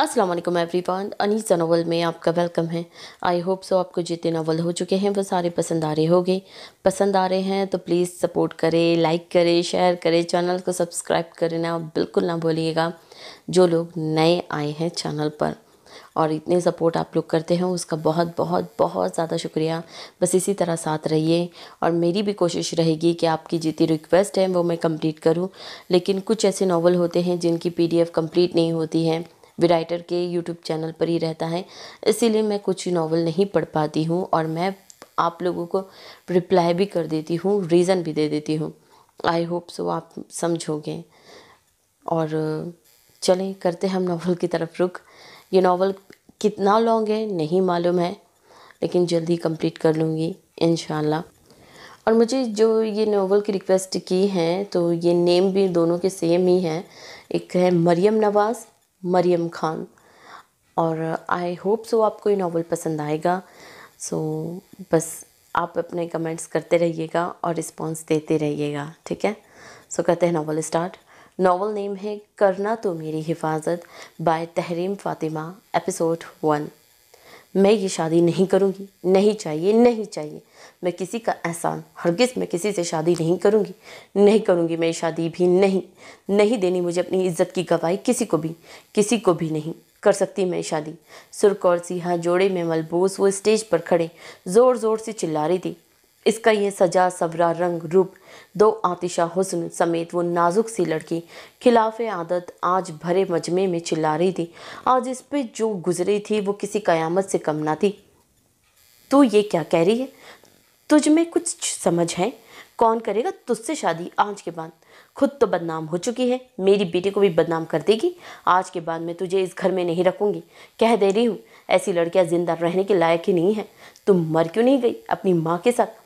अस्सलाम वालेकुम everyone Anisa novel में आपका वेलकम है आई होप सो आपको जितने नावल हो चुके हैं वो सारे पसंद आ रहे हो गए पसंद आ रहे हैं तो प्लीज़ सपोर्ट करें लाइक करें शेयर करें चैनल को सब्सक्राइब करें ना बिल्कुल ना भूलिएगा जो लोग नए आए हैं चैनल पर और इतने सपोर्ट आप लोग करते हैं उसका बहुत बहुत बहुत ज़्यादा शुक्रिया बस इसी तरह साथ रहिए और मेरी भी कोशिश रहेगी कि आपकी जितनी रिक्वेस्ट है वो मैं कम्प्लीट करूँ लेकिन कुछ ऐसे नावल होते हैं जिनकी एफ कम्प्लीट नहीं होती है भी राइटर के यूट्यूब चैनल पर ही रहता है इसीलिए मैं कुछ नावल नहीं पढ़ पाती हूँ और मैं आप लोगों को रिप्लाई भी कर देती हूँ रीज़न भी दे देती हूँ आई होप सो आप समझोगे और चलें करते हम नावल की तरफ रुख ये नावल कितना लॉन्ग है नहीं मालूम है लेकिन जल्दी कंप्लीट कर लूँगी इन और मुझे जो ये नावल की रिक्वेस्ट की है तो ये नेम भी दोनों के सेम ही हैं एक है मरियम नवाज़ मरियम खान और आई होप सो आपको ये नावल पसंद आएगा सो बस आप अपने कमेंट्स करते रहिएगा और रिस्पॉन्स देते रहिएगा ठीक है सो कहते हैं नावल स्टार्ट नावल नेम है करना तो मेरी हिफाजत by Tehreem Fatima episode one मैं ये शादी नहीं करूँगी नहीं चाहिए नहीं चाहिए मैं किसी का एहसान हरगिज़ मैं किसी से शादी नहीं करूँगी नहीं करूँगी मैं शादी भी नहीं नहीं देनी मुझे अपनी इज्जत की गवाही किसी को भी किसी को भी नहीं कर सकती मैं शादी सुरख और सिहा जोड़े में मलबूस वो स्टेज पर खड़े ज़ोर ज़ोर से चिल्ला रही थी इसका यह सजा सबरा रंग रूप दो आतिशा हुसन समेत वो नाजुक सी लड़की खिलाफ आदत आज भरे मजमे में चिल्ला रही थी आज इस पर जो गुजरी थी वो किसी कयामत से कम ना थी तू ये क्या कह रही है तुझ में कुछ समझ है कौन करेगा तुझसे शादी आज के बाद खुद तो बदनाम हो चुकी है मेरी बेटी को भी बदनाम कर देगी आज के बाद मैं तुझे इस घर में नहीं रखूँगी कह दे रही हूँ ऐसी लड़कियाँ ज़िंदा रहने के लायक ही नहीं है तुम मर क्यों नहीं गई अपनी माँ के साथ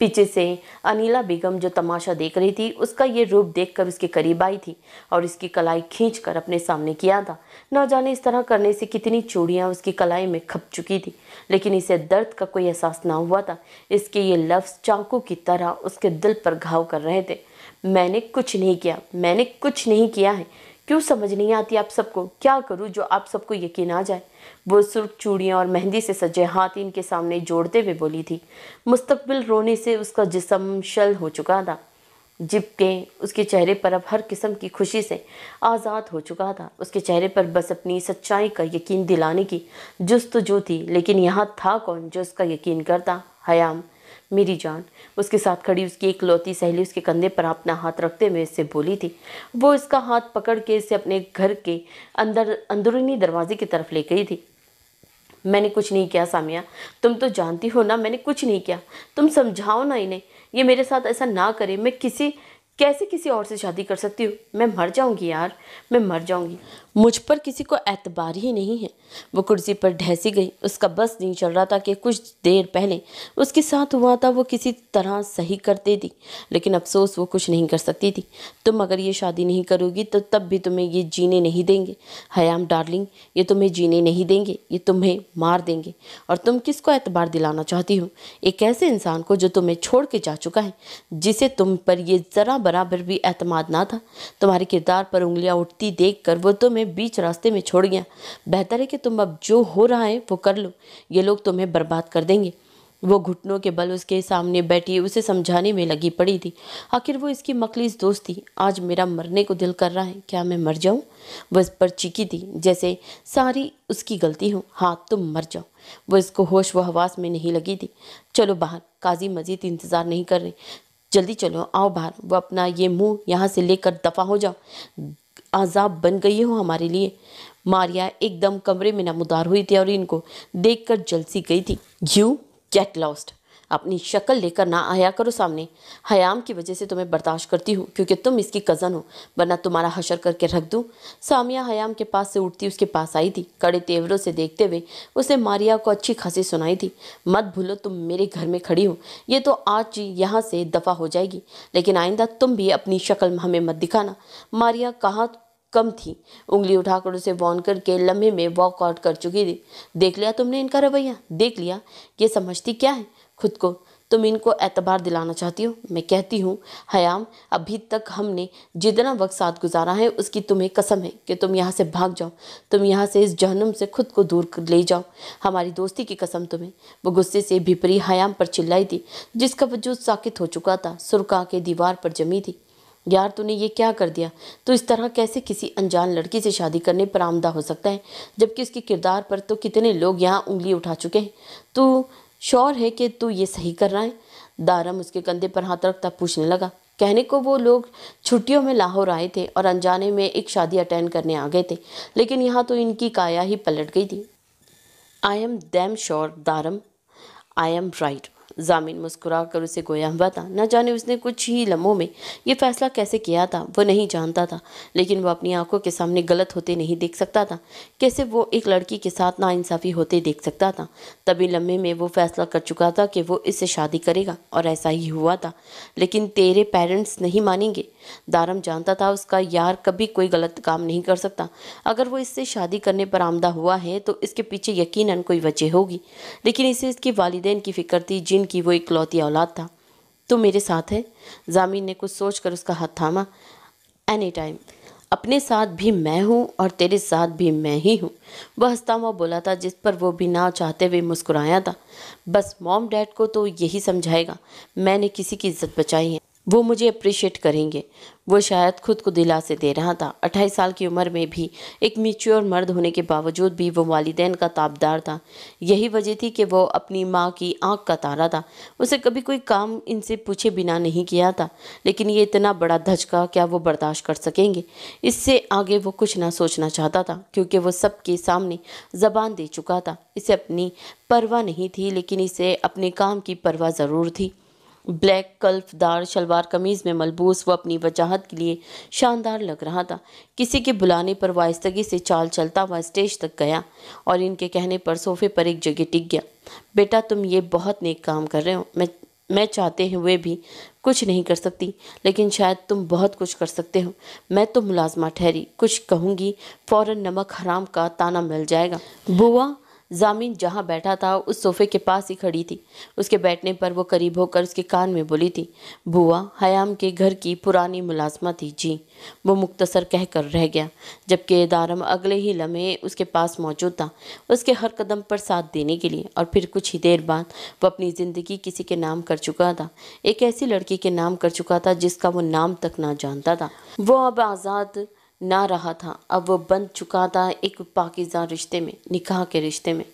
पीछे से अनिला बेगम जो तमाशा देख रही थी उसका ये रूप देखकर उसके करीब आई थी और इसकी कलाई खींच कर अपने सामने किया था न जाने इस तरह करने से कितनी चूड़ियाँ उसकी कलाई में खप चुकी थी लेकिन इसे दर्द का कोई एहसास ना हुआ था इसके ये लफ्ज़ चाकू की तरह उसके दिल पर घाव कर रहे थे मैंने कुछ नहीं किया मैंने कुछ नहीं किया है क्यों समझ नहीं आती आप सबको क्या करूं जो आप सबको यकीन आ जाए वो सुर्ख चूड़ियाँ और मेहंदी से सजे हाथ इनके सामने जोड़ते हुए बोली थी मुस्तबिल रोने से उसका जिसम शल हो चुका था जिपके उसके चेहरे पर अब हर किस्म की खुशी से आज़ाद हो चुका था उसके चेहरे पर बस अपनी सच्चाई का यकीन दिलाने की जो थी लेकिन यहाँ था कौन जो उसका यकीन करता हयाम मेरी जान उसके साथ खड़ी उसकी एक लौती सहेली उसके कंधे पर अपना हाथ रखते हुए इससे बोली थी वो इसका हाथ पकड़ के इसे अपने घर के अंदर अंदरूनी दरवाजे की तरफ ले गई थी मैंने कुछ नहीं किया सामिया तुम तो जानती हो ना मैंने कुछ नहीं किया तुम समझाओ ना इन्हें ये मेरे साथ ऐसा ना करे मैं किसी कैसे किसी और से शादी कर सकती हूँ मैं मर जाऊँगी यार मैं मर जाऊँगी मुझ पर किसी को एतबार ही नहीं है वो कुर्सी पर ढहसी गई उसका बस नहीं चल रहा था कि कुछ देर पहले उसके साथ हुआ था वो किसी तरह सही कर देती लेकिन अफसोस वो कुछ नहीं कर सकती थी तुम अगर ये शादी नहीं करोगी तो तब भी तुम्हें ये जीने नहीं देंगे हयाम डार्लिंग ये तुम्हें जीने नहीं देंगे ये तुम्हें मार देंगे और तुम किस एतबार दिलाना चाहती हो एक ऐसे इंसान को जो तुम्हें छोड़ के जा चुका है जिसे तुम पर यह ज़रा बराबर भी अतमाद ना था तुम्हारे किरदार पर उंगलियाँ उठती देख कर वो तुम्हें तुम्हें बीच रास्ते में छोड़ गया बेहतर है कि तुम अब जो हो रहा है वो कर लो ये लोग तुम्हें बर्बाद कर देंगे वो घुटनों के बल उसके सामने बैठी उसे समझाने में लगी पड़ी थी आखिर वो इसकी मकलीस दोस्त थी आज मेरा मरने को दिल कर रहा है क्या मैं मर जाऊँ वह इस पर चीखी थी जैसे सारी उसकी गलती हो हाँ तुम मर जाओ वो इसको होश व हवास में नहीं लगी थी चलो बाहर काजी मजीद इंतज़ार नहीं कर रहे जल्दी चलो आओ बाहर वो अपना ये मुंह यहाँ से लेकर दफा हो जाओ आज़ाब बन गई हो हमारे लिए मारिया एकदम कमरे में नमोदार हुई थी और इनको देखकर जलसी गई थी यू गेट लॉस्ट अपनी शक्ल लेकर ना आया करो सामने हयाम की वजह से तुम्हें बर्दाश्त करती हूँ क्योंकि तुम इसकी कज़न हो वरना तुम्हारा हशर करके रख दूँ सामिया हयाम के पास से उठती उसके पास आई थी कड़े तेवरों से देखते हुए उसे मारिया को अच्छी खासी सुनाई थी मत भूलो तुम मेरे घर में खड़ी हो ये तो आज ही यहाँ से दफ़ा हो जाएगी लेकिन आइंदा तुम भी अपनी शक्ल हमें मत दिखाना मारिया कहाँ कम थी उंगली उठाकर उसे वॉन करके लम्हे में वॉकआउट कर चुकी थी देख लिया तुमने इनका रवैया देख लिया ये समझती क्या है खुद को तुम इनको एतबार दिलाना चाहती हो मैं कहती हूँ हयाम अभी तक हमने जितना वक्त साथ गुजारा है उसकी तुम्हें कसम है कि तुम यहाँ से भाग जाओ तुम यहाँ से इस जहनम से खुद को दूर कर ले जाओ हमारी दोस्ती की कसम तुम्हें वो गुस्से से भिपरी हयाम पर चिल्लाई थी जिसका वजूद साकित हो चुका था सुरका के दीवार पर जमी थी यार तूने ये क्या कर दिया तो इस तरह कैसे किसी अनजान लड़की से शादी करने पर आमदा हो सकता है जबकि उसके किरदार पर तो कितने लोग यहाँ उंगली उठा चुके हैं तो श्योर है कि तू ये सही कर रहा है दारम उसके कंधे पर हाथ रखता पूछने लगा कहने को वो लोग छुट्टियों में लाहौर आए थे और अनजाने में एक शादी अटेंड करने आ गए थे लेकिन यहाँ तो इनकी काया ही पलट गई थी आई एम दैम श्योर दारम आई एम राइट जामिन मुस्कुरा कर उसे गोया हुआ था न जाने उसने कुछ ही लम्हों में ये फैसला कैसे किया था वो नहीं जानता था लेकिन वो अपनी आंखों के सामने गलत होते नहीं देख सकता था कैसे वो एक लड़की के साथ नाइंसाफ़ी होते देख सकता था तभी लम्हे में वो फैसला कर चुका था कि वो इससे शादी करेगा और ऐसा ही हुआ था लेकिन तेरे पेरेंट्स नहीं मानेंगे दारम जानता था उसका यार कभी कोई गलत काम नहीं कर सकता अगर वो इससे शादी करने पर आमदा हुआ है तो इसके पीछे यकीनन कोई वजह होगी लेकिन इसे इसकी वालदेन की फ़िक्र थी जिन की वो इकलौती औलाद था तो मेरे साथ है जामिन ने कुछ सोच कर उसका हाथ थामा एनी टाइम अपने साथ भी मैं हूँ और तेरे साथ भी मैं ही हूँ वह हंसता हुआ बोला था जिस पर वो भी ना चाहते हुए मुस्कुराया था बस मॉम डैड को तो यही समझाएगा मैंने किसी की इज्जत बचाई है वो मुझे अप्रिशिएट करेंगे वो शायद खुद को दिलासे दे रहा था अट्ठाईस साल की उम्र में भी एक मिच्योर मर्द होने के बावजूद भी वो वालदेन का ताबदार था यही वजह थी कि वो अपनी माँ की आँख का तारा था उसे कभी कोई काम इनसे पूछे बिना नहीं किया था लेकिन ये इतना बड़ा धचका क्या वो बर्दाश्त कर सकेंगे इससे आगे वो कुछ ना सोचना चाहता था क्योंकि वो सबके सामने जबान दे चुका था इसे अपनी परवाह नहीं थी लेकिन इसे अपने काम की परवाह ज़रूर थी ब्लैक कल्फदार शलवार कमीज़ में मलबूस व अपनी वजाहत के लिए शानदार लग रहा था किसी के बुलाने पर वायस्तगी से चाल चलता हुआ स्टेज तक गया और इनके कहने पर सोफे पर एक जगह टिक गया बेटा तुम ये बहुत नेक काम कर रहे हो मैं मैं चाहते हुए भी कुछ नहीं कर सकती लेकिन शायद तुम बहुत कुछ कर सकते हो मैं तो मुलाजमा ठहरी कुछ कहूँगी फ़ौर नमक हराम का ताना मिल जाएगा बुआ जामीन जहाँ बैठा था उस सोफे के पास ही खड़ी थी उसके बैठने पर वो करीब होकर उसके कान में बोली थी बुआ हयाम के घर की पुरानी मुलाजमत थी जी वो मुख्तसर कहकर रह गया जबकि दारम अगले ही लम्हे उसके पास मौजूद था उसके हर कदम पर साथ देने के लिए और फिर कुछ ही देर बाद वो अपनी ज़िंदगी किसी के नाम कर चुका था एक ऐसी लड़की के नाम कर चुका था जिसका वो नाम तक ना जानता था वो अब आज़ाद ना रहा था अब वो बन चुका था एक पाकिजा रिश्ते में निकाह के रिश्ते में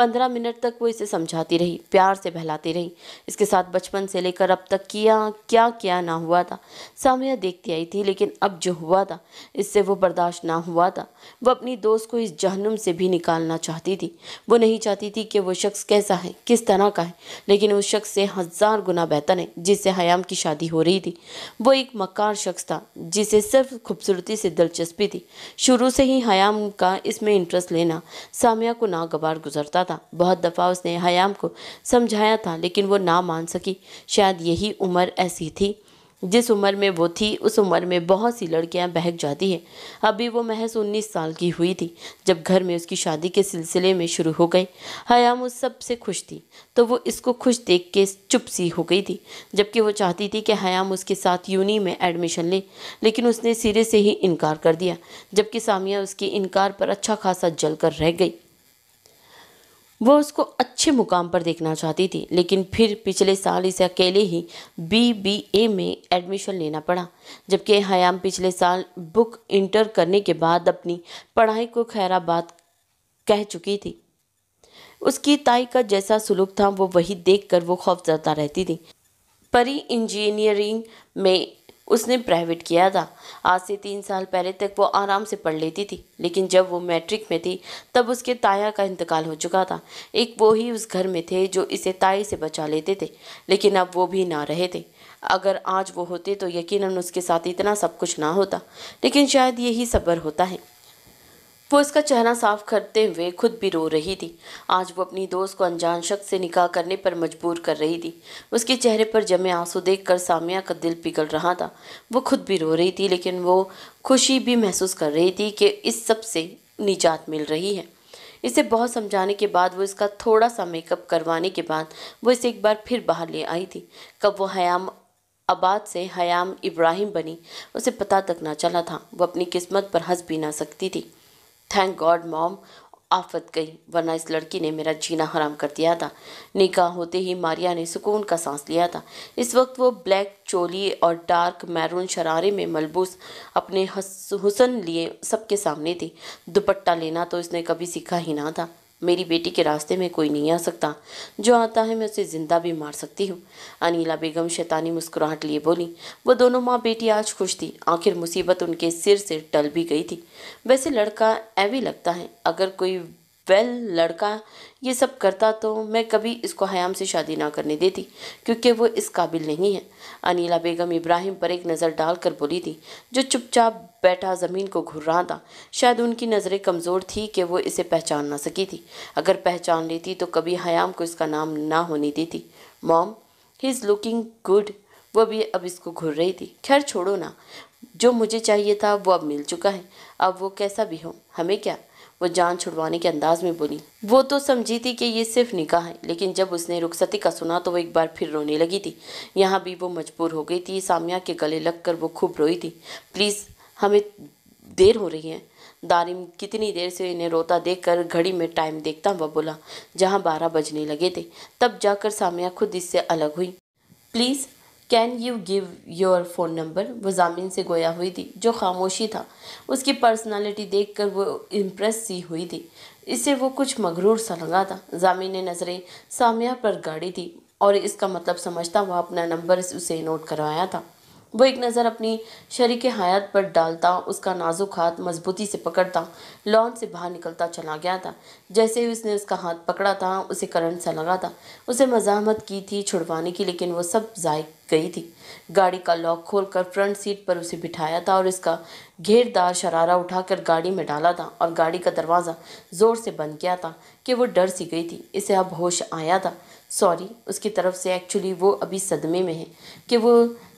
पंद्रह मिनट तक वो इसे समझाती रही प्यार से बहलाती रही इसके साथ बचपन से लेकर अब तक किया क्या क्या ना हुआ था सामिया देखती आई थी लेकिन अब जो हुआ था इससे वो बर्दाश्त ना हुआ था वो अपनी दोस्त को इस जहनुम से भी निकालना चाहती थी वो नहीं चाहती थी कि वो शख्स कैसा है किस तरह का है लेकिन उस शख्स से हज़ार गुना बेहतर है जिससे हयाम की शादी हो रही थी वो एक मकार शख्स था जिसे सिर्फ खूबसूरती से दिलचस्पी थी शुरू से ही हयाम का इसमें इंटरेस्ट लेना सामिया को नागवार गुजरता था था बहुत दफ़ा उसने हयाम को समझाया था लेकिन वो ना मान सकी शायद यही उम्र ऐसी थी जिस उम्र में वो थी उस उम्र में बहुत सी लड़कियां बहक जाती हैं अभी वो महज उन्नीस साल की हुई थी जब घर में उसकी शादी के सिलसिले में शुरू हो गई हयाम उस सब से खुश थी तो वो इसको खुश देख के चुप सी हो गई थी जबकि वो चाहती थी कि हयाम उसके साथ यूनी में एडमिशन ले लेकिन उसने सिरे से ही इनकार कर दिया जबकि सामिया उसके इनकार पर अच्छा खासा जल कर रह गई वह उसको अच्छे मुकाम पर देखना चाहती थी लेकिन फिर पिछले साल इसे अकेले ही बीबीए में एडमिशन लेना पड़ा जबकि हयाम पिछले साल बुक इंटर करने के बाद अपनी पढ़ाई को खैराबाद कह चुकी थी उसकी ताई का जैसा सुलूक था वो वही देखकर वो खौफजदा रहती थी परी इंजीनियरिंग में उसने प्राइवेट किया था आज से तीन साल पहले तक वो आराम से पढ़ लेती थी लेकिन जब वो मैट्रिक में थी तब उसके ताया का इंतकाल हो चुका था एक वो ही उस घर में थे जो इसे ताई से बचा लेते थे लेकिन अब वो भी ना रहे थे अगर आज वो होते तो यकीनन उसके साथ इतना सब कुछ ना होता लेकिन शायद यही सब्र होता है वो इसका चेहरा साफ करते हुए खुद भी रो रही थी आज वो अपनी दोस्त को अनजान शख्स से निकाह करने पर मजबूर कर रही थी उसके चेहरे पर जमे आंसू देखकर सामिया का दिल पिघल रहा था वो खुद भी रो रही थी लेकिन वो खुशी भी महसूस कर रही थी कि इस सब से निजात मिल रही है इसे बहुत समझाने के बाद वो इसका थोड़ा सा मेकअप करवाने के बाद वो इसे एक बार फिर बाहर ले आई थी कब वो हयाम आबाद से हयाम इब्राहिम बनी उसे पता तक ना चला था वो अपनी किस्मत पर हंस भी ना सकती थी थैंक गॉड मॉम आफत गई वरना इस लड़की ने मेरा जीना हराम कर दिया था निकाह होते ही मारिया ने सुकून का सांस लिया था इस वक्त वो ब्लैक चोली और डार्क मैरून शरारे में मलबूस अपने हुसन लिए सबके सामने थी दुपट्टा लेना तो इसने कभी सीखा ही ना था मेरी बेटी के रास्ते में कोई नहीं आ सकता जो आता है मैं उसे ज़िंदा भी मार सकती हूँ अनिला बेगम शैतानी मुस्कुराहट लिए बोली वो दोनों माँ बेटी आज खुश थी आखिर मुसीबत उनके सिर से टल भी गई थी वैसे लड़का ऐवी लगता है अगर कोई वेल लड़का ये सब करता तो मैं कभी इसको हयाम से शादी ना करने देती क्योंकि वो इस काबिल नहीं है अनिला बेगम इब्राहिम पर एक नज़र डालकर बोली थी जो चुपचाप बैठा ज़मीन को घूर रहा था शायद उनकी नज़रें कमज़ोर थी कि वो इसे पहचान ना सकी थी अगर पहचान लेती तो कभी हयाम को इसका नाम ना होने देती mom he is looking good वह भी अब इसको घूर रही थी खैर छोड़ो ना जो मुझे चाहिए था वो अब मिल चुका है अब वो कैसा भी हो हमें क्या वो जान छुड़वाने के अंदाज में बोली वो तो समझी थी कि ये सिर्फ निकाह है लेकिन जब उसने रुखसती का सुना तो वो एक बार फिर रोने लगी थी यहाँ भी वो मजबूर हो गई थी सामिया के गले लग कर वो खूब रोई थी प्लीज़ हमें देर हो रही है दारिम कितनी देर से इन्हें रोता देखकर घड़ी में टाइम देखता हुआ बोला जहाँ बारह बजने लगे थे तब जाकर सामिया खुद इससे अलग हुई please can you give your phone number वो जामिन से गोया हुई थी जो खामोशी था उसकी पर्सनालिटी देखकर वो इम्प्रेस सी हुई थी इससे वो कुछ मगरूर सा लगा था जामिन ने नज़रें सामिया पर गाड़ी थी और इसका मतलब समझता वह अपना नंबर उसे नोट करवाया था वो एक नज़र अपनी शरीक हयात पर डालता उसका नाजुक हाथ मजबूती से पकड़ता लॉन से बाहर निकलता चला गया था जैसे ही उसने उसका हाथ पकड़ा था उसे करंट सा लगा था उसे मजामत की थी छुड़वाने की लेकिन वो सब जाय गई थी गाड़ी का लॉक खोलकर फ्रंट सीट पर उसे बिठाया था और इसका घेरदार शरारा उठाकर गाड़ी में डाला था और गाड़ी का दरवाज़ा ज़ोर से बंद किया था कि वो डर सी गई थी इसे अब होश आया था सॉरी उसकी तरफ से एक्चुअली वो अभी सदमे में है कि वो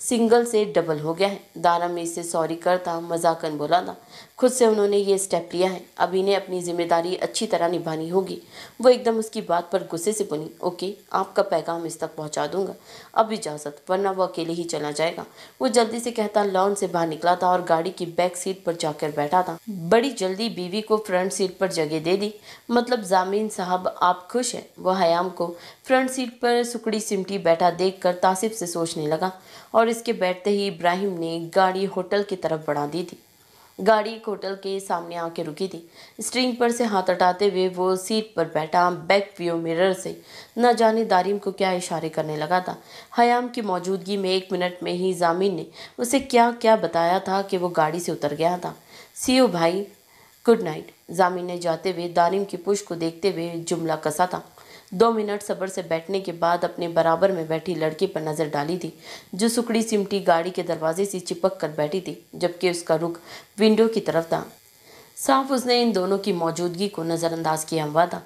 सिंगल से डबल हो गया है दारा में इसे सॉरी करता मजाकन बोला था खुद से उन्होंने ये स्टेप लिया है अब इन्हें अपनी जिम्मेदारी अच्छी तरह निभानी होगी वो एकदम उसकी बात पर गुस्से से बोली ओके आपका पैगाम इस तक पहुंचा दूंगा अब इजाज़त वरना वो अकेले ही चला जाएगा वो जल्दी से कहता लॉन से बाहर निकला था और गाड़ी की बैक सीट पर जाकर बैठा था बड़ी जल्दी बीवी को फ्रंट सीट पर जगह दे दी मतलब जामीन साहब आप खुश हैं वह हयाम को फ्रंट सीट पर सुकड़ी सिमटी बैठा देख तासिब से सोचने लगा और इसके बैठते ही इब्राहिम ने गाड़ी होटल की तरफ बढ़ा दी थी गाड़ी एक होटल के सामने आके रुकी थी स्ट्रिंग पर से हाथ हटाते हुए वो सीट पर बैठा बैक व्यू मिरर से न जाने दारिम को क्या इशारे करने लगा था हयाम की मौजूदगी में एक मिनट में ही जामिन ने उसे क्या क्या बताया था कि वो गाड़ी से उतर गया था सी भाई गुड नाइट जामिन ने जाते हुए दारिम की पुश को देखते हुए जुमला कसा था दो मिनट सबर से बैठने के बाद अपने बराबर में बैठी लड़की पर नज़र डाली थी जो सुखड़ी सिमटी गाड़ी के दरवाजे से चिपक कर बैठी थी जबकि उसका रुख विंडो की तरफ था साफ उसने इन दोनों की मौजूदगी को नज़रअंदाज किया हुआ था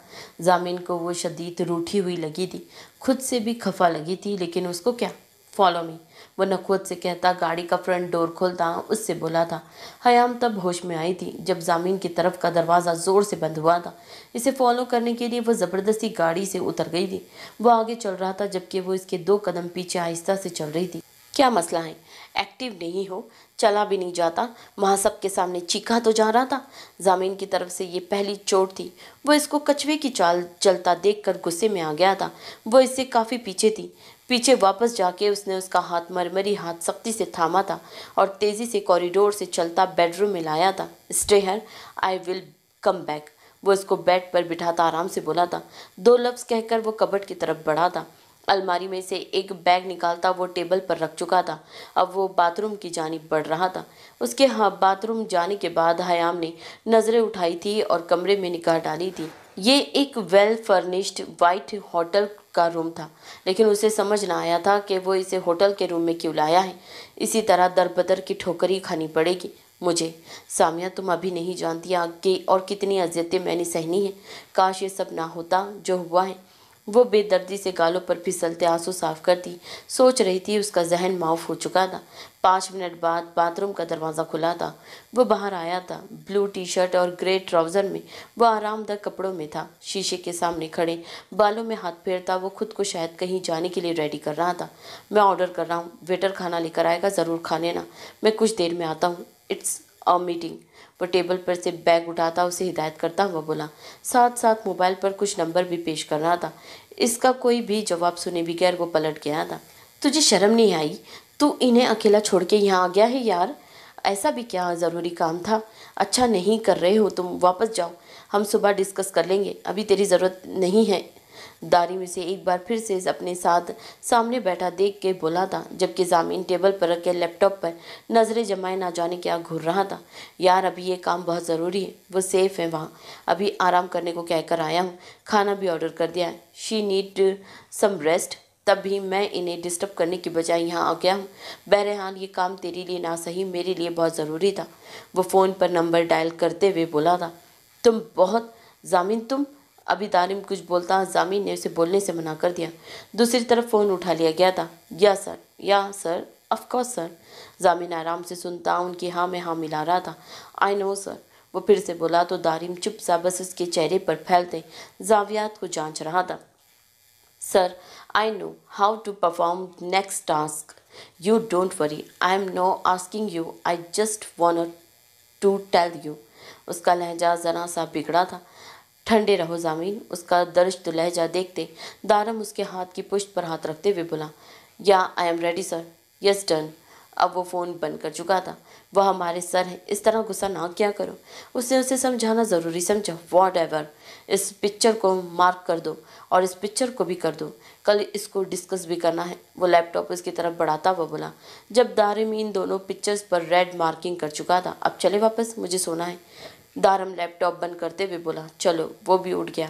जामिन को वो शदीद रूठी हुई लगी थी खुद से भी खफा लगी थी लेकिन उसको क्या फॉलो मी वो नखोद से कहता गाड़ी का फ्रंट डोर खोलता उससे बोला था हयाम तब होश में आई थी जब ज़मीन की तरफ का दरवाज़ा ज़ोर से बंद हुआ था इसे फॉलो करने के लिए वो ज़बरदस्ती गाड़ी से उतर गई थी वो आगे चल रहा था जबकि वो इसके दो कदम पीछे आहिस्ता से चल रही थी क्या मसला है एक्टिव नहीं हो चला भी नहीं जाता वहाँ सबके सामने चीखा तो जा रहा था जमीन की तरफ से ये पहली चोट थी वो इसको कछुए की चाल चलता देखकर गुस्से में आ गया था वो इससे काफ़ी पीछे थी पीछे वापस जाके उसने उसका हाथ मरमरी हाथ सख्ती से थामा था और तेज़ी से कॉरिडोर से चलता बेडरूम में लाया था stay her I will come back वो इसको बेड पर बिठाता आराम से बोला था दो लफ्ज़ कहकर वो कबट की तरफ बढ़ा था अलमारी में से एक बैग निकालता वो टेबल पर रख चुका था अब वो बाथरूम की जानी बढ़ रहा था उसके हाँ बाथरूम जाने के बाद हयाम ने नज़रें उठाई थी और कमरे में निकाह डाली थी ये एक वेल फर्निश्ड वाइट होटल का रूम था लेकिन उसे समझ ना आया था कि वो इसे होटल के रूम में क्यों लाया है इसी तरह दर बदर की ठोकरी खानी पड़ेगी मुझे सामिया तुम अभी नहीं जानती आगे और कितनी अजियतें मैंने सहनी हैं काश ये सब ना होता जो हुआ है वो बेदर्दी से गालों पर फिसलते आंसू साफ करती सोच रही थी उसका जहन माफ हो चुका था पाँच मिनट बाद बाथरूम का दरवाज़ा खुला था वो बाहर आया था ब्लू टी शर्ट और ग्रे ट्राउज़र में वो आरामदायक कपड़ों में था शीशे के सामने खड़े बालों में हाथ फेरता वो खुद को शायद कहीं जाने के लिए रेडी कर रहा था मैं ऑर्डर कर रहा हूँ वेटर खाना लेकर आएगा ज़रूर खा लेना मैं कुछ देर में आता हूँ इट्स अ मीटिंग वो टेबल पर से बैग उठाता उसे हिदायत करता हुआ बोला साथ साथ मोबाइल पर कुछ नंबर भी पेश कर रहा था इसका कोई भी जवाब सुने बगैर वो पलट गया था तुझे शर्म नहीं आई तू इन्हें अकेला छोड़ के यहाँ आ गया है यार ऐसा भी क्या ज़रूरी काम था अच्छा नहीं कर रहे हो तुम वापस जाओ हम सुबह डिस्कस कर लेंगे अभी तेरी ज़रूरत नहीं है दारी में से एक बार फिर से अपने साथ सामने बैठा देख के बोला था जबकि जामीन टेबल पर रखे लैपटॉप पर नज़रें जमाए ना जाने क्या घूर रहा था यार अभी ये काम बहुत ज़रूरी है वो सेफ़ है वहाँ अभी आराम करने को कहकर आया हूँ खाना भी ऑर्डर कर दिया है शी नीड सम रेस्ट तब भी मैं इन्हें डिस्टर्ब करने की बजाय यहाँ आ गया हूँ बहरहाल ये काम तेरे लिए ना सही मेरे लिए बहुत ज़रूरी था वो फ़ोन पर नंबर डायल करते हुए बोला था तुम बहुत जामिन तुम अभी तारिम कुछ बोलता जामिन ने उसे बोलने से मना कर दिया दूसरी तरफ फ़ोन उठा लिया गया था या सर या सर अफकोर्स सर जामिन आराम से सुनता उनकी हाँ में हाँ मिला रहा था आई नो सर वो फिर से बोला तो दारिम चुप सा बस उसके चेहरे पर फैलते जावियात को जांच रहा था sir I know how to perform next task you don't worry I am no asking you I just want to tell you उसका लहजा ज़रा सा बिगड़ा था ठंडे रहो जामीन उसका दर्श तो लहजा देखते दारम उसके हाथ की पुष्ट पर हाथ रखते हुए बोला yeah I am ready sir yes done अब वो फ़ोन बंद कर चुका था वह हमारे सर हैं इस तरह गुस्सा ना क्या करो उसने उसे समझाना ज़रूरी समझा वॉट एवर इस पिक्चर को मार्क कर दो और इस पिक्चर को भी कर दो कल इसको डिस्कस भी करना है वो लैपटॉप उसकी तरफ बढ़ाता हुआ बोला जब दारिम इन दोनों पिक्चर्स पर रेड मार्किंग कर चुका था अब चले वापस मुझे सोना है दारम लैपटॉप बंद करते हुए बोला चलो वो भी उठ गया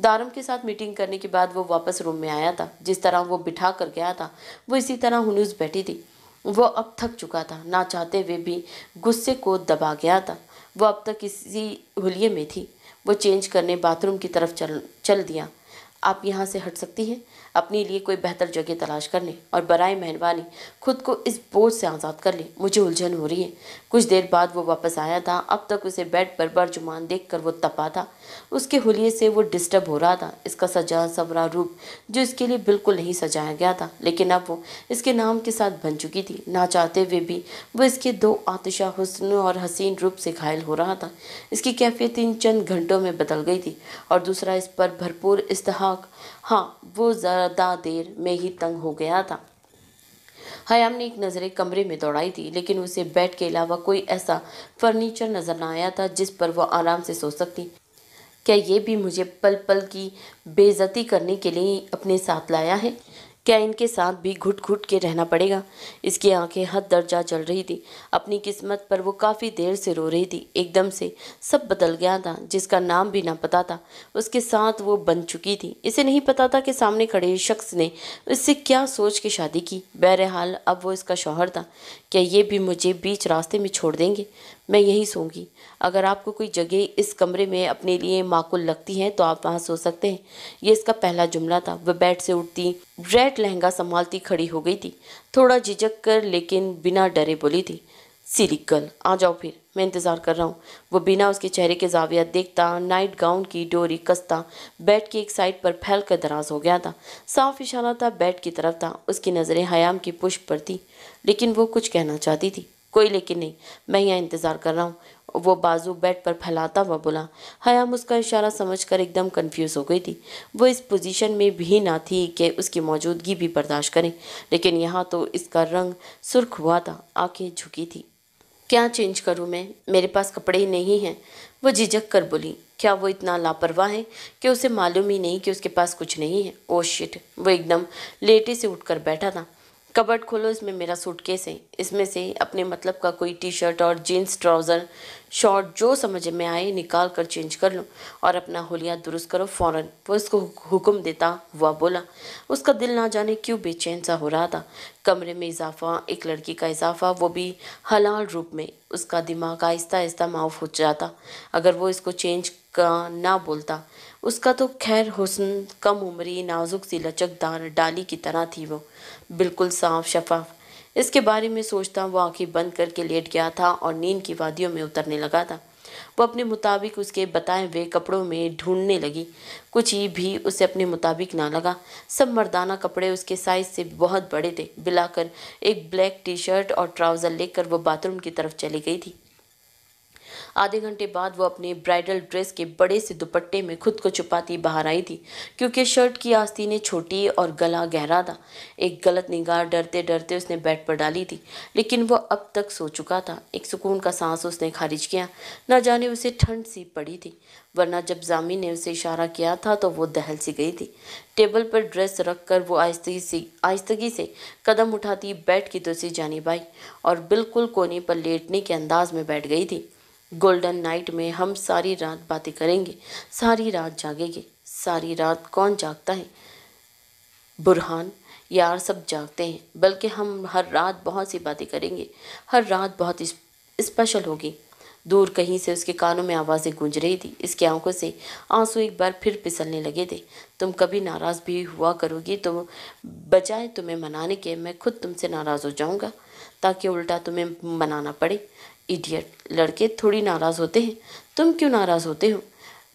दारम के साथ मीटिंग करने के बाद वो वापस रूम में आया था जिस तरह वो बिठा कर गया था वो इसी तरह हनूस बैठी थी वो अब थक चुका था ना चाहते हुए भी गुस्से को दबा गया था वो अब तक इसी हुलिये में थी वो चेंज करने बाथरूम की तरफ चल चल दिया आप यहाँ से हट सकती हैं अपने लिए कोई बेहतर जगह तलाश कर लें और बरए मेहरबानी खुद को इस बोझ से आज़ाद कर लें मुझे उलझन हो रही है कुछ देर बाद वो वापस आया था अब तक उसे बेड पर बर्जुमान देख कर वो तपा था उसके हुलिये से वो डिस्टर्ब हो रहा था इसका सजा सबरा रूप जो इसके लिए बिल्कुल नहीं सजाया गया था लेकिन अब वो इसके नाम के साथ बन चुकी थी ना चाहते हुए भी वो इसके दो आतिशा हुसन और हसीन रूप से घायल हो रहा था इसकी कैफियत इन चंद घंटों में बदल गई थी और दूसरा इस पर भरपूर इस्तहा मजाक हाँ वो ज़्यादा देर में ही तंग हो गया था हयाम ने एक नज़र एक कमरे में दौड़ाई थी लेकिन उसे बेड के अलावा कोई ऐसा फर्नीचर नज़र ना आया था जिस पर वो आराम से सो सकती क्या ये भी मुझे पल पल की बेजती करने के लिए अपने साथ लाया है क्या इनके साथ भी घुट घुट के रहना पड़ेगा इसकी आंखें हद दर्जा जल रही थी अपनी किस्मत पर वो काफ़ी देर से रो रही थी एकदम से सब बदल गया था जिसका नाम भी ना पता था उसके साथ वो बन चुकी थी इसे नहीं पता था कि सामने खड़े शख्स ने इससे क्या सोच के शादी की बहरहाल अब वो इसका शौहर था क्या ये भी मुझे बीच रास्ते में छोड़ देंगे मैं यहीं सोंगी अगर आपको कोई जगह इस कमरे में अपने लिए माकुल लगती है तो आप वहाँ सो सकते हैं ये इसका पहला जुमला था वह बेड से उठती रेड लहंगा संभालती खड़ी हो गई थी थोड़ा झिझक कर लेकिन बिना डरे बोली थी सीरी गर्ल आ जाओ फिर मैं इंतज़ार कर रहा हूँ वो बिना उसके चेहरे के जाविया देखता नाइट गाउन की डोरी कसता बेड की एक साइड पर फैल कर दराज हो गया था साफ इशारा था बेड की तरफ था उसकी नज़रें हयाम की पुष्प पर थी लेकिन वो कुछ कहना चाहती थी कोई लेकिन नहीं मैं यहाँ इंतज़ार कर रहा हूँ वो बाजू बेड पर फैलाता हुआ बोला हयाम उसका इशारा समझकर एकदम कंफ्यूज हो गई थी वो इस पोजीशन में भी ना थी कि उसकी मौजूदगी भी बर्दाश्त करें लेकिन यहाँ तो इसका रंग सुर्ख हुआ था आँखें झुकी थी क्या चेंज करूँ मैं मेरे पास कपड़े ही नहीं हैं वो झिझक कर बोली क्या वो इतना लापरवाह है कि उसे मालूम ही नहीं कि उसके पास कुछ नहीं है ओ शिट वो एकदम लेटे से उठकर बैठा था कबर्ड खोलो इसमें मेरा सूटकेस है इसमें से अपने मतलब का कोई टी शर्ट और जीन्स ट्राउज़र शॉर्ट जो समझ में आए निकाल कर चेंज कर लो और अपना होलिया दुरुस्त करो फ़ौर वो इसको हुक्म देता हुआ बोला उसका दिल ना जाने क्यों बेचैन सा हो रहा था कमरे में इजाफा एक लड़की का इजाफा वो भी हलाल रूप में उसका दिमाग आहिस्ता आहिस्ता माफ हो जाता अगर वो इसको चेंज का ना बोलता उसका तो खैर हुसन कम उम्री नाजुक सी लचकदार डाली की तरह थी वो बिल्कुल साफ शफाफ इसके बारे में सोचता वो आँखें बंद करके लेट गया था और नींद की वादियों में उतरने लगा था वो अपने मुताबिक उसके बताए हुए कपड़ों में ढूंढने लगी कुछ ही भी उसे अपने मुताबिक ना लगा सब मर्दाना कपड़े उसके साइज से बहुत बड़े थे बिलाकर एक ब्लैक टी शर्ट और ट्राउज़र लेकर वो बाथरूम की तरफ चली गई थी आधे घंटे बाद वो अपने ब्राइडल ड्रेस के बड़े से दुपट्टे में खुद को छुपाती बाहर आई थी क्योंकि शर्ट की ने छोटी और गला गहरा था एक गलत निगाह डरते डरते उसने बेड पर डाली थी लेकिन वो अब तक सो चुका था एक सुकून का सांस उसने खारिज किया न जाने उसे ठंड सी पड़ी थी वरना जब जामी ने उसे इशारा किया था तो वो दहल सी गई थी टेबल पर ड्रेस रख कर वो आहिस्तगी से आहिस्तगी से कदम उठाती बैठ की दूसरी जानी बाई और बिल्कुल कोने पर लेटने के अंदाज में बैठ गई थी गोल्डन नाइट में हम सारी रात बातें करेंगे सारी रात जागेंगे सारी रात कौन जागता है बुरहान यार सब जागते हैं बल्कि हम हर रात बहुत सी बातें करेंगे हर रात बहुत स्पेशल होगी दूर कहीं से उसके कानों में आवाज़ें गूंज रही थी इसकी आंखों से आंसू एक बार फिर पिसलने लगे थे तुम कभी नाराज़ भी हुआ करोगी तो बजाय तुम्हें मनाने के मैं खुद तुमसे नाराज़ हो जाऊंगा ताकि उल्टा तुम्हें मनाना पड़े इडियट लड़के थोड़ी नाराज़ होते हैं तुम क्यों नाराज़ होते हो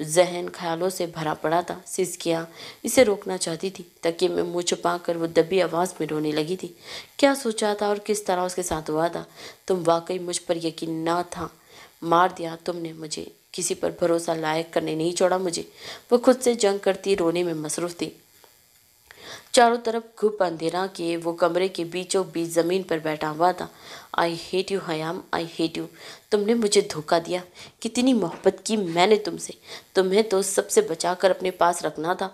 जहन ख्यालों से भरा पड़ा था सिसकिया इसे रोकना चाहती थी तकिए में मुँह छुपा कर वो दबी आवाज़ में रोने लगी थी क्या सोचा था और किस तरह उसके साथ हुआ था तुम वाकई मुझ पर यकीन ना था मार दिया तुमने मुझे किसी पर भरोसा लायक करने नहीं छोड़ा मुझे वो खुद से जंग करती रोने में मसरूफ़ थी चारों तरफ घुप अंधेरा के वो कमरे के बीचों बीच ज़मीन पर बैठा हुआ था I hate you Hayam I hate you तुमने मुझे धोखा दिया कितनी मोहब्बत की मैंने तुमसे तुम्हें तो सबसे बचाकर अपने पास रखना था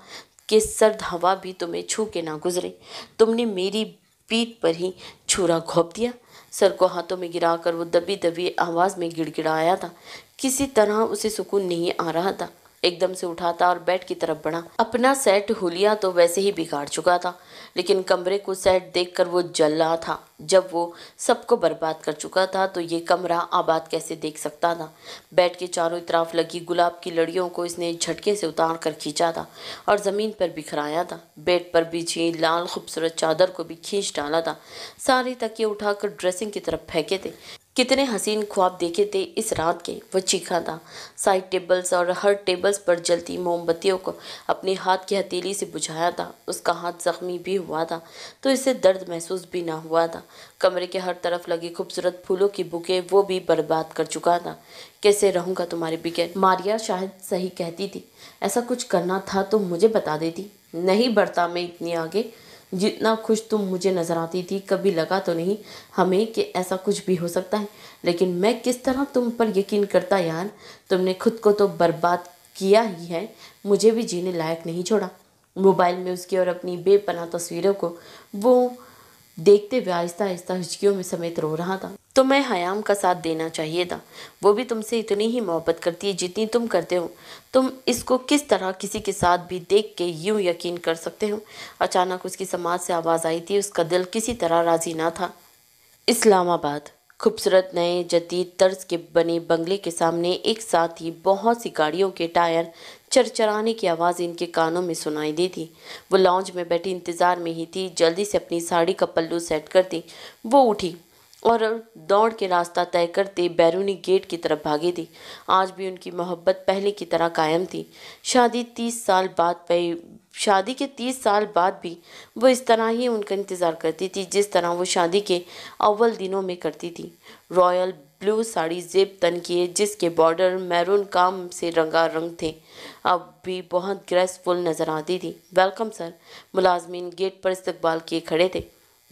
कि सर्द हवा भी तुम्हें छू के ना गुजरे तुमने मेरी पीठ पर ही छुरा घोप दिया सर को हाथों में गिराकर वो दबी दबी आवाज़ में गिड़गिड़ाया था किसी तरह उसे सुकून नहीं आ रहा था एकदम से उठाता और बेड की तरफ बढ़ा अपना सेट हुलिया तो वैसे ही बिगाड़ चुका था लेकिन कमरे को सेट देखकर वो जल रहा था जब वो सबको बर्बाद कर चुका था तो ये कमरा आबाद कैसे देख सकता था बेड के चारों तरफ लगी गुलाब की लड़ियों को इसने झटके से उतार कर खींचा था और ज़मीन पर बिखराया था बेड पर बिछी लाल खूबसूरत चादर को भी खींच डाला था सारे तकिए उठाकर ड्रेसिंग की तरफ फेंके थे कितने हसीन ख्वाब देखे थे इस रात के वह चीखा था साइड टेबल्स और हर टेबल्स पर जलती मोमबत्तियों को अपने हाथ की हथेली से बुझाया था उसका हाथ जख्मी भी हुआ था तो इसे दर्द महसूस भी ना हुआ था कमरे के हर तरफ लगी खूबसूरत फूलों की बुके वो भी बर्बाद कर चुका था कैसे रहूँगा तुम्हारे बिगैर मारिया शायद सही कहती थी ऐसा कुछ करना था तो मुझे बता देती नहीं बढ़ता मैं इतनी आगे जितना खुश तुम मुझे नज़र आती थी कभी लगा तो नहीं हमें कि ऐसा कुछ भी हो सकता है लेकिन मैं किस तरह तुम पर यकीन करता यार तुमने खुद को तो बर्बाद किया ही है मुझे भी जीने लायक नहीं छोड़ा मोबाइल में उसकी और अपनी बेपनाह तस्वीरों को वो देखते हुए आहिस्ता आहिस्ता हिचकियों में समेत रो रहा था तो मैं हयाम का साथ देना चाहिए था वो भी तुमसे इतनी ही मोहब्बत करती है जितनी तुम करते हो तुम इसको किस तरह किसी के साथ भी देख के यूँ यकीन कर सकते हो अचानक उसकी समाज से आवाज़ आई थी उसका दिल किसी तरह राजी ना था इस्लामाबाद खूबसूरत नए जदीद तर्ज के बने बंगले के सामने एक साथ ही बहुत सी गाड़ियों के टायर चरचराने की आवाज़ इनके कानों में सुनाई दी थी वो लॉन्च में बैठी इंतज़ार में ही थी जल्दी से अपनी साड़ी का पल्लू सेट करती वो उठी और दौड़ के रास्ता तय करते बैरूनी गेट की तरफ भागी थी आज भी उनकी मोहब्बत पहले की तरह कायम थी शादी तीस साल बाद शादी के तीस साल बाद भी वो इस तरह ही उनका इंतज़ार करती थी जिस तरह वो शादी के अव्वल दिनों में करती थी रॉयल ब्लू साड़ी जेब तन किए जिसके बॉर्डर मैरून काम से रंगा रंग थे अब भी बहुत ग्रेसफुल नज़र आती थी वेलकम सर मुलाजमीन गेट पर इस्तबाल किए खड़े थे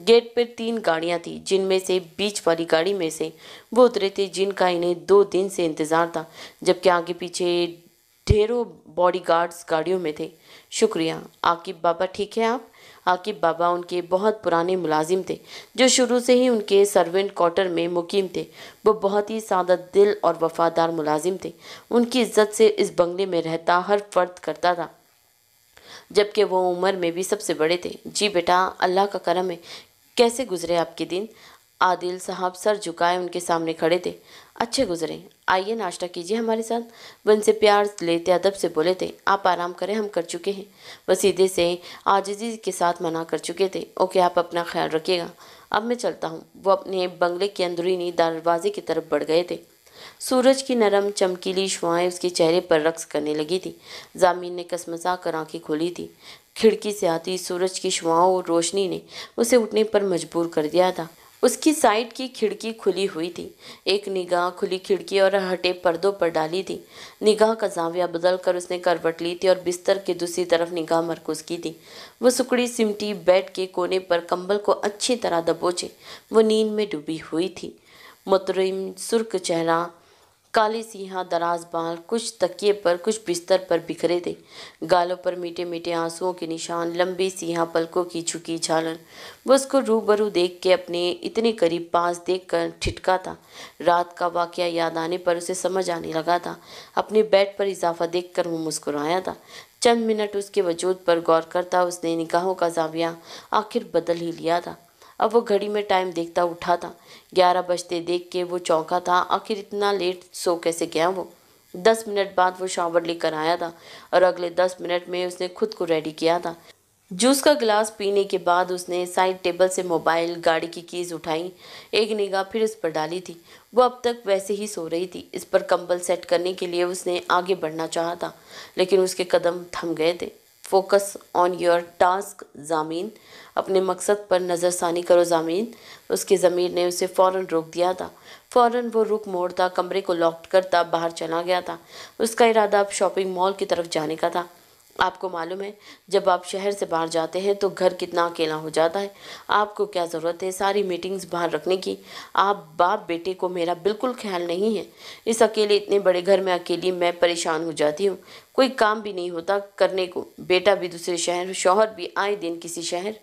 गेट पर तीन गाड़ियां थीं जिनमें से बीच वाली गाड़ी में से वो उतरे थे जिनका इन्हें दो दिन से इंतज़ार था जबकि आगे पीछे ढेरों बॉडीगार्ड्स गाड़ियों में थे शुक्रिया आकिब बाबा ठीक है आप आकिब बाबा उनके बहुत पुराने मुलाजिम थे जो शुरू से ही उनके सर्वेंट क्वार्टर में मुकीम थे वो बहुत ही सादा दिल और वफादार मुलाजिम थे उनकी इज्जत से इस बंगले में रहता हर फर्द करता था जबकि वो उम्र में भी सबसे बड़े थे जी बेटा अल्लाह का करम है कैसे गुजरे आपके दिन आदिल साहब सर झुकाए उनके सामने खड़े थे अच्छे गुजरे आइए नाश्ता कीजिए हमारे साथ से प्यार लेते अदब से बोले थे आप आराम करें हम कर चुके हैं वसीदे से आजिजी के साथ मना कर चुके थे ओके आप अपना ख्याल रखिएगा अब मैं चलता हूँ वो अपने बंगले के अंदरूनी दरवाजे की तरफ बढ़ गए थे सूरज की नरम चमकीली शुआएं उसके चेहरे पर रक्स करने लगी थी जामीन ने कसमसा कर आँखें खोली थी खिड़की से आती सूरज की शुआओं और रोशनी ने उसे उठने पर मजबूर कर दिया था उसकी साइड की खिड़की खुली हुई थी एक निगाह खुली खिड़की और हटे पर्दों पर डाली थी निगाह का जाविया बदल कर उसने करवट ली थी और बिस्तर के दूसरी तरफ निगाह मरकूज की थी वो सुकड़ी सिमटी बेड के कोने पर कंबल को अच्छी तरह दबोचे वो नींद में डूबी हुई थी मतरम सुर्ख चेहरा काले सिंहा दराज बाल कुछ तकिए पर कुछ बिस्तर पर बिखरे थे गालों पर मीठे मीठे आंसुओं के निशान लंबे सिंहा पलकों की झुकी झालन वो उसको रूबरू देख के अपने इतने करीब पास देख कर ठिटका था रात का वाक्य याद आने पर उसे समझ आने लगा था अपने बेड पर इजाफा देख कर वो मुस्कुराया था चंद मिनट उसके वजूद पर गौर करता उसने निगाहों का जाविया आखिर बदल ही लिया था अब वो घड़ी में टाइम देखता उठा था ग्यारह बजते देख के वो चौंका था आखिर इतना लेट सो कैसे गया वो दस मिनट बाद वो शावर लेकर आया था और अगले दस मिनट में उसने खुद को रेडी किया था जूस का गिलास पीने के बाद उसने साइड टेबल से मोबाइल गाड़ी की कीज़ उठाई एक निगाह फिर उस पर डाली थी वो अब तक वैसे ही सो रही थी इस पर कंबल सेट करने के लिए उसने आगे बढ़ना चाहा था लेकिन उसके कदम थम गए थे focus on your task Zamin अपने मकसद पर नज़रसानी करो ज़ामीन उसके ज़मीर ने उसे फ़ौर रोक दिया था फ़ौर वो रुक मोड़ता कमरे को लॉक करता बाहर चला गया था उसका इरादा अब शॉपिंग मॉल की तरफ जाने का था आपको मालूम है जब आप शहर से बाहर जाते हैं तो घर कितना अकेला हो जाता है आपको क्या ज़रूरत है सारी मीटिंग्स बाहर रखने की आप बाप बेटे को मेरा बिल्कुल ख्याल नहीं है इस अकेले इतने बड़े घर में अकेली मैं परेशान हो जाती हूँ कोई काम भी नहीं होता करने को बेटा भी दूसरे शहर शौहर भी आए दिन किसी शहर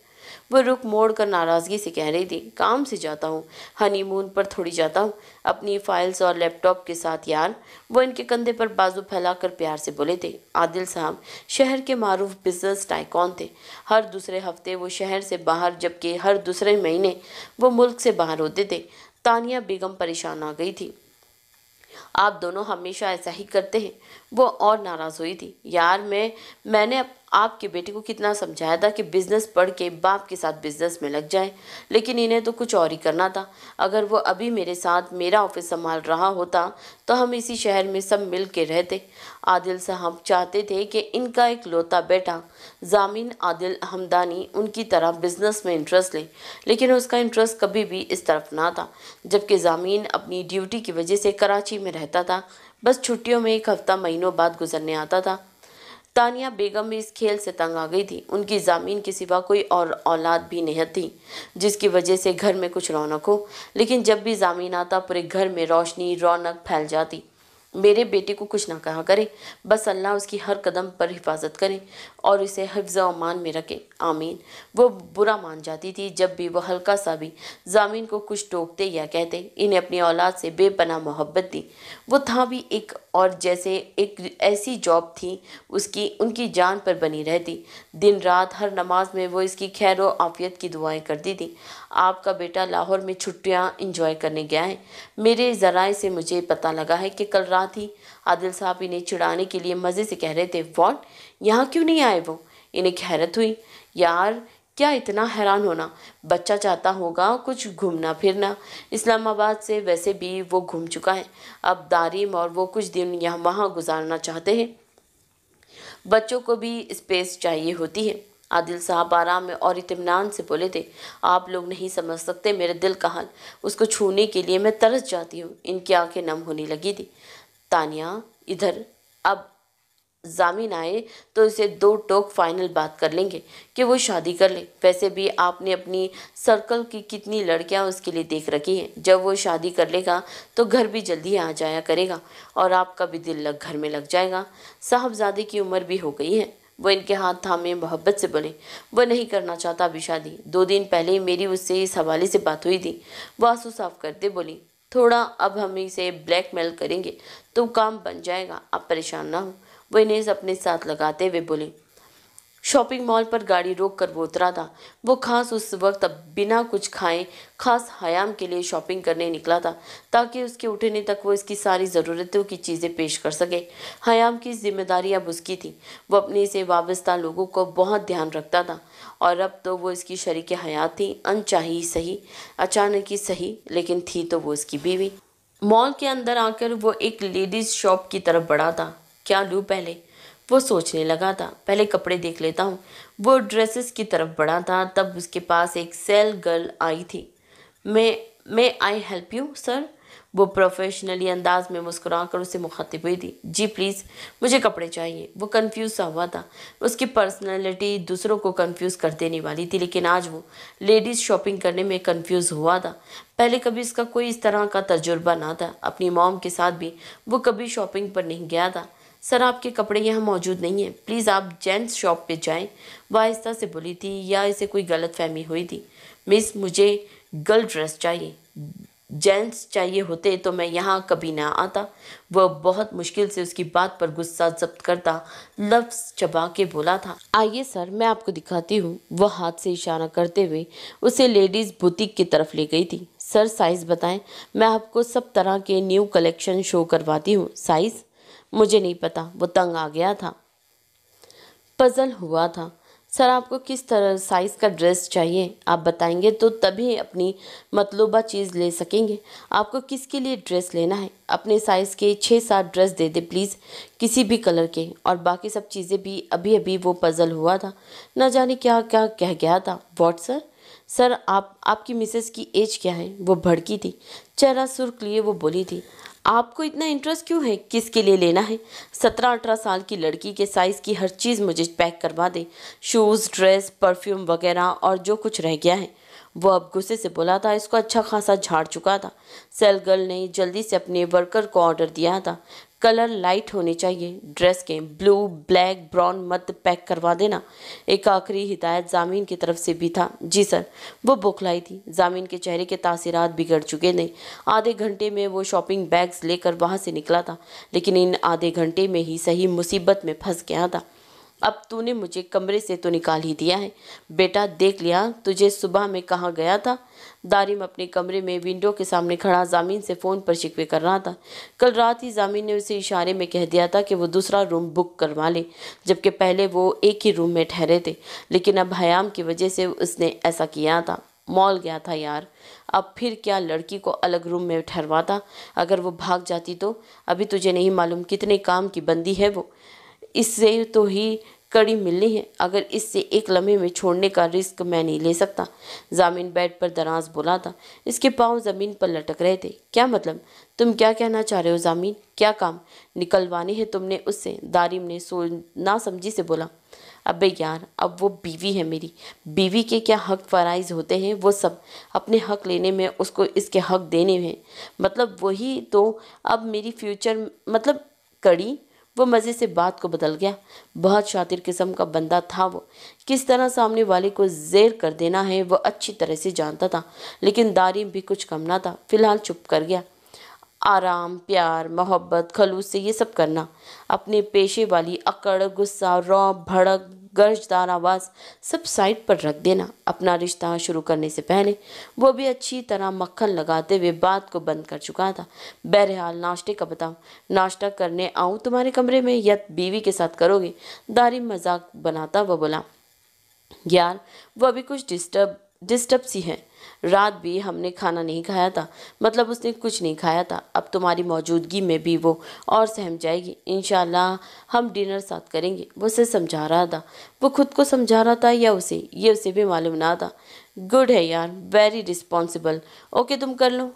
वह रुक मोड़ कर नाराज़गी से कह रही थी काम से जाता हूँ हनीमून पर थोड़ी जाता हूँ अपनी फाइल्स और लैपटॉप के साथ यार वो इनके कंधे पर बाजू फैलाकर प्यार से बोले थे आदिल साहब शहर के मारूफ बिजनेस टाइकॉन थे हर दूसरे हफ्ते वो शहर से बाहर जबकि हर दूसरे महीने वो मुल्क से बाहर होते थे तानिया बेगम परेशान आ गई थी आप दोनों हमेशा ऐसा ही करते हैं वो और नाराज़ हुई थी यार मैं मैंने आपके बेटे को कितना समझाया था कि बिज़नेस पढ़ के बाप के साथ बिज़नेस में लग जाए लेकिन इन्हें तो कुछ और ही करना था अगर वो अभी मेरे साथ मेरा ऑफिस संभाल रहा होता तो हम इसी शहर में सब मिल के रहते आदिल साहब चाहते थे कि इनका एक लोता बेटा जामिन आदिल हमदानी उनकी तरह बिज़नेस में इंटरेस्ट लें लेकिन उसका इंटरेस्ट कभी भी इस तरफ ना था जबकि जामीन अपनी ड्यूटी की वजह से कराची में रहता था बस छुट्टियों में एक हफ्ता महीनों बाद गुजरने आता था तानिया बेगम भी इस खेल से तंग आ गई थी उनकी ज़मीन के सिवा कोई और औलाद भी नहीं थी जिसकी वजह से घर में कुछ रौनक हो लेकिन जब भी ज़मीन आता पूरे घर में रोशनी रौनक फैल जाती मेरे बेटे को कुछ ना कहा करे बस अल्लाह उसकी हर कदम पर हिफाजत करे और उसे हफ्ज़ अमान में रखे आमीन वो बुरा मान जाती थी जब भी वह हल्का सा भी जामीन को कुछ टोकते या कहते इन्हें अपनी औलाद से बेपना मोहब्बत दी वो था भी एक और जैसे एक ऐसी जॉब थी उसकी उनकी जान पर बनी रहती दिन रात हर नमाज में वो इसकी खैर व आफियत की दुआएं करती थी आपका बेटा लाहौर में छुट्टियां इंजॉय करने गया है मेरे ज़राए से मुझे पता लगा है कि कल रात ही आदिल साहब इन्हें चिड़ाने के लिए मज़े से कह रहे थे वॉट यहाँ क्यों नहीं आए वो इन्हें खैरत हुई यार क्या इतना हैरान होना बच्चा चाहता होगा कुछ घूमना फिरना इस्लामाबाद से वैसे भी वो घूम चुका है अब दारिम और वो कुछ दिन यहाँ वहाँ गुजारना चाहते हैं बच्चों को भी स्पेस चाहिए होती है आदिल साहब आराम में और इतमान से बोले थे आप लोग नहीं समझ सकते मेरे दिल का हाल उसको छूने के लिए मैं तरस जाती हूँ इनकी आंखें नम होने लगी थी तानिया इधर अब जामिन आए तो इसे दो टोक फाइनल बात कर लेंगे कि वो शादी कर ले वैसे भी आपने अपनी सर्कल की कितनी लड़कियां उसके लिए देख रखी हैं जब वो शादी कर लेगा तो घर भी जल्दी आ जाया करेगा और आपका भी दिल लग घर में लग जाएगा साहबजादे की उम्र भी हो गई है वो इनके हाथ थामे मोहब्बत से बोले वो नहीं करना चाहता अभी शादी दो दिन पहले ही मेरी उससे इस हवाले से बात हुई थी वो आंसू साफ करते बोली थोड़ा अब हम इसे ब्लैकमेल करेंगे तो काम बन जाएगा आप परेशान ना हो वो इन्हें अपने साथ लगाते हुए बोले शॉपिंग मॉल पर गाड़ी रोक कर वो उतरा था वो खास उस वक्त अब बिना कुछ खाए खास हयाम के लिए शॉपिंग करने निकला था ताकि उसके उठने तक वो इसकी सारी ज़रूरतों की चीज़ें पेश कर सके हयाम की जिम्मेदारी अब उसकी थी वो अपने से वाबस्ता लोगों को बहुत ध्यान रखता था और अब तो वो इसकी शरीक हयात थी अनचाही सही अचानक ही सही लेकिन थी तो वो उसकी बीवी मॉल के अंदर आकर वो एक लेडीज़ शॉप की तरफ बढ़ा था क्या लूँ पहले वो सोचने लगा था पहले कपड़े देख लेता हूँ वो ड्रेसेस की तरफ बढ़ा था तब उसके पास एक सेल गर्ल आई थी मैं may I help you sir वो प्रोफेशनली अंदाज में मुस्कुरा कर उसे मुखातिब हुई थी जी प्लीज़ मुझे कपड़े चाहिए वो कंफ्यूज सा हुआ था उसकी पर्सनालिटी दूसरों को कंफ्यूज कर देने वाली थी लेकिन आज वो लेडीज़ शॉपिंग करने में कंफ्यूज हुआ था पहले कभी इसका कोई इस तरह का तजुर्बा ना था अपनी मॉम के साथ भी वो कभी शॉपिंग पर नहीं गया था सर आपके कपड़े यहाँ मौजूद नहीं हैं प्लीज़ आप जेंट्स शॉप पे जाएं वह आहिस्ता से बोली थी या इसे कोई गलत फहमी हुई थी मिस मुझे गर्ल ड्रेस चाहिए जेंट्स चाहिए होते तो मैं यहाँ कभी ना आता वह बहुत मुश्किल से उसकी बात पर गुस्सा जब्त करता लफ्ज़ चबा के बोला था आइए सर मैं आपको दिखाती हूँ वह हाथ से इशारा करते हुए उसे लेडीज़ बुटीक की तरफ ले गई थी सर साइज़ बताएं मैं आपको सब तरह के न्यू कलेक्शन शो करवाती हूँ साइज़ मुझे नहीं पता वो तंग आ गया था पजल हुआ था सर आपको किस तरह साइज़ का ड्रेस चाहिए आप बताएंगे तो तभी अपनी मतलूबा चीज़ ले सकेंगे आपको किसके लिए ड्रेस लेना है अपने साइज़ के छः सात ड्रेस दे दे प्लीज़ किसी भी कलर के और बाकी सब चीज़ें भी अभी अभी वो पज़ल हुआ था ना जाने क्या क्या कह गया था वॉट सर सर आप आपकी मिसेस की एज क्या है वो भड़की थी चेहरा सुर्ख लिए वो बोली थी आपको इतना इंटरेस्ट क्यों है किसके लिए लेना है सत्रह अठारह साल की लड़की के साइज़ की हर चीज़ मुझे पैक करवा दे शूज़ ड्रेस परफ्यूम वगैरह और जो कुछ रह गया है वो अब गुस्से से बोला था इसको अच्छा खासा झाड़ चुका था सेल गर्ल ने जल्दी से अपने वर्कर को ऑर्डर दिया था कलर लाइट होने चाहिए ड्रेस के ब्लू ब्लैक ब्राउन मत पैक करवा देना एक आखिरी हिदायत जामीन की तरफ से भी था जी सर वो बुखलाई थी जामीन के चेहरे के तासीरात बिगड़ चुके थे आधे घंटे में वो शॉपिंग बैग्स लेकर वहाँ से निकला था लेकिन इन आधे घंटे में ही सही मुसीबत में फंस गया था अब तूने मुझे कमरे से तो निकाल ही दिया है बेटा देख लिया तुझे सुबह में कहाँ गया था दारिम अपने कमरे में विंडो के सामने खड़ा जामीन से फ़ोन पर शिकवे कर रहा था कल रात ही जामीन ने उसे इशारे में कह दिया था कि वो दूसरा रूम बुक करवा ले जबकि पहले वो एक ही रूम में ठहरे थे लेकिन अब हयाम की वजह से उसने ऐसा किया था मॉल गया था यार अब फिर क्या लड़की को अलग रूम में ठहरवाता अगर वो भाग जाती तो अभी तुझे नहीं मालूम कितने काम की बंदी है वो इससे तो ही कड़ी मिलनी है अगर इससे एक लम्हे में छोड़ने का रिस्क मैं नहीं ले सकता जामिन बेड पर दराज बोला था इसके पाँव ज़मीन पर लटक रहे थे क्या मतलब तुम क्या कहना चाह रहे हो जामिन क्या काम निकलवानी है तुमने उससे दारिम ने सो ना समझी से बोला अबे यार अब वो बीवी है मेरी बीवी के क्या हक फ़राइज़ होते हैं वो सब अपने हक लेने में उसको इसके हक देने में मतलब वही तो अब मेरी फ्यूचर मतलब कड़ी वो मज़े से बात को बदल गया बहुत शातिर किस्म का बंदा था वो किस तरह सामने वाले को जेर कर देना है वो अच्छी तरह से जानता था लेकिन दारी भी कुछ कम ना था फिलहाल चुप कर गया आराम प्यार मोहब्बत खलूस से ये सब करना अपने पेशे वाली अकड़ गुस्सा रौ भड़क गर्जदार आवाज़ सब साइड पर रख देना अपना रिश्ता शुरू करने से पहले वो भी अच्छी तरह मक्खन लगाते हुए बात को बंद कर चुका था बहरहाल नाश्ते का बताओ नाश्ता करने आऊँ तुम्हारे कमरे में या बीवी के साथ करोगे दारी मजाक बनाता वह बोला यार वह भी कुछ डिस्टर्ब डिस्टर्ब सी है रात भी हमने खाना नहीं खाया था मतलब उसने कुछ नहीं खाया था अब तुम्हारी मौजूदगी में भी वो और सहम जाएगी इन हम डिनर साथ करेंगे वो उसे समझा रहा था वो खुद को समझा रहा था या उसे ये उसे भी मालूम ना था गुड है यार वेरी रिस्पॉन्सिबल ओके तुम कर लो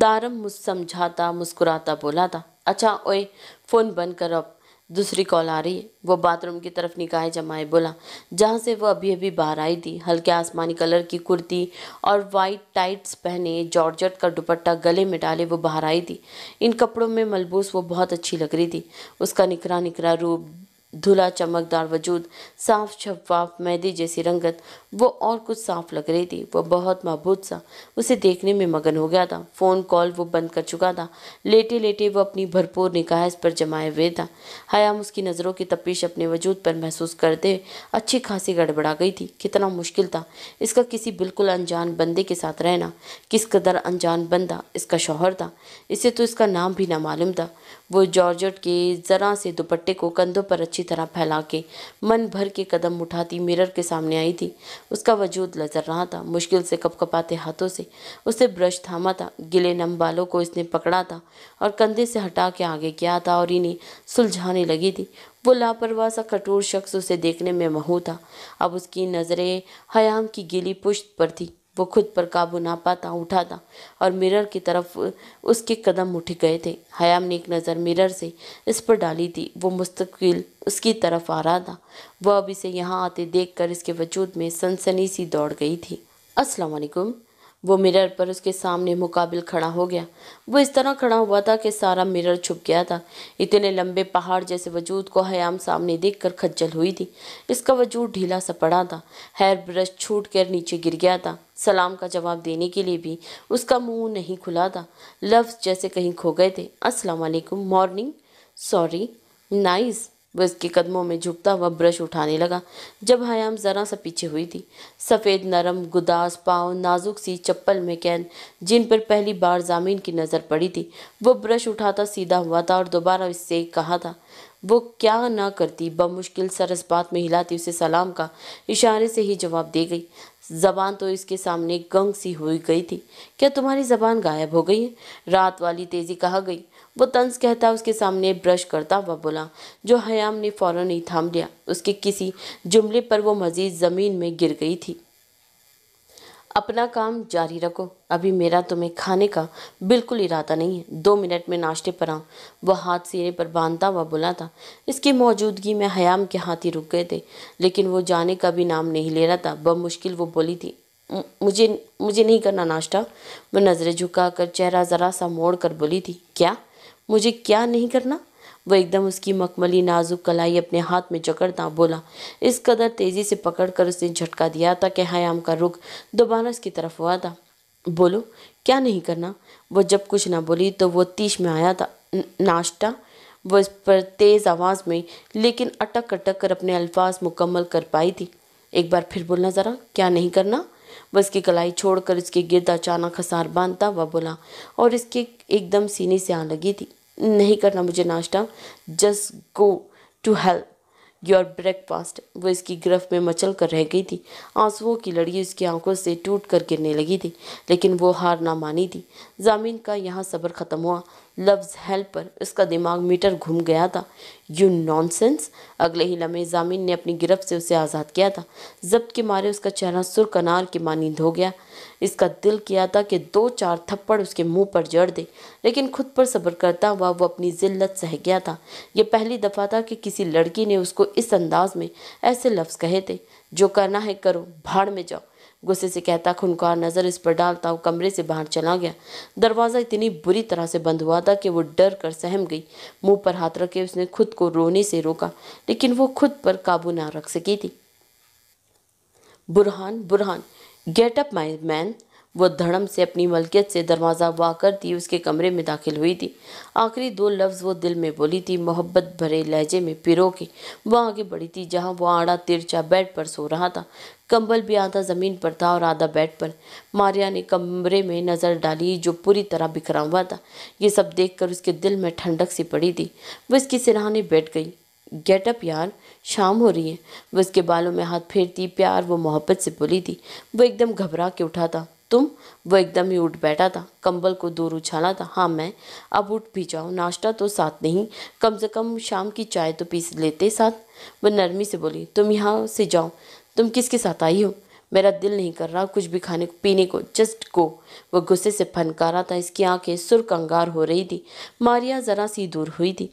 दारम मुझ समझाता मुस्कुराता बोला था अच्छा ओए फ़ोन बंद करो अब दूसरी कॉल आ रही है वो बाथरूम की तरफ निकाहे जमाए बोला जहाँ से वो अभी अभी बाहर आई थी हल्के आसमानी कलर की कुर्ती और वाइट टाइट्स पहने जॉर्जट का दुपट्टा गले में डाले वो बाहर आई थी इन कपड़ों में मलबूस वो बहुत अच्छी लग रही थी उसका निकरा निकरा रूप धुला चमकदार वजूद साफ शफाफ मैदे जैसी रंगत वो और कुछ साफ लग रही थी वो बहुत महबूत सा उसे देखने में मगन हो गया था फ़ोन कॉल वो बंद कर चुका था लेटे लेटे वो अपनी भरपूर निकाह इस पर जमाए हुए था हयाम उसकी नज़रों की तपिश अपने वजूद पर महसूस करते अच्छी खासी गड़बड़ा गई थी कितना मुश्किल था इसका किसी बिल्कुल अनजान बंदे के साथ रहना किस कदर अनजान बंदा इसका शौहर था इसे तो इसका नाम भी ना मालूम था वो जॉर्जट के ज़रा से दुपट्टे को कंधों पर अच्छी तरह फैला के मन भर के कदम उठाती मिरर के सामने आई थी उसका वजूद लजर रहा था मुश्किल से कपकपाते हाथों से उसे ब्रश थामा था गिले नम बालों को इसने पकड़ा था और कंधे से हटा के आगे किया था और इन्हें सुलझाने लगी थी वो लापरवाह सा कठोर शख्स उसे देखने में महू था अब उसकी नज़रें हयाम की गिली पुश्त पर थी वो खुद पर काबू ना पाता उठा था और मिरर की तरफ उसके कदम उठ गए थे हयाम ने एक नज़र मिरर से इस पर डाली थी वो मुस्तकिल उसकी तरफ आ रहा था वह अब इसे यहाँ आते देखकर इसके वजूद में सनसनी सी दौड़ गई थी असलकुम वो मिरर पर उसके सामने मुकाबिल खड़ा हो गया वो इस तरह खड़ा हुआ था कि सारा मिरर छुप गया था इतने लंबे पहाड़ जैसे वजूद को हयाम सामने देख कर खज्जल हुई थी इसका वजूद ढीला सा पड़ा था हेयर ब्रश छूट कर नीचे गिर गया था सलाम का जवाब देने के लिए भी उसका मुंह नहीं खुला था लफ्ज़ जैसे कहीं खो गए थे अस्सलाम मॉर्निंग सॉरी नाइस वह उसके कदमों में झुकता हुआ ब्रश उठाने लगा जब हयाम ज़रा सा पीछे हुई थी सफ़ेद नरम गुदास पाँव नाजुक सी चप्पल में कैन जिन पर पहली बार जामीन की नज़र पड़ी थी वो ब्रश उठाता सीधा हुआ था और दोबारा इससे कहा था वो क्या ना करती बमुश्किल सरस बात में हिलाती उसे सलाम का इशारे से ही जवाब दे गई जबान तो इसके सामने गंग सी हो गई थी क्या तुम्हारी जबान गायब हो गई है रात वाली तेज़ी कहा गई वो तंज कहता उसके सामने ब्रश करता हुआ बोला जो हयाम ने फ़ौरन ही थाम लिया उसके किसी जुमले पर वो मज़ीद ज़मीन में गिर गई थी अपना काम जारी रखो अभी मेरा तुम्हें खाने का बिल्कुल इरादा नहीं है दो मिनट में नाश्ते पर आऊँ वह हाथ सीने पर बांधता हुआ बोला था इसकी मौजूदगी में हयाम के हाथ ही रुक गए थे लेकिन वो जाने का भी नाम नहीं ले रहा था ब मुश्किल वो बोली थी मुझे मुझे नहीं करना नाश्ता वह नज़रें झुका कर चेहरा ज़रा सा मोड़ कर बोली थी क्या मुझे क्या नहीं करना वह एकदम उसकी मखमली नाजुक कलाई अपने हाथ में जकड़ता बोला इस कदर तेज़ी से पकड़कर उसने झटका दिया था कि हयाम का रुख दोबारा उसकी तरफ हुआ था बोलो क्या नहीं करना वह जब कुछ ना बोली तो वो तीस में आया था नाश्ता वह इस पर तेज़ आवाज़ में लेकिन अटक अटक कर अपने अल्फाज मुकम्मल कर पाई थी एक बार फिर बोलना ज़रा क्या नहीं करना वह इसकी कलाई छोड़कर इसके गिरद अचानक हसार बांधता वह बोला और इसके एकदम सीने से आ लगी थी नहीं करना मुझे नाश्ता just go to help your breakfast वो इसकी गिरफ्त में मचल कर रह गई थी आंसुओं की लड़ी उसकी आंखों से टूट कर गिरने लगी थी लेकिन वो हार ना मानी थी जामीन का यहाँ सब्र ख़त्म हुआ लफ्ज़ हेल्प पर उसका दिमाग मीटर घूम गया था यू नॉनसेंस अगले ही लम्हे जामिन ने अपनी गिरफ्त से उसे आज़ाद किया था जब्त के मारे उसका चेहरा सुर कनार के मानंद हो गया इसका दिल किया था कि दो चार थप्पड़ उसके मुंह पर जड़ दे लेकिन खुद पर सब्र करता हुआ वो अपनी जिल्लत सह गया था यह पहली दफ़ा था कि किसी लड़की ने उसको इस अंदाज में ऐसे लफ्ज़ कहे थे जो करना है करो भाड़ में जाओ गुस्से से कहता खुनकार नज़र इस पर डालता हुआ कमरे से बाहर चला गया दरवाज़ा इतनी बुरी तरह से बंद हुआ था कि वो डर कर सहम गई मुंह पर हाथ रखे उसने खुद को रोने से रोका लेकिन वो खुद पर काबू ना रख सकी थी Burhan Burhan get up my man वो धड़म से अपनी मलकियत से दरवाज़ा वाह कर उसके कमरे में दाखिल हुई थी आखिरी दो लफ्ज़ वो दिल में बोली थी मोहब्बत भरे लहजे में पिरो के वह आगे बढ़ी थी जहाँ वो आड़ा तिरछा बेड पर सो रहा था कंबल भी आधा ज़मीन पर था और आधा बेड पर मारिया ने कमरे में नज़र डाली जो पूरी तरह बिखरा हुआ था ये सब देख उसके दिल में ठंडक सी पड़ी थी वह इसकी सिराहाने बैठ गई गेटअप यार शाम हो रही है वह इसके बालों में हाथ फेरती प्यार वो मोहब्बत से बोली थी वो एकदम घबरा के उठा था तुम वो एकदम ही उठ बैठा था कंबल को दूर उछाला था हाँ मैं अब उठ भी जाऊँ नाश्ता तो साथ नहीं कम से कम शाम की चाय तो पीस लेते साथ वह नरमी से बोली तुम यहाँ से जाओ तुम किसके साथ आई हो मेरा दिल नहीं कर रहा कुछ भी खाने को पीने को जस्ट को वह गुस्से से फनकारा था इसकी आंखें सुर्ख अंगार हो रही थी मारिया ज़रा सी दूर हुई थी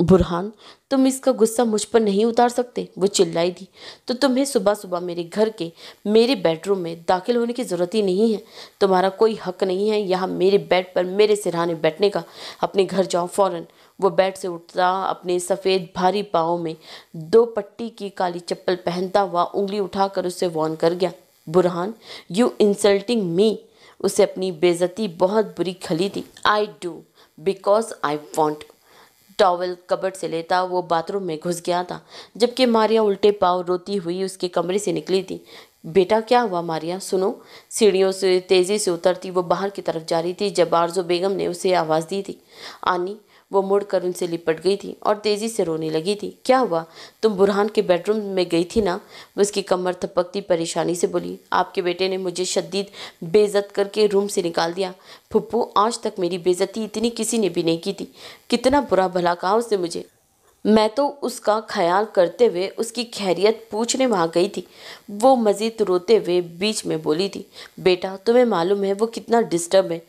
बुरहान तुम इसका गुस्सा मुझ पर नहीं उतार सकते वो चिल्लाई थी तो तुम्हें सुबह सुबह मेरे घर के मेरे बेडरूम में दाखिल होने की ज़रूरत ही नहीं है तुम्हारा कोई हक नहीं है यहाँ मेरे बेड पर मेरे सिरहाने बैठने का अपने घर जाओ फ़ौरन वो बेड से उठता अपने सफ़ेद भारी पाँव में दो पट्टी की काली चप्पल पहनता हुआ उंगली उठाकर उसे वॉन कर गया बुरहान यू इंसल्टिंग मी उसे अपनी बेजती बहुत बुरी खली थी I do because I want towel cupboard से लेता वो बाथरूम में घुस गया था जबकि मारिया उल्टे पाँव रोती हुई उसके कमरे से निकली थी बेटा क्या हुआ मारिया सुनो सीढ़ियों से तेज़ी से उतरती वो बाहर की तरफ जा रही थी जब आरजो बेगम ने उसे आवाज़ दी थी आनी वो मुड़कर उनसे लिपट गई थी और तेज़ी से रोने लगी थी क्या हुआ तुम बुरहान के बेडरूम में गई थी ना वो उसकी कमर थपकती परेशानी से बोली आपके बेटे ने मुझे शदीद बेज़त करके रूम से निकाल दिया फुप्पू आज तक मेरी बेज़ती इतनी किसी ने भी नहीं की थी कितना बुरा भला कहा उसने मुझे मैं तो उसका ख्याल करते हुए उसकी खैरियत पूछने वहाँ गई थी वो मज़ीद रोते हुए बीच में बोली थी बेटा तुम्हें मालूम है वो कितना डिस्टर्ब है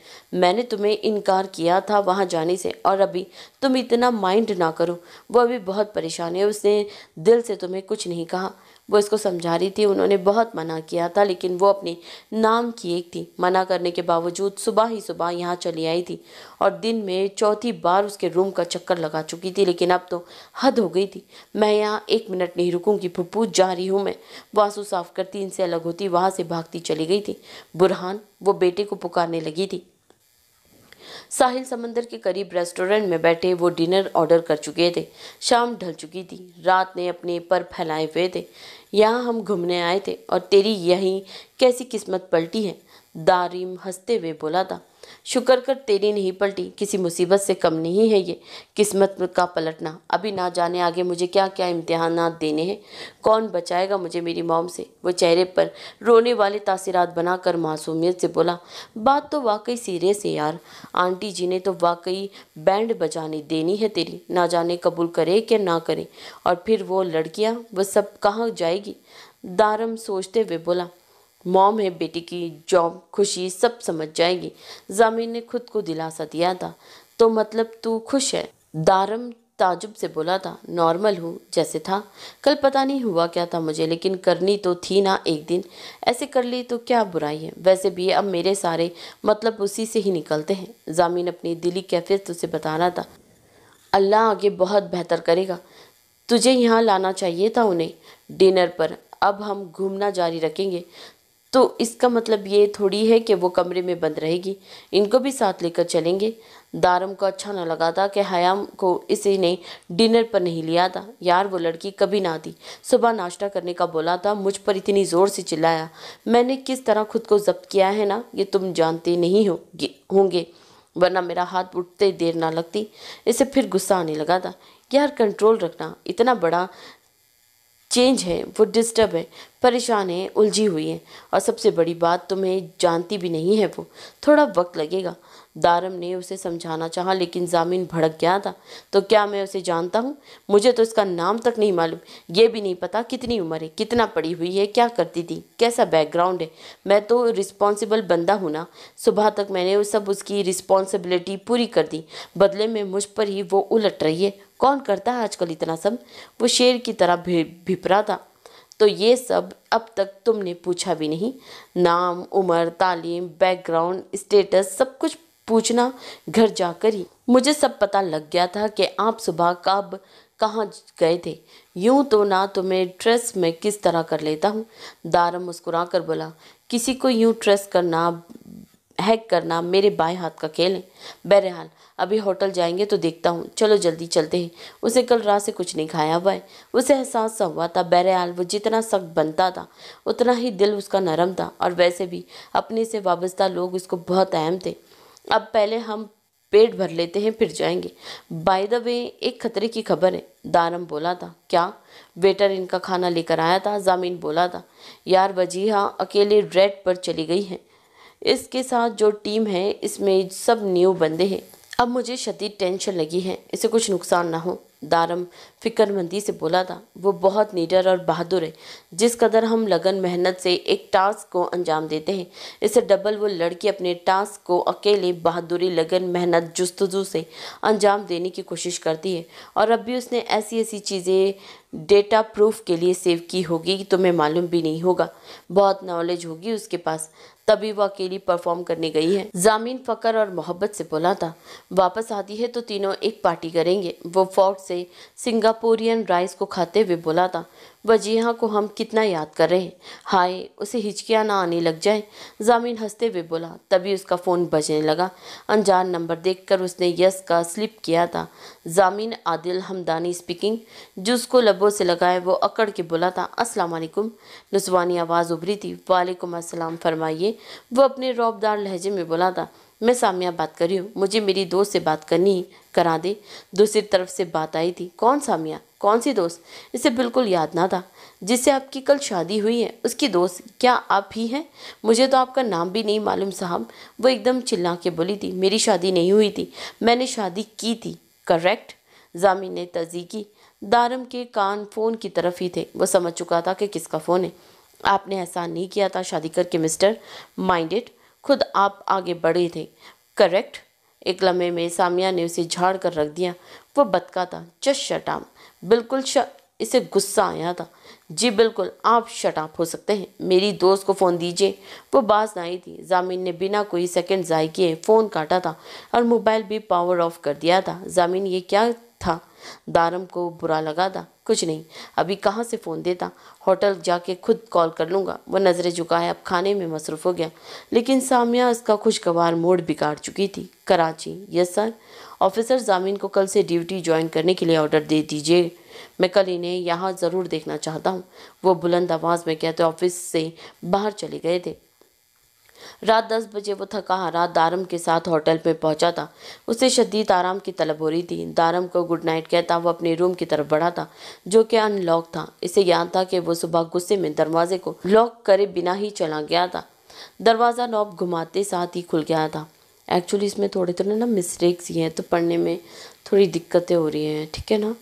मैंने तुम्हें इनकार किया था वहाँ जाने से और अभी तुम इतना माइंड ना करो वो अभी बहुत परेशान है उसने दिल से तुम्हें कुछ नहीं कहा वो इसको समझा रही थी उन्होंने बहुत मना किया था लेकिन वो अपने नाम की एक थी मना करने के बावजूद सुबह ही सुबह यहाँ चली आई थी और दिन में चौथी बार उसके रूम का चक्कर लगा चुकी थी लेकिन अब तो हद हो गई थी मैं यहाँ एक मिनट नहीं रुकूंगी फुप्पूस जा रही हूँ मैं वो साफ करती इनसे अलग होती वहाँ से भागती चली गई थी बुरहान वो बेटे को पुकारने लगी थी साहिल समंदर के करीब रेस्टोरेंट में बैठे वो डिनर ऑर्डर कर चुके थे शाम ढल चुकी थी रात ने अपने पर फैलाए हुए थे यहाँ हम घूमने आए थे और तेरी यही कैसी किस्मत पलटी है दारिम हंसते हुए बोला था शुक्र कर तेरी नहीं पलटी किसी मुसीबत से कम नहीं है ये किस्मत का पलटना अभी ना जाने आगे मुझे क्या क्या इम्तहान देने हैं कौन बचाएगा मुझे मेरी मॉम से वो चेहरे पर रोने वाले तासीरात बनाकर मासूमियत से बोला बात तो वाकई सीरियस है यार आंटी जी ने तो वाकई बैंड बजाने देनी है तेरी ना जाने कबूल करे कि ना करे और फिर वो लड़कियाँ वह सब कहाँ जाएगी दारम सोचते हुए बोला मॉम है बेटी की जॉब खुशी सब समझ जाएगी जामिन ने खुद को दिलासा दिया था तो मतलब तू खुश है दारम ताजुब से बोला था नॉर्मल हूँ जैसे था कल पता नहीं हुआ क्या था मुझे लेकिन करनी तो थी ना एक दिन ऐसे कर ली तो क्या बुराई है वैसे भी अब मेरे सारे मतलब उसी से ही निकलते हैं जामिन अपनी दिली कैफियत उसे बताना था अल्लाह आगे बहुत बेहतर करेगा तुझे यहाँ लाना चाहिए था उन्हें डिनर पर अब हम घूमना जारी रखेंगे तो इसका मतलब ये थोड़ी है कि वो कमरे में बंद रहेगी इनको भी साथ लेकर चलेंगे दारम को अच्छा ना लगा था कि हयाम को इसे ने डिनर पर नहीं लिया था यार वो लड़की कभी ना आती सुबह नाश्ता करने का बोला था मुझ पर इतनी ज़ोर से चिल्लाया मैंने किस तरह खुद को जब्त किया है ना ये तुम जानते नहीं हो होंगे वरना मेरा हाथ उठते देर ना लगती इसे फिर गुस्सा आने लगा था यार कंट्रोल रखना इतना बड़ा चेंज है वो डिस्टर्ब है परेशान है उलझी हुई है और सबसे बड़ी बात तुम्हें तो जानती भी नहीं है वो थोड़ा वक्त लगेगा दारम ने उसे समझाना चाहा लेकिन जामिन भड़क गया था तो क्या मैं उसे जानता हूँ मुझे तो इसका नाम तक नहीं मालूम ये भी नहीं पता कितनी उम्र है कितना पड़ी हुई है क्या करती थी कैसा बैकग्राउंड है मैं तो रिस्पॉन्सिबल बंदा हूँ ना सुबह तक मैंने उस सब उसकी रिस्पॉन्सिबिलिटी पूरी कर दी बदले में मुझ पर ही वो उलट रही है कौन करता है आजकल इतना सब वो शेर की तरह भिपरा था तो ये सब अब तक तुमने पूछा भी नहीं नाम उम्र तालीम बैकग्राउंड स्टेटस सब कुछ पूछना घर जाकर ही मुझे सब पता लग गया था कि आप सुबह कब कहाँ गए थे यूं तो ना तुम्हें तो ट्रेस में किस तरह कर लेता हूँ दारा मुस्कुरा कर बोला किसी को यूं ट्रेस करना हैक करना मेरे बाएं हाथ का खेल है बहरहाल अभी होटल जाएंगे तो देखता हूँ चलो जल्दी चलते हैं उसे कल रात से कुछ नहीं खाया हुआ है उसे एहसास सा हुआ था बहरहाल वो जितना सख्त बनता था उतना ही दिल उसका नरम था और वैसे भी अपने से वाबस्ता लोग उसको बहुत अहम थे अब पहले हम पेट भर लेते हैं फिर जाएंगे बाय द वे एक खतरे की खबर है दानम बोला था क्या वेटर इनका खाना लेकर आया था जामीन बोला था यार वजीहा अकेले रेड पर चली गई है इसके साथ जो टीम है इसमें सब न्यू बंदे हैं अब मुझे शदीद टेंशन लगी है इसे कुछ नुकसान ना हो दारम फ़िक्रमंदी से बोला था वो बहुत निडर और बहादुर है जिस कदर हम लगन मेहनत से एक टास्क को अंजाम देते हैं इससे डबल वो लड़की अपने टास्क को अकेले बहादुरी लगन मेहनत जस्तजू से अंजाम देने की कोशिश करती है और अब भी उसने ऐसी ऐसी चीज़ें डेटा प्रूफ के लिए सेव की होगी तुम्हें तो मालूम भी नहीं होगा बहुत नॉलेज होगी उसके पास तभी वह अकेली परफॉर्म करने गई है जामीन फ़कर और मोहब्बत से बोला था वापस आती है तो तीनों एक पार्टी करेंगे वो फोर्ट से सिंगापुरियन राइस को खाते हुए बोला था वजीहा को हम कितना याद कर रहे हैं हाय उसे हिचकियाँ ना आने लग जाए जामिन हंसते हुए बोला तभी उसका फ़ोन बजने लगा अनजान नंबर देखकर उसने यस का स्लिप किया था जामिन आदिल हमदानी स्पीकिंग जिस को लबों से लगाए वो अकड़ के बोला था अस्सलाम वालेकुम नुस्वानी आवाज़ उभरी थी वालेकुम अस्सलाम फरमाइए वो अपने रौबदार लहजे में बोला था मैं सामिया बात कर रही हूँ मुझे मेरी दोस्त से बात करनी करा दे दूसरी तरफ से बात आई थी कौन सामिया कौन सी दोस्त इसे बिल्कुल याद ना था जिससे आपकी कल शादी हुई है उसकी दोस्त क्या आप ही हैं मुझे तो आपका नाम भी नहीं मालूम साहब वो एकदम चिल्ला के बोली थी मेरी शादी नहीं हुई थी मैंने शादी की थी करेक्ट जामी ने की दारम के कान फ़ोन की तरफ ही थे वो समझ चुका था कि किसका फ़ोन है आपने ऐसा नहीं किया था शादी करके मिस्टर माइंडेड खुद आप आगे बढ़े थे करेक्ट एक लम्हे में सामिया ने उसे झाड़ कर रख दिया वह बतका था जस्ट शटाम बिल्कुल श इसे गुस्सा आया था जी बिल्कुल आप शटाप हो सकते हैं मेरी दोस्त को फ़ोन दीजिए वो बाज ना आई थी जामीन ने बिना कोई सेकंड ज़ाय किए फ़ोन काटा था और मोबाइल भी पावर ऑफ कर दिया था जामीन ये क्या था दारम को बुरा लगा था कुछ नहीं अभी कहाँ से फ़ोन देता होटल जाके खुद कॉल कर लूँगा वह नज़रें झुकाए अब खाने में मसरूफ़ हो गया लेकिन सामिया इसका खुशगवार मोड़ बिगाड़ चुकी थी कराची यस सर ऑफिसर जामीन को कल से ड्यूटी ज्वाइन करने के लिए ऑर्डर दे दीजिए मैं कल इन्हें यहाँ ज़रूर देखना चाहता हूँ वो बुलंद आवाज़ में कहते ऑफिस से बाहर चले गए थे रात दस बजे वो थका हारा दारम के साथ होटल में पहुंचा था उसे शदीद आराम की तलब हो रही थी दारम को गुड नाइट कहता वो अपने रूम की तरफ बढ़ा था जो कि अनलॉक था इसे याद था कि वो सुबह गुस्से में दरवाजे को लॉक करे बिना ही चला गया था दरवाज़ा नॉब घुमाते साथ ही खुल गया था एक्चुअली इसमें थोड़े थोड़े तो ना मिस्टेक्स ही हैं तो पढ़ने में थोड़ी दिक्कतें हो रही हैं ठीक है ना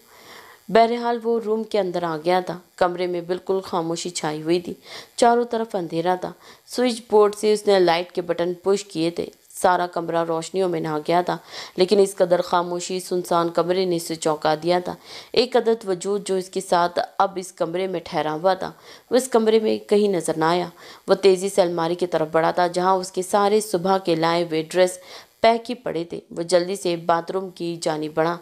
बहरहाल वो रूम के अंदर आ गया था कमरे में बिल्कुल खामोशी छाई हुई थी चारों तरफ अंधेरा था स्विच बोर्ड से उसने लाइट के बटन पुश किए थे सारा कमरा रोशनियों में नहा गया था लेकिन इस कदर खामोशी सुनसान कमरे ने इसे चौंका दिया था एक अदत वजूद जो इसके साथ अब इस कमरे में ठहरा हुआ था वो इस कमरे में कहीं नजर ना आया वह तेज़ी से अलमारी की तरफ बढ़ा था जहाँ उसके सारे सुबह के लाए हुए ड्रेस पैक ही पड़े थे वो जल्दी से बाथरूम की जानी बढ़ा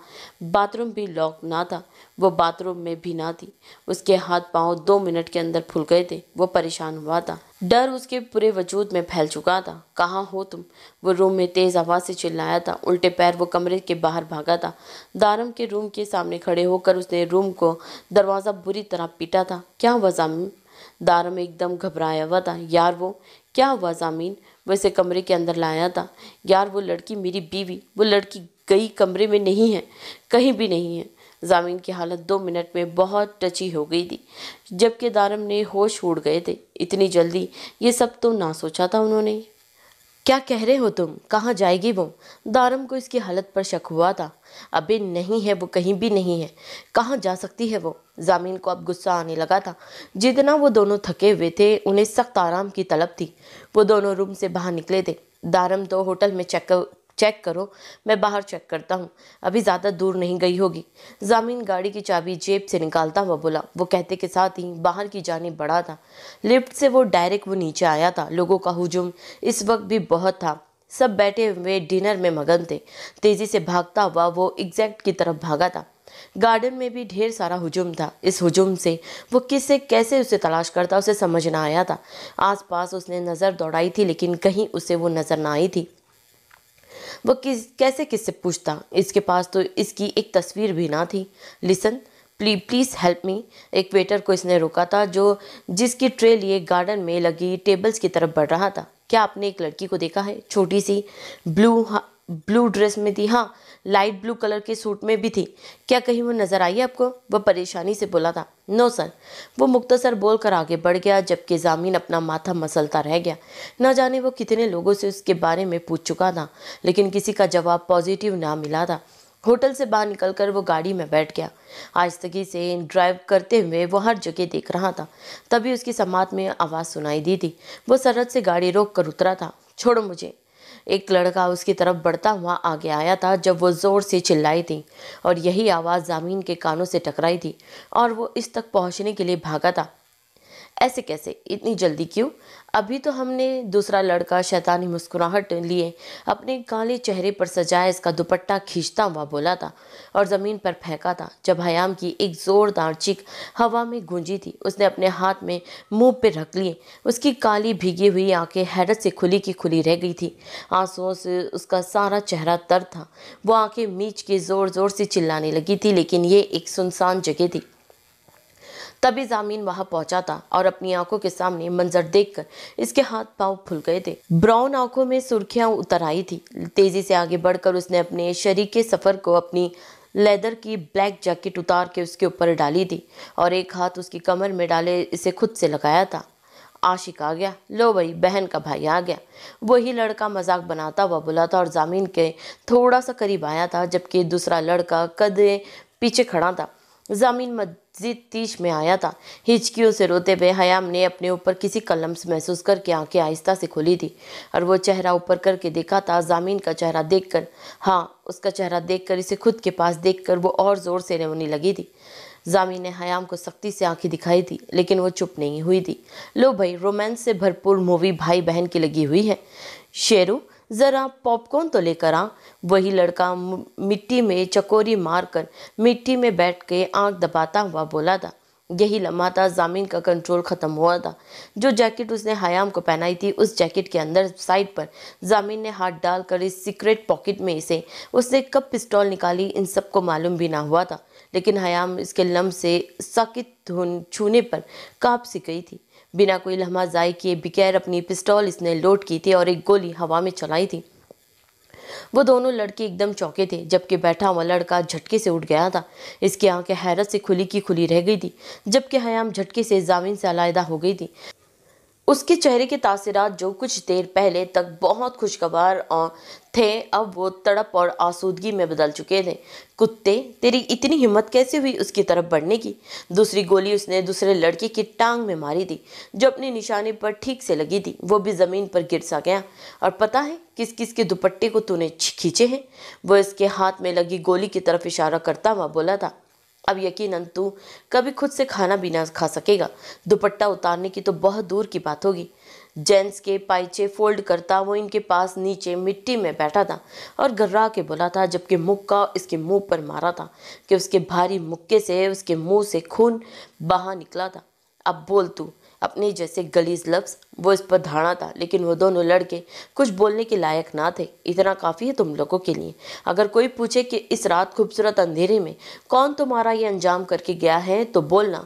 बाथरूम भी लॉक ना था वो बाथरूम में भी ना थी उसके हाथ पाँव दो मिनट के अंदर फूल गए थे वो परेशान हुआ था डर उसके पूरे वजूद में फैल चुका था कहाँ हो तुम वो रूम में तेज़ आवाज़ से चिल्लाया था उल्टे पैर वो कमरे के बाहर भागा था दारम के रूम के सामने खड़े होकर उसने रूम को दरवाज़ा बुरी तरह पीटा था क्या हुआ जामीन दारम एकदम घबराया हुआ था यार वो क्या हुआ जामीन वो इसे कमरे के अंदर लाया था यार वो लड़की मेरी बीवी वो लड़की गई कमरे में नहीं है कहीं भी नहीं है जामीन की हालत दो मिनट में बहुत टची हो गई थी जबकि दारम ने होश उड़ गए थे इतनी जल्दी ये सब तो ना सोचा था उन्होंने क्या कह रहे हो तुम कहाँ जाएगी वो दारम को इसकी हालत पर शक हुआ था अबे नहीं है वो कहीं भी नहीं है कहाँ जा सकती है वो जामीन को अब गुस्सा आने लगा था जितना वो दोनों थके हुए थे उन्हें सख्त आराम की तलब थी वो दोनों रूम से बाहर निकले थे दारम तो होटल में चेक चेक करो मैं बाहर चेक करता हूँ अभी ज़्यादा दूर नहीं गई होगी जामीन गाड़ी की चाबी जेब से निकालता हुआ बोला वो कहते के साथ ही बाहर की जाने बड़ा था लिफ्ट से वो डायरेक्ट वो नीचे आया था लोगों का हुजूम इस वक्त भी बहुत था सब बैठे हुए डिनर में मगन थे तेज़ी से भागता हुआ वो एग्जैक्ट की तरफ भागा था गार्डन में भी ढेर सारा हुजूम था इस हुजूम से वो किसे कैसे उसे तलाश करता उसे समझ ना आया था आसपास उसने नज़र दौड़ाई थी लेकिन कहीं उसे वो नज़र ना आई थी वह किस कैसे किससे पूछता इसके पास तो इसकी एक तस्वीर भी ना थी लिसन प्ली प्लीज़ हेल्प मी एक वेटर को इसने रोका था जो जिसकी ट्रे लिए गार्डन में लगी टेबल्स की तरफ बढ़ रहा था क्या आपने एक लड़की को देखा है छोटी सी ब्लू ब्लू ड्रेस में थी हाँ लाइट ब्लू कलर के सूट में भी थी क्या कहीं वो नज़र आई आपको वह परेशानी से बोला था नो सर वो मुख्तसर बोल कर आगे बढ़ गया जबकि जामीन अपना माथा मसलता रह गया न जाने वो कितने लोगों से उसके बारे में पूछ चुका था लेकिन किसी का जवाब पॉजिटिव ना मिला था होटल से बाहर निकलकर वो गाड़ी में बैठ गया आस्तगी से ड्राइव करते हुए वो हर जगह देख रहा था तभी उसकी समात में आवाज़ सुनाई दी थी वो सरहद से गाड़ी रोक कर उतरा था छोड़ो मुझे एक लड़का उसकी तरफ बढ़ता हुआ आगे आया था जब वो ज़ोर से चिल्लाई थी और यही आवाज़ ज़मीन के कानों से टकराई थी और वो इस तक पहुंचने के लिए भागा था ऐसे कैसे इतनी जल्दी क्यों अभी तो हमने दूसरा लड़का शैतानी मुस्कुराहट लिए अपने काले चेहरे पर सजाया इसका दुपट्टा खींचता हुआ बोला था और ज़मीन पर फेंका था जब हयाम की एक ज़ोरदार चीख हवा में गूंजी थी उसने अपने हाथ में मुंह पर रख लिए उसकी काली भीगी हुई आंखें हैरत से खुली की खुली रह गई थी आंसुओं से उसका सारा चेहरा तर था वो आँखें मीच के ज़ोर ज़ोर से चिल्लाने लगी थी लेकिन ये एक सुनसान जगह थी तभी जामीन वहां पहुंचा था और अपनी आंखों के सामने मंजर देखकर इसके हाथ पांव फूल गए थे ब्राउन आंखों में सुर्खियां उतर आई थी तेजी से आगे बढ़कर उसने अपने शरीर के सफर को अपनी लेदर की ब्लैक जैकेट उतार के उसके ऊपर डाली थी और एक हाथ उसकी कमर में डाले इसे खुद से लगाया था आशिक आ गया लो भाई बहन का भाई आ गया वही लड़का मजाक बनाता हुआ बोला था और ज़मीन के थोड़ा सा करीब आया था जबकि दूसरा लड़का कदे पीछे खड़ा था जामीन मस्जिद तीश में आया था हिचकियों से रोते हुए हयाम ने अपने ऊपर किसी कलम से महसूस करके आंखें आहिस्ता से खोली थी और वो चेहरा ऊपर करके देखा था जामीन का चेहरा देखकर हाँ उसका चेहरा देखकर इसे खुद के पास देखकर वो और ज़ोर से रोने लगी थी जामी ने हयाम को सख्ती से आंखें दिखाई थी लेकिन वो चुप नहीं हुई थी लो भाई रोमांस से भरपूर मूवी भाई बहन की लगी हुई है शेरू ज़रा पॉपकॉर्न तो लेकर आ वही लड़का मिट्टी में चकोरी मारकर मिट्टी में बैठ के आंख दबाता हुआ बोला था यही लम्हा था जामीन का कंट्रोल ख़त्म हुआ था जो जैकेट उसने हयाम को पहनाई थी उस जैकेट के अंदर साइड पर जामीन ने हाथ डालकर इस सीक्रेट पॉकेट में इसे उसने कब पिस्टॉल निकाली इन सब को मालूम भी ना हुआ था लेकिन हयाम इसके लम्ब से साकित छूने पर काँप सी गई थी बिना कोई लम्हा ज़ाय किए बगैर अपनी पिस्टॉल इसने लोड की थी और एक गोली हवा में चलाई थी वो दोनों लड़के एकदम चौके थे जबकि बैठा हुआ लड़का झटके से उठ गया था इसकी आंखें हैरत से खुली की खुली रह गई थी जबकि हयाम झटके से जामिन से अलायदा हो गई थी उसके चेहरे के तासरात जो कुछ देर पहले तक बहुत खुशगवार थे अब वो तड़प और आसूदगी में बदल चुके थे कुत्ते तेरी इतनी हिम्मत कैसे हुई उसकी तरफ बढ़ने की दूसरी गोली उसने दूसरे लड़के की टांग में मारी थी जो अपने निशाने पर ठीक से लगी थी वो भी ज़मीन पर गिर सा गया और पता है किस किस के दुपट्टे को तूने खींचे हैं वो इसके हाथ में लगी गोली की तरफ इशारा करता हुआ बोला था अब यकीनन तू कभी खुद से खाना भी ना खा सकेगा दुपट्टा उतारने की तो बहुत दूर की बात होगी जेंट्स के पाइचे फोल्ड करता वो इनके पास नीचे मिट्टी में बैठा था और गर्रा के बोला था जबकि मुक्का इसके मुंह पर मारा था कि उसके भारी मुक्के से उसके मुंह से खून बहा निकला था अब बोल तू अपने जैसे गलीज लफ्ज़ वो इस पर धाड़ा था लेकिन वो दोनों लड़के कुछ बोलने के लायक ना थे इतना काफ़ी है तुम लोगों के लिए अगर कोई पूछे कि इस रात खूबसूरत अंधेरे में कौन तुम्हारा ये अंजाम करके गया है तो बोलना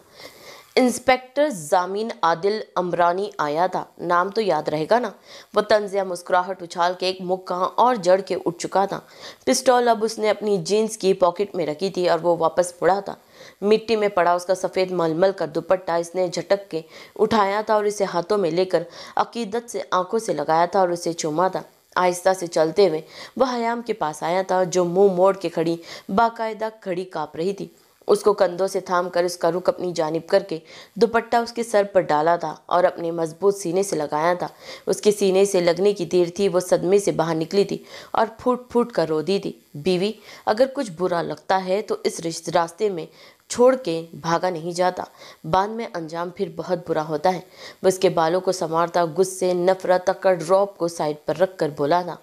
इंस्पेक्टर जामीन आदिल अमरानी आया था नाम तो याद रहेगा ना वो तंजिया मुस्कुराहट उछाल के एक मुक्का और जड़ के उठ चुका था पिस्टॉल अब उसने अपनी जीन्स की पॉकेट में रखी थी और वो वापस पड़ा था मिट्टी में पड़ा उसका सफ़ेद मलमल का दुपट्टा इसने झटक के उठाया था और इसे हाथों में लेकर अकीदत से आंखों से लगाया था और उसे चूमा था आहिस्ता से चलते हुए वह हयाम के पास आया था जो मुंह मोड़ के खड़ी बाकायदा खड़ी काँप रही थी उसको कंधों से थाम कर उसका रुख अपनी जानब करके दुपट्टा उसके सर पर डाला था और अपने मजबूत सीने से लगाया था उसके सीने से लगने की देर थी वो सदमे से बाहर निकली थी और फूट फूट कर रो दी थी बीवी अगर कुछ बुरा लगता है तो इस रिश्ते रास्ते में छोड़ के भागा नहीं जाता बाद में अंजाम फिर बहुत बुरा होता है वह उसके बालों को संवारता गुस्से नफरत अकड़ रौब को साइड पर रख कर बोला था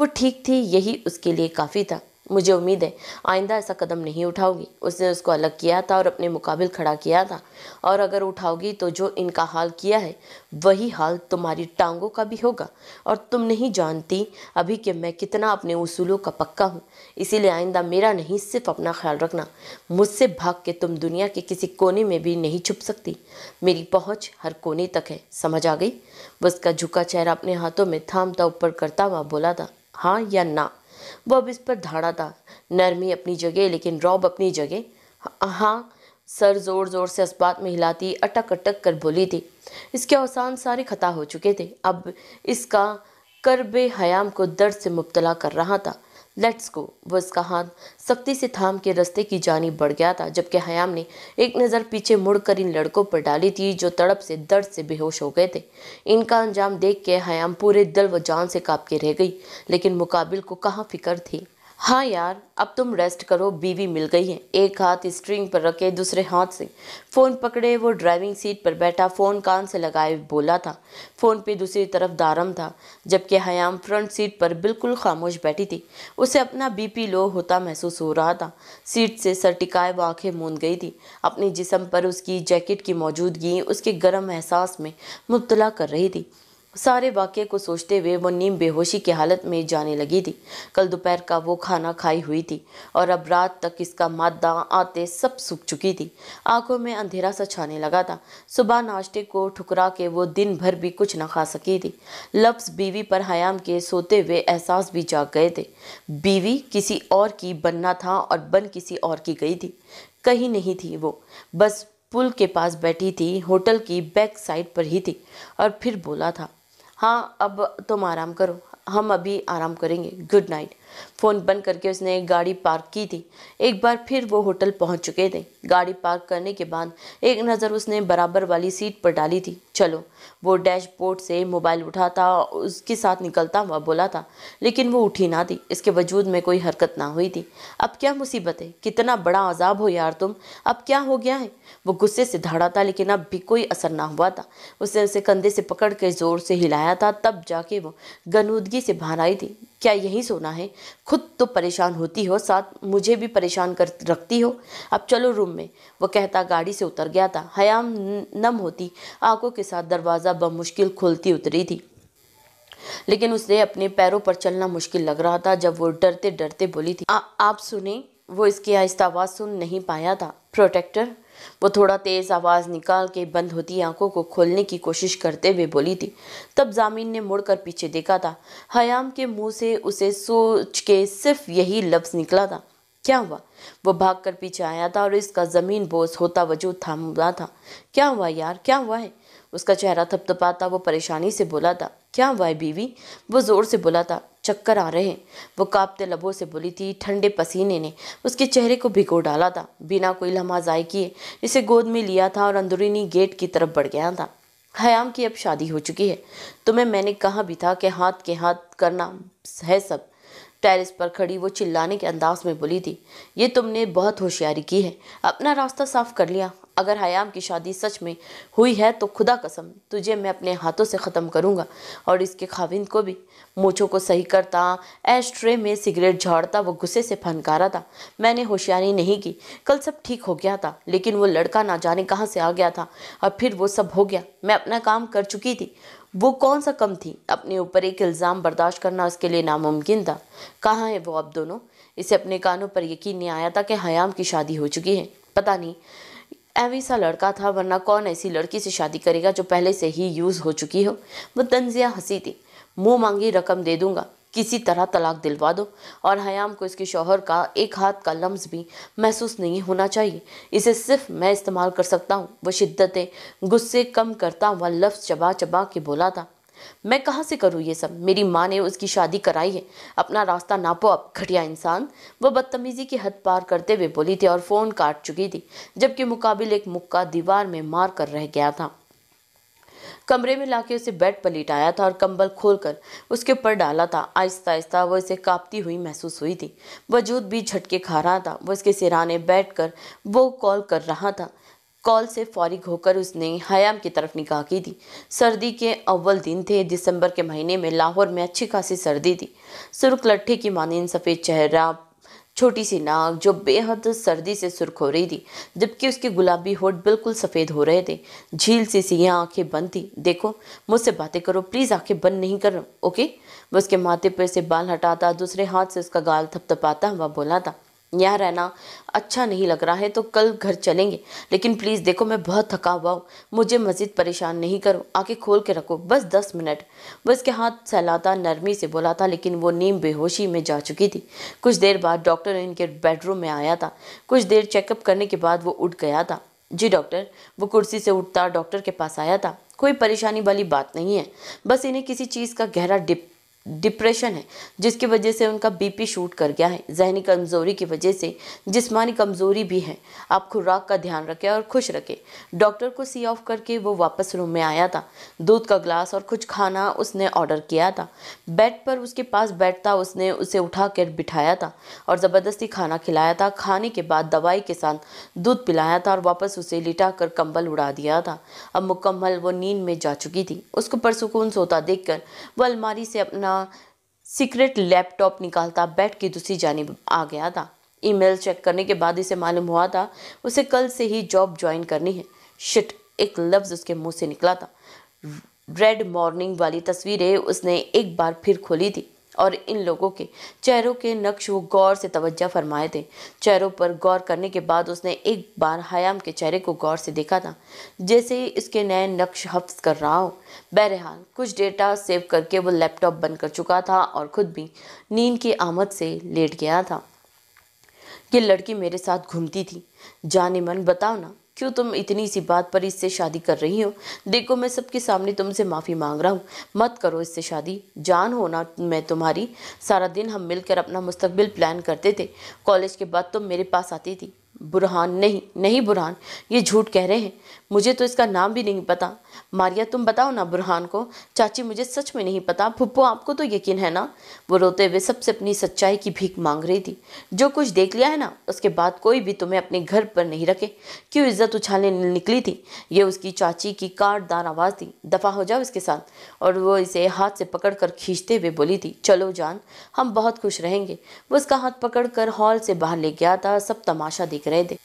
वो ठीक थी यही उसके लिए काफ़ी था मुझे उम्मीद है आइंदा ऐसा कदम नहीं उठाओगी उसने उसको अलग किया था और अपने मुकाबिल खड़ा किया था और अगर उठाओगी तो जो इनका हाल किया है वही हाल तुम्हारी टांगों का भी होगा और तुम नहीं जानती अभी कि मैं कितना अपने उसूलों का पक्का हूँ इसीलिए आइंदा मेरा नहीं सिर्फ अपना ख्याल रखना मुझसे भाग के तुम दुनिया के किसी कोने में भी नहीं छुप सकती मेरी पहुंच हर कोने तक है समझ आ गई बस का झुका चेहरा अपने हाथों में थामता ऊपर करता हुआ बोला था हाँ या ना वो अब इस पर धाड़ा था नरमी अपनी जगह लेकिन रॉब अपनी जगह हाँ सर जोर जोर से अस्पात में हिलाती अटक अटक कर बोली थी इसके अवसान सारे खता हो चुके थे अब इसका करब हयाम को दर्द से मुबतला कर रहा था लेट्स गो वह इसका हाथ सख्ती से थाम के रस्ते की जानी बढ़ गया था जबकि हयाम ने एक नज़र पीछे मुड़कर इन लड़कों पर डाली थी जो तड़प से दर्द से बेहोश हो गए थे इनका अंजाम देख के हयाम पूरे दिल व जान से काँप के रह गई लेकिन मुकाबिल को कहाँ फिक्र थी हाँ यार अब तुम रेस्ट करो बीवी मिल गई है एक हाथ स्ट्रिंग पर रखे दूसरे हाथ से फ़ोन पकड़े वो ड्राइविंग सीट पर बैठा फ़ोन कान से लगाए बोला था फ़ोन पे दूसरी तरफ दारम था जबकि हयाम फ्रंट सीट पर बिल्कुल खामोश बैठी थी उसे अपना बीपी लो होता महसूस हो रहा था सीट से सर टिकाए वो आँखें मूंद गई थी अपने जिसम पर उसकी जैकेट की मौजूदगी उसके गर्म एहसास में मुबतला कर रही थी सारे वाक्य को सोचते हुए वो नीम बेहोशी की हालत में जाने लगी थी कल दोपहर का वो खाना खाई हुई थी और अब रात तक इसका मादा आते सब सूख चुकी थी आंखों में अंधेरा सा छाने लगा था सुबह नाश्ते को ठुकरा के वो दिन भर भी कुछ न खा सकी थी लफ्ज़ बीवी पर हयाम के सोते हुए एहसास भी जाग गए थे बीवी किसी और की बनना था और बन किसी और की गई थी कहीं नहीं थी वो बस पुल के पास बैठी थी होटल की बैक साइड पर ही थी और फिर बोला था हाँ अब तुम आराम करो हम अभी आराम करेंगे गुड नाइट फ़ोन बंद करके उसने गाड़ी पार्क की थी एक बार फिर वो होटल पहुंच चुके थे गाड़ी पार्क करने के बाद एक नज़र उसने बराबर वाली सीट पर डाली थी चलो वो डैशबोर्ड से मोबाइल उठाता उसके साथ निकलता हुआ बोला था लेकिन वो उठी ना थी इसके वजूद में कोई हरकत ना हुई थी अब क्या मुसीबत है कितना बड़ा अजाब हो यार तुम अब क्या हो गया है वो गुस्से से धाड़ा था लेकिन अब भी कोई असर ना हुआ था उसने उसे कंधे से पकड़ के ज़ोर से हिलाया था तब जाके वो गनूदगी से बाहर आई थी क्या यही सोना है खुद तो परेशान होती हो साथ मुझे भी परेशान कर रखती हो अब चलो रूम में वो कहता गाड़ी से उतर गया था हयाम नम होती आंखों के साथ दरवाज़ा बमुश्किल खोलती उतरी थी लेकिन उसने अपने पैरों पर चलना मुश्किल लग रहा था जब वो डरते डरते बोली थी आ, आप सुने वो इसकी आहिस्ता आवाज़ सुन नहीं पाया था प्रोटेक्टर वो थोड़ा तेज़ आवाज़ निकाल के बंद होती आंखों को खोलने की कोशिश करते हुए बोली थी तब जामीन ने मुड़कर पीछे देखा था हयाम के मुंह से उसे सोच के सिर्फ यही लफ्ज़ निकला था क्या हुआ वो भाग कर पीछे आया था और इसका ज़मीन बोस होता वजूद थाम रहा था क्या हुआ यार क्या हुआ है उसका चेहरा थपथपाता वो परेशानी से बोला था क्या हुआ है बीवी वो ज़ोर से बोला था चक्कर आ रहे वो कांपते लबों से बोली थी ठंडे पसीने ने उसके चेहरे को भिगो डाला था बिना कोई लम्हा ज़ाय किए इसे गोद में लिया था और अंदरूनी गेट की तरफ बढ़ गया था हयाम की अब शादी हो चुकी है तुम्हें मैंने कहा भी था कि हाथ के हाथ करना है सब टेरिस पर खड़ी वो चिल्लाने के अंदाज में बोली थी ये तुमने बहुत होशियारी की है अपना रास्ता साफ कर लिया अगर हयाम की शादी सच में हुई है तो खुदा कसम तुझे मैं अपने हाथों से ख़त्म करूँगा और इसके खाविंद को भी मोछों को सही करता ऐश ट्रे में सिगरेट झाड़ता वो गुस्से से फनकारा था मैंने होशियारी नहीं की कल सब ठीक हो गया था लेकिन वो लड़का ना जाने कहाँ से आ गया था और फिर वो सब हो गया मैं अपना काम कर चुकी थी वो कौन सा कम थी अपने ऊपर एक इल्ज़ाम बर्दाश्त करना उसके लिए नामुमकिन था कहाँ है वो अब दोनों इसे अपने कानों पर यकीन नहीं आया था कि हयाम की शादी हो चुकी है पता नहीं एवी सा लड़का था वरना कौन ऐसी लड़की से शादी करेगा जो पहले से ही यूज़ हो चुकी हो वो तंजिया हंसी थी मुँह मांगी रकम दे दूंगा किसी तरह तलाक दिलवा दो और हयाम को इसके शोहर का एक हाथ का लम्स भी महसूस नहीं होना चाहिए इसे सिर्फ मैं इस्तेमाल कर सकता हूँ वो शिद्दतें गुस्से कम करता हुआ लफ्ज़ चबा चबा के बोला था मैं कहाँ से करूँ ये सब मेरी माँ ने उसकी शादी कराई है अपना रास्ता नापो अब घटिया इंसान वह बदतमीजी की हद पार करते हुए बोली थी और फ़ोन काट चुकी थी जबकि मुकाबिल एक मुक्का दीवार में मार कर रह गया था कमरे में लाके उसे बेड पर लिटाया था और कंबल खोलकर उसके ऊपर डाला था आहिस्ता आहिस्ता वो इसे कांपती हुई महसूस हुई थी वजूद भी झटके खा रहा था वो इसके सिराने बैठकर वो कॉल कर रहा था कॉल से फौरिग होकर उसने हयाम की तरफ निकाह की दी सर्दी के अव्वल दिन थे दिसंबर के महीने में लाहौर में अच्छी खासी सर्दी थी सुर्ख लट्ठे की मानंद सफ़ेद चेहरा छोटी सी नाक जो बेहद सर्दी से सुर्ख हो रही थी जबकि उसके गुलाबी होठ बिल्कुल सफ़ेद हो रहे थे झील सी सियाँ आंखें बंद थी देखो मुझसे बातें करो प्लीज़ आंखें बंद नहीं करो ओके वह उसके माथे पर से बाल हटाता दूसरे हाथ से उसका गाल थपथपाता हुआ बोला था यहाँ रहना अच्छा नहीं लग रहा है तो कल घर चलेंगे लेकिन प्लीज़ देखो मैं बहुत थका हुआ हूँ मुझे मज़ीद परेशान नहीं करो आके खोल के रखो बस दस मिनट बस इसके हाथ सहलाता नरमी से बोला था लेकिन वो नीम बेहोशी में जा चुकी थी कुछ देर बाद डॉक्टर इनके बेडरूम में आया था कुछ देर चेकअप करने के बाद वो उठ गया था जी डॉक्टर वो कुर्सी से उठता डॉक्टर के पास आया था कोई परेशानी वाली बात नहीं है बस इन्हें किसी चीज़ का गहरा डिप डिप्रेशन है जिसकी वजह से उनका बीपी शूट कर गया है जहनी कमज़ोरी की वजह से जिस्मानी कमज़ोरी भी है आप खुराक का ध्यान रखें और खुश रखें डॉक्टर को सी ऑफ करके वो वापस रूम में आया था दूध का ग्लास और कुछ खाना उसने ऑर्डर किया था बेड पर उसके पास बैठता उसने उसे उठा कर बिठाया था और ज़बरदस्ती खाना खिलाया था खाने के बाद दवाई के साथ दूध पिलाया था और वापस उसे लिटा कर कंबल उड़ा दिया था अब मुकम्मल वो नींद में जा चुकी थी उसको परसुकून सोता देखकर वो अलमारी से अपना अपना सीक्रेट लैपटॉप निकालता बैठ के दूसरी जानब आ गया था ईमेल चेक करने के बाद इसे मालूम हुआ था उसे कल से ही जॉब ज्वाइन करनी है शिट एक लफ्ज़ उसके मुंह से निकला था रेड मॉर्निंग वाली तस्वीरें उसने एक बार फिर खोली थी और इन लोगों के चेहरों के नक्श वो गौर से तवज्जा फरमाए थे चेहरों पर गौर करने के बाद उसने एक बार हयाम के चेहरे को गौर से देखा था जैसे इसके नए नक्श हफ्स कर रहा हो बहरहाल कुछ डेटा सेव करके वो लैपटॉप बंद कर चुका था और ख़ुद भी नींद की आमद से लेट गया था ये लड़की मेरे साथ घूमती थी जाने मन बताओ ना क्यों तुम इतनी सी बात पर इससे शादी कर रही हो देखो मैं सबके सामने तुमसे माफ़ी मांग रहा हूँ मत करो इससे शादी जान हो ना मैं तुम्हारी सारा दिन हम मिलकर अपना मुस्तबिल प्लान करते थे कॉलेज के बाद तुम मेरे पास आती थी बुरहान नहीं नहीं बुरहान ये झूठ कह रहे हैं मुझे तो इसका नाम भी नहीं पता मारिया तुम बताओ ना बुरहान को चाची मुझे सच में नहीं पता फुप्पो आपको तो यकीन है ना वो रोते हुए सबसे अपनी सच्चाई की भीख मांग रही थी जो कुछ देख लिया है ना उसके बाद कोई भी तुम्हें अपने घर पर नहीं रखे क्यों इज्जत उछालने निकली थी ये उसकी चाची की काटदार आवाज़ थी दफ़ा हो जाओ इसके साथ और वो इसे हाथ से पकड़ कर खींचते हुए बोली थी चलो जान हम बहुत खुश रहेंगे वो उसका हाथ पकड़ कर हॉल से बाहर ले गया था सब तमाशा देख crede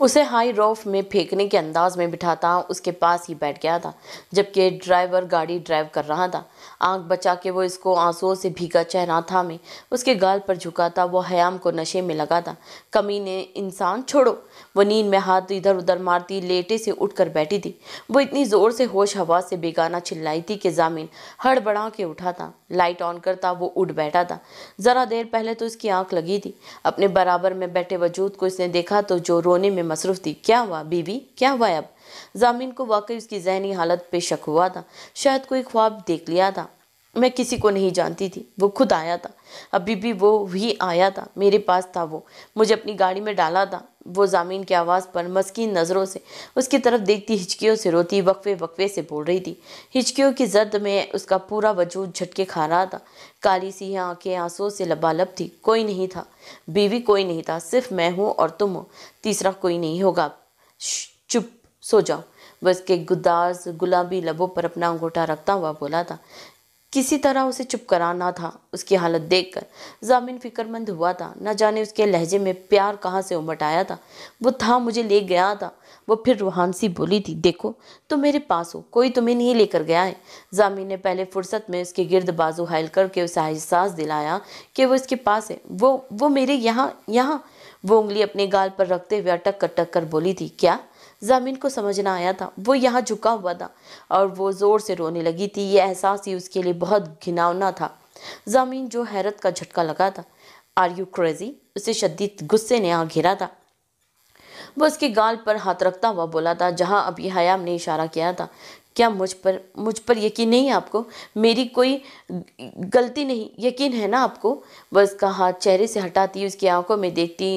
उसे हाई रॉफ में फेंकने के अंदाज में बिठाता उसके पास ही बैठ गया था जबकि ड्राइवर गाड़ी ड्राइव कर रहा था आंख बचा के वो इसको आंसुओं से भीगा चेहरा में उसके गाल पर झुका था वो हयाम को नशे में लगा था कमी ने इंसान छोड़ो वो नींद में हाथ इधर उधर मारती लेटे से उठकर बैठी थी वो इतनी ज़ोर से होश हवा से बेगाना चिल्लाई थी कि जामिन हड़बड़ा के उठा था लाइट ऑन करता वो उठ बैठा था ज़रा देर पहले तो उसकी आंख लगी थी अपने बराबर में बैठे वजूद को इसने देखा तो जो रोने में मसरूफ़ थी क्या हुआ बीबी क्या हुआ अब जामीन को वाकई उसकी जहनी हालत पे शक हुआ था शायद कोई ख्वाब देख लिया था मैं किसी को नहीं जानती थी वो खुद आया था अभी भी वो ही आया था मेरे पास था वो मुझे अपनी गाड़ी में डाला था वो जामीन की आवाज़ पर मस्किन नज़रों से उसकी तरफ देखती हिचकियों से रोती वक्फे वक्फे से बोल रही थी हिचकियों की जद में उसका पूरा वजूद झटके खा रहा था काली सी आंखें आंसुओं से लबालब थी कोई नहीं था बीवी कोई नहीं था सिर्फ मैं हूँ और तुम हो तीसरा कोई नहीं होगा चुप सो जाओ बस के गुदास गुलाबी लबों पर अपना अंगूठा रखता हुआ बोला था किसी तरह उसे चुप कराना था उसकी हालत देखकर जामिन फिक्रमंद हुआ था न जाने उसके लहजे में प्यार कहाँ से उमट आया था वो था मुझे ले गया था वो फिर रूहान सी बोली थी देखो तुम मेरे पास हो कोई तुम्हें नहीं लेकर गया है जामिन ने पहले फुर्सत में उसके गिरद बाजू हायल करके उसे एहसास दिलाया कि वो इसके पास है वो वो मेरे यहाँ यहाँ वो उंगली अपने गाल पर रखते हुए अटक कर टक कर बोली थी क्या ज़मीन को समझना आया था वो यहाँ झुका हुआ था और वो ज़ोर से रोने लगी थी ये एहसास ही उसके लिए बहुत घिनावना था ज़मीन जो हैरत का झटका लगा था आर यू क्रेजी उसे शदीद गुस्से ने यहाँ घेरा था वो उसके गाल पर हाथ रखता हुआ बोला था जहाँ अभी हयाम ने इशारा किया था क्या मुझ पर मुझ पर यकीन नहीं है आपको मेरी कोई गलती नहीं यकीन है ना आपको वह उसका हाथ चेहरे से हटाती उसकी आंखों में देखती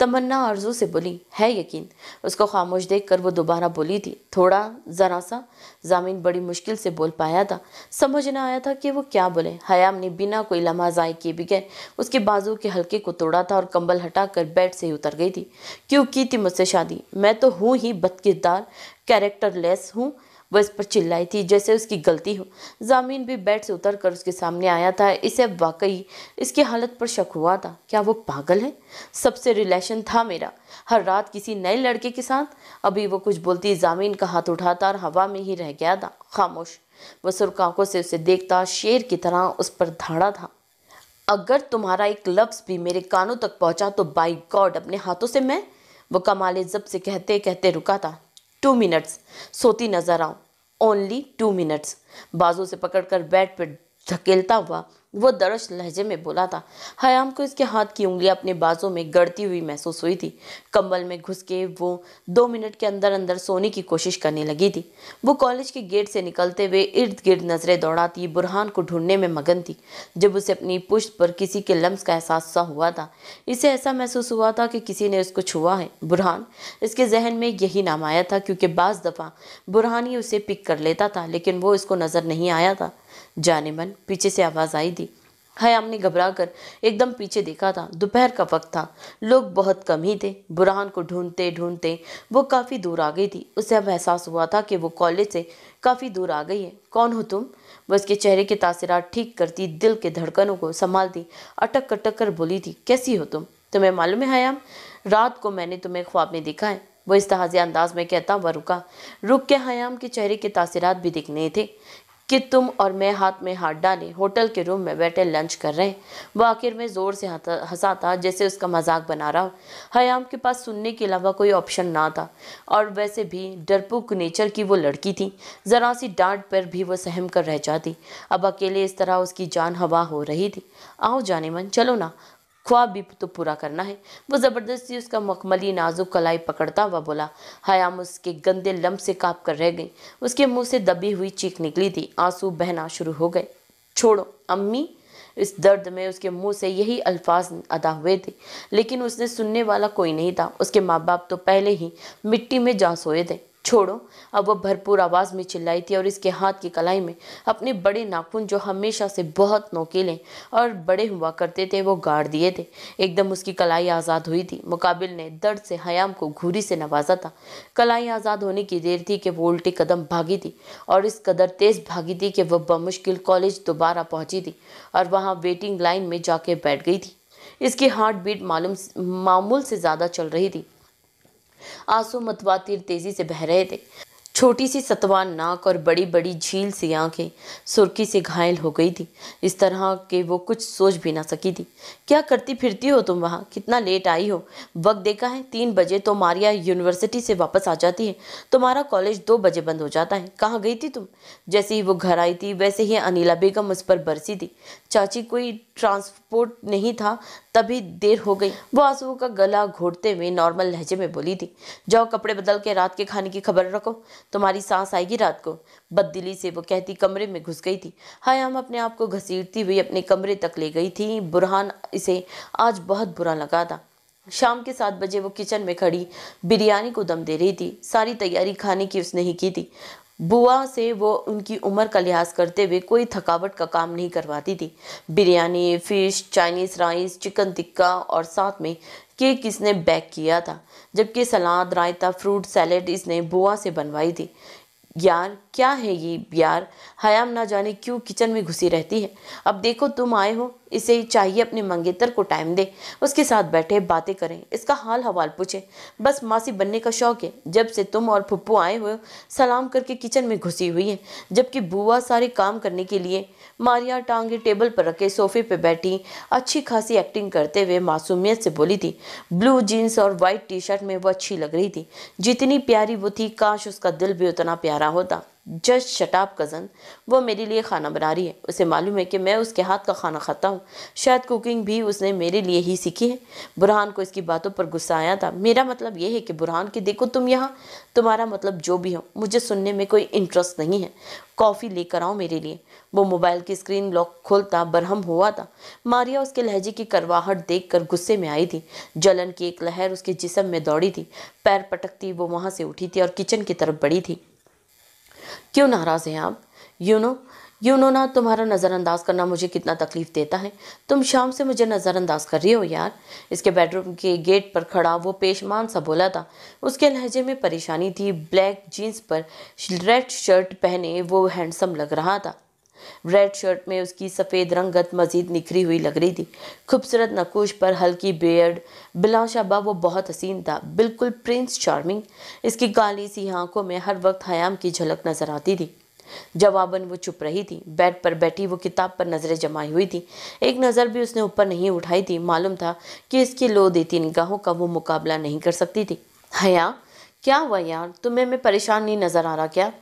तमन्ना आरजू से बोली है यकीन उसको खामोश देख कर वो दोबारा बोली थी थोड़ा ज़रा सा जामिन बड़ी मुश्किल से बोल पाया था समझ ना आया था कि वो क्या बोले हयाम ने बिना कोई लम्हा जाए किए बिगैर उसके बाजू के हल्के को तोड़ा था और कंबल हटा कर बेड से ही उतर गई थी क्यों की थी मुझसे शादी मैं तो हूँ ही बदकिरदार कैरेक्टर लेस हूँ वह इस पर चिल्लाई थी जैसे उसकी गलती हो जामीन भी बेड से उतर कर उसके सामने आया था इसे वाकई इसकी हालत पर शक हुआ था क्या वो पागल है सबसे रिलेशन था मेरा हर रात किसी नए लड़के के साथ अभी वो कुछ बोलती जामीन का हाथ उठाता और हवा में ही रह गया था खामोश वह सुर्ख आंखों से उसे देखता शेर की तरह उस पर धाड़ा था अगर तुम्हारा एक लफ्ज़ भी मेरे कानों तक पहुंचा तो बाई गॉड अपने हाथों से मैं वो कमाले जब से कहते कहते रुका था टू मिनट्स सोती नजर आऊं ओनली टू मिनट्स बाजू से पकड़कर बेड पर धकेलता हुआ वो दरश लहजे में बोला था हयाम को इसके हाथ की उंगलियां अपने बाजों में गड़ती हुई महसूस हुई थी कंबल में घुस के वो दो मिनट के अंदर अंदर सोने की कोशिश करने लगी थी वो कॉलेज के गेट से निकलते हुए इर्द गिर्द नजरें दौड़ाती बुरहान को ढूंढने में मगन थी जब उसे अपनी पुष्ट पर किसी के लम्स का एहसास सा हुआ था इसे ऐसा महसूस हुआ था कि किसी ने उसको छुआ है बुरहान इसके जहन में यही नाम आया था क्योंकि बाज़ दफ़ा बुरहान ही उसे पिक कर लेता था लेकिन वो इसको नज़र नहीं आया था जाने मन पीछे से आवाज़ आई थी हयाम ने घबरा कर एकदम पीछे देखा था दोपहर का वक्त था लोग बहुत कम ही थे बुरहान को ढूंढते ढूंढते वो काफ़ी दूर आ गई थी उसे अब एहसास हुआ था कि वो कॉलेज से काफ़ी दूर आ गई है कौन हो तुम वो उसके चेहरे के तासरात ठीक करती दिल के धड़कनों को संभालती अटक अटक कर बोली थी कैसी हो तुम तुम्हें मालूम है हयाम रात को मैंने तुम्हें ख्वाब में देखा है वो इस तहाजे अंदाज में कहता वह रुका रुक के हयाम के चेहरे के तासरात भी दिखने थे कि तुम और मैं हाथ में हाथ डाले होटल के रूम में बैठे लंच कर रहे वो आखिर में ज़ोर से हंसा था जैसे उसका मजाक बना रहा हो हयाम के पास सुनने के अलावा कोई ऑप्शन ना था और वैसे भी डरपुक नेचर की वो लड़की थी ज़रा सी डांट पर भी वो सहम कर रह जाती अब अकेले इस तरह उसकी जान हवा हो रही थी आओ जाने मन चलो ना ख्वाब भी तो पूरा करना है वो ज़बरदस्ती उसका मखमली नाजुक कलाई पकड़ता हुआ बोला हयाम उसके गंदे लम्ब से काँप कर रह गई उसके मुंह से दबी हुई चीख निकली थी आंसू बहना शुरू हो गए छोड़ो अम्मी इस दर्द में उसके मुंह से यही अल्फाज अदा हुए थे लेकिन उसने सुनने वाला कोई नहीं था उसके माँ बाप तो पहले ही मिट्टी में जा सोए थे छोड़ो अब वह भरपूर आवाज़ में चिल्लाई थी और इसके हाथ की कलाई में अपने बड़े नाखून जो हमेशा से बहुत नोकेले और बड़े हुआ करते थे वो गाड़ दिए थे एकदम उसकी कलाई आज़ाद हुई थी मुकाबिल ने दर्द से हयाम को घूरी से नवाजा था कलाई आज़ाद होने की देर थी कि वो उल्टी कदम भागी थी और इस कदर तेज़ भागी थी कि वह बमुश्किल कॉलेज दोबारा पहुंची थी और वहाँ वेटिंग लाइन में जाके बैठ गई थी इसकी हार्ट बीट मालूम मामूल से ज़्यादा चल रही थी आंसू मतवा तीर तेजी से बह रहे थे छोटी सी सतवान नाक और बड़ी बड़ी झील सी आंखें सुर्खी से घायल हो गई थी इस तरह के वो कुछ सोच भी ना सकी थी क्या करती फिरती हो तुम वहाँ कितना लेट आई हो वक्त देखा है तीन बजे तो मारिया यूनिवर्सिटी से वापस आ जाती है तुम्हारा कॉलेज दो बजे बंद हो जाता है कहाँ गई थी तुम जैसे ही वो घर आई थी वैसे ही अनिला बेगम उस पर बरसी थी चाची कोई ट्रांसपोर्ट नहीं था तभी देर हो गई वो आंसू का गला घोटते हुए नॉर्मल लहजे में बोली थी जाओ कपड़े बदल के रात के खाने की खबर रखो तुम्हारी सांस आएगी रात को बददिली से वो कहती कमरे में घुस गई थी हयाम अपने आप को घसीटती हुई अपने कमरे तक ले गई थी बुरहान इसे आज बहुत बुरा लगा था शाम के सात बजे वो किचन में खड़ी बिरयानी को दम दे रही थी सारी तैयारी खाने की उसने ही की थी बुआ से वो उनकी उम्र का लिहाज करते हुए कोई थकावट का काम नहीं करवाती थी biryani fish Chinese rice chicken tikka और साथ में केक इसने बैक किया था जबकि सलाद रायता फ्रूट सैलेड इसने बुआ से बनवाई थी यार क्या है ये यार हयाम ना जाने क्यों किचन में घुसी रहती है अब देखो तुम आए हो इसे चाहिए अपने मंगेतर को टाइम दे उसके साथ बैठे बातें करें इसका हाल हवाल पूछें बस मासी बनने का शौक है जब से तुम और फुप्पू आए हो सलाम करके किचन में घुसी हुई है जबकि बुआ सारे काम करने के लिए मारिया टांगे टेबल पर रखे सोफे पर बैठी अच्छी खासी एक्टिंग करते हुए मासूमियत से बोली थी ब्लू जीन्स और वाइट टी शर्ट में वो अच्छी लग रही थी जितनी प्यारी वो थी काश उसका दिल भी उतना प्यारा होता जस्ट शटाप कज़न वो मेरे लिए खाना बना रही है उसे मालूम है कि मैं उसके हाथ का खाना खाता हूँ शायद कुकिंग भी उसने मेरे लिए ही सीखी है बुरहान को इसकी बातों पर गुस्सा आया था मेरा मतलब यह है कि बुरहान की देखो तुम यहाँ तुम्हारा मतलब जो भी हो मुझे सुनने में कोई इंटरेस्ट नहीं है कॉफ़ी लेकर आओ मेरे लिए वो मोबाइल की स्क्रीन लॉक खोलता बरहम हुआ था मारिया उसके लहजे की करवाहट देख कर गुस्से में आई थी जलन की एक लहर उसके जिसम में दौड़ी थी पैर पटकती वो वहाँ से उठी थी और किचन की तरफ बड़ी थी क्यों नाराज़ हैं आप यू नो यू नो ना तुम्हारा नज़रअंदाज करना मुझे कितना तकलीफ़ देता है तुम शाम से मुझे नज़रअंदाज कर रही हो यार इसके बेडरूम के गेट पर खड़ा वो पेशमान सा बोला था उसके लहजे में परेशानी थी ब्लैक जीन्स पर रेड शर्ट पहने वो हैंडसम लग रहा था रेड शर्ट में उसकी सफ़ेद रंगत मज़ीद निखरी हुई लग रही थी खूबसूरत नकोश पर हल्की बेयर्ड बिलाशबा वो बहुत हसीन था बिल्कुल प्रिंस चार्मिंग इसकी काली सी आंखों में हर वक्त हयाम की झलक नज़र आती थी जवाबन वो चुप रही थी बेड पर बैठी वो किताब पर नज़रें जमाई हुई थी एक नज़र भी उसने ऊपर नहीं उठाई थी मालूम था कि इसकी लो देती निगाहों का वो मुकाबला नहीं कर सकती थी हया हाँ क्या हुआ यार तुम्हें मैं परेशान नहीं नज़र आ रहा क्या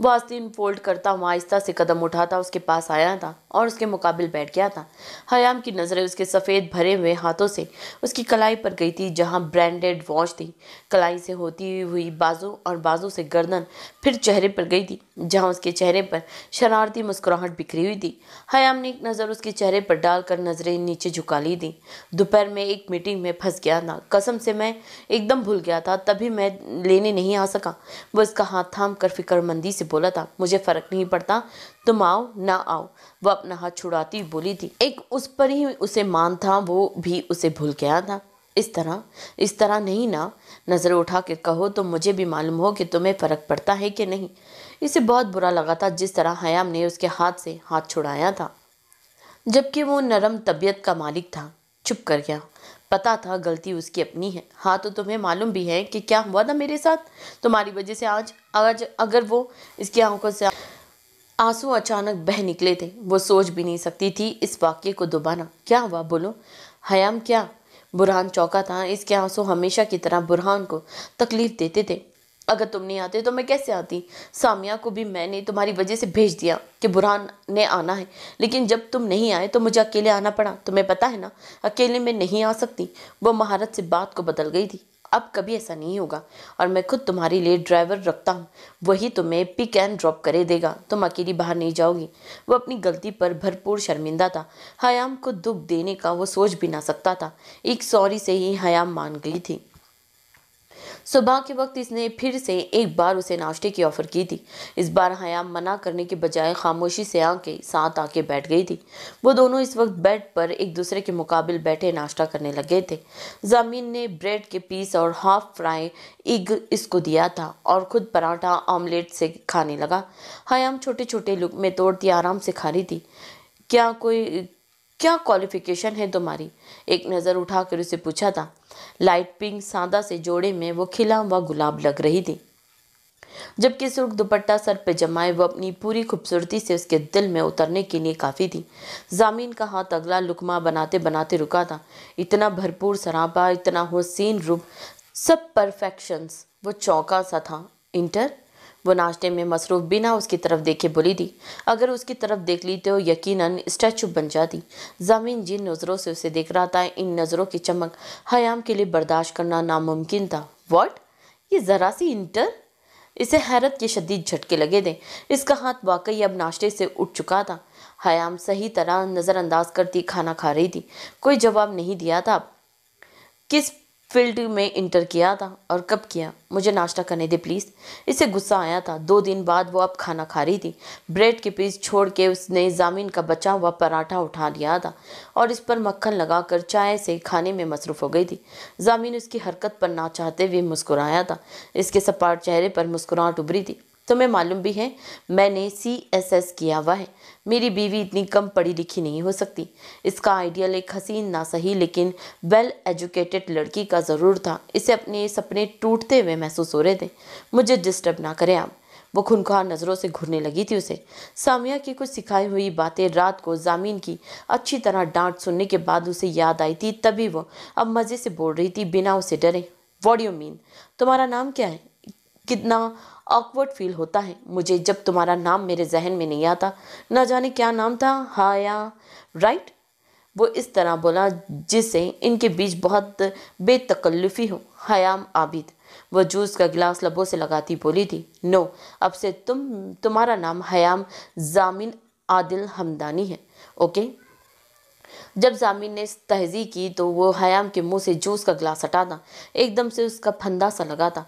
वो आस्तीन फोल्ड करता हुआ आहिस्ता से कदम उठाता उसके पास आया था और उसके मुकाबले बैठ गया था हयाम की नज़रें उसके सफ़ेद भरे हुए हाथों से उसकी कलाई पर गई थी जहाँ ब्रांडेड वॉच थी कलाई से होती हुई बाजू और बाजू से गर्दन फिर चेहरे पर गई थी जहाँ उसके चेहरे पर शरारती मुस्कुराहट बिखरी हुई थी हयाम ने एक नज़र उसके चेहरे पर डालकर नज़रें नीचे झुका ली थी दोपहर में एक मीटिंग में फंस गया था कसम से मैं एकदम भूल गया था तभी मैं लेने नहीं आ सका वो इसका हाथ थाम कर फिक्रमंदी हिंदी से बोला था मुझे फ़र्क नहीं पड़ता तुम आओ ना आओ वह अपना हाथ छुड़ाती बोली थी एक उस पर ही उसे मान था वो भी उसे भूल गया था इस तरह इस तरह नहीं ना नज़र उठा के कहो तो मुझे भी मालूम हो कि तुम्हें फ़र्क पड़ता है कि नहीं इसे बहुत बुरा लगा था जिस तरह हयाम ने उसके हाथ से हाथ छुड़ाया था जबकि वो नरम तबीयत का मालिक था चुप कर गया पता था गलती उसकी अपनी है हाँ तो तुम्हें मालूम भी है कि क्या हुआ था मेरे साथ तुम्हारी वजह से आज आज अगर वो इसकी आंखों से आंसू अचानक बह निकले थे वो सोच भी नहीं सकती थी इस वाक्य को दोबाना क्या हुआ बोलो हयाम क्या बुरहान चौका था इसके आंसू हमेशा की तरह बुरहान को तकलीफ देते थे अगर तुम नहीं आते तो मैं कैसे आती सामिया को भी मैंने तुम्हारी वजह से भेज दिया कि बुरहान ने आना है लेकिन जब तुम नहीं आए तो मुझे अकेले आना पड़ा तुम्हें पता है ना अकेले में नहीं आ सकती वो महारत से बात को बदल गई थी अब कभी ऐसा नहीं होगा और मैं खुद तुम्हारे लिए ड्राइवर रखता हूँ वही तुम्हें पिक एंड ड्रॉप करे देगा तुम अकेली बाहर नहीं जाओगी वो अपनी गलती पर भरपूर शर्मिंदा था हयाम को दुख देने का वो सोच भी ना सकता था एक सॉरी से ही हयाम मान गई थी सुबह के वक्त इसने फिर से एक बार उसे नाश्ते की ऑफ़र की थी इस बार हयाम मना करने के बजाय खामोशी से आके साथ आके बैठ गई थी वो दोनों इस वक्त बेड पर एक दूसरे के मुकाबले बैठे नाश्ता करने लगे थे ज़मीन ने ब्रेड के पीस और हाफ फ्राई इग इसको दिया था और खुद पराठा ऑमलेट से खाने लगा हयाम छोटे छोटे लुक में तोड़ती आराम से खा रही थी क्या कोई क्या क्वालिफ़िकेशन है तुम्हारी एक नज़र उठाकर उसे पूछा था लाइट पिंक सादा से जोड़े में वो खिला हुआ गुलाब लग रही थी जबकि सुर्ख दुपट्टा सर पे जमाए वो अपनी पूरी खूबसूरती से उसके दिल में उतरने के लिए काफ़ी थी जामीन का हाथ अगला लुकमा बनाते बनाते रुका था इतना भरपूर सराबा इतना हुसीन रूप सब परफेक्शंस वो चौंका सा था इंटर वो नाश्ते में मसरूफ़ बिना उसकी तरफ देखे बोली दी अगर उसकी तरफ देख ली तो यकीनन स्टैचू बन जाती जमीन जिन नज़रों से उसे देख रहा था इन नज़रों की चमक हयाम के लिए बर्दाश्त करना नामुमकिन था वॉट ये ज़रा सी इंटर इसे हैरत के शदीद झटके लगे थे इसका हाथ वाकई अब नाश्ते से उठ चुका था हयाम सही तरह नज़रअंदाज करती खाना खा रही थी कोई जवाब नहीं दिया था किस फील्ड में इंटर किया था और कब किया मुझे नाश्ता करने दे प्लीज़ इसे गुस्सा आया था दो दिन बाद वो अब खाना खा रही थी ब्रेड के पीस छोड़ के उसने जामीन का बचा हुआ पराठा उठा लिया था और इस पर मक्खन लगाकर चाय से खाने में मसरूफ़ हो गई थी जमीन उसकी हरकत पर ना चाहते हुए मुस्कुराया था इसके सपाट चेहरे पर मुस्कुराहट उभरी थी तुम्हें तो मालूम भी है मैंने सी एस एस किया हुआ है मेरी बीवी इतनी कम पढ़ी लिखी नहीं हो सकती इसका आइडियल एक हसीन ना सही लेकिन वेल एजुकेटेड लड़की का ज़रूर था इसे अपने सपने टूटते हुए महसूस हो रहे थे मुझे डिस्टर्ब ना करें आप वो खुनखार नज़रों से घूरने लगी थी उसे सामिया की कुछ सिखाई हुई बातें रात को जामीन की अच्छी तरह डांट सुनने के बाद उसे याद आई थी तभी वो अब मज़े से बोल रही थी बिना उसे डरे वॉट यू मीन तुम्हारा नाम क्या है कितना ऑकवर्ड फील होता है मुझे जब तुम्हारा नाम मेरे जहन में नहीं आता ना जाने क्या नाम था हाया राइट वो इस तरह बोला जिससे इनके बीच बहुत बेतकल्लुफ़ी हो हयाम आबिद वह जूस का गिलास लबों से लगाती बोली थी नो अब से तुम तुम्हारा नाम हयाम जामिन आदिल हमदानी है ओके जब जामिन ने तहजी की तो वो हयाम के मुंह से जूस का गिलास था एकदम से उसका फंदा सा लगा था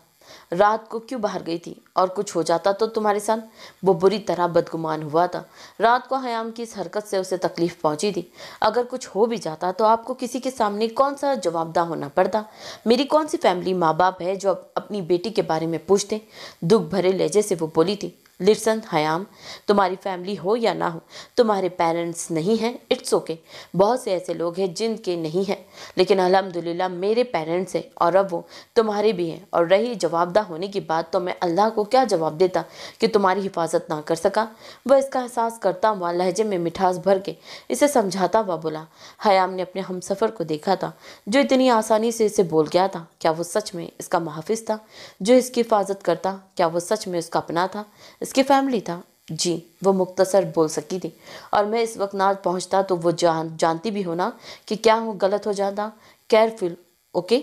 रात को क्यों बाहर गई थी और कुछ हो जाता तो तुम्हारे साथ वो बुरी तरह बदगुमान हुआ था रात को हयाम की इस हरकत से उसे तकलीफ पहुंची थी अगर कुछ हो भी जाता तो आपको किसी के सामने कौन सा जवाबदा होना पड़ता मेरी कौन सी फैमिली माँ बाप है जो अपनी बेटी के बारे में पूछते दुख भरे लहजे से वो बोली थी लिसन हयाम तुम्हारी फैमिली हो या ना हो तुम्हारे पेरेंट्स नहीं हैं इट्स ओके बहुत से ऐसे लोग हैं जिनके नहीं हैं लेकिन अलहमदिल्ला मेरे पेरेंट्स हैं और अब वो तुम्हारे भी हैं और रही जवाबदा होने की बात तो मैं अल्लाह को क्या जवाब देता कि तुम्हारी हिफाजत ना कर सका वह इसका एहसास करता हुआ लहजे में मिठास भर के इसे समझाता हुआ बोला हयाम ने अपने हम सफ़र को देखा था जो इतनी आसानी से इसे बोल गया था क्या वो सच में इसका मुहाफ़ था जो इसकी हिफाजत करता क्या वो सच में उसका अपना था इसकी फैमिली था जी वो मुख्तसर बोल सकी थी और मैं इस वक्त ना पहुंचता तो वो जान जानती भी हो ना कि क्या हूँ गलत हो जाता केयरफुल ओके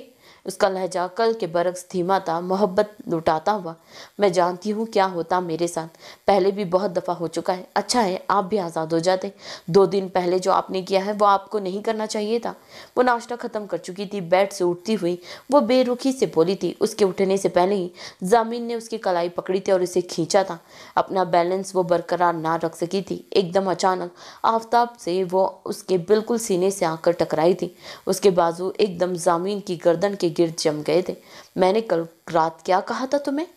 उसका लहजा कल के बरक्स धीमा था मोहब्बत लुटाता हुआ मैं जानती हूँ क्या होता मेरे साथ पहले भी बहुत दफ़ा हो चुका है अच्छा है आप भी आज़ाद हो जाते दो दिन पहले जो आपने किया है वो आपको नहीं करना चाहिए था वो नाश्ता ख़त्म कर चुकी थी बेड से उठती हुई वो बेरुखी से बोली थी उसके उठने से पहले ही जामीन ने उसकी कलाई पकड़ी थी और उसे खींचा था अपना बैलेंस वो बरकरार ना रख सकी थी एकदम अचानक आफ्ताब से वो उसके बिल्कुल सीने से आकर टकराई थी उसके बाजू एकदम जामीन की गर्दन के गिर जम गए थे मैंने कल रात क्या कहा था तुम्हें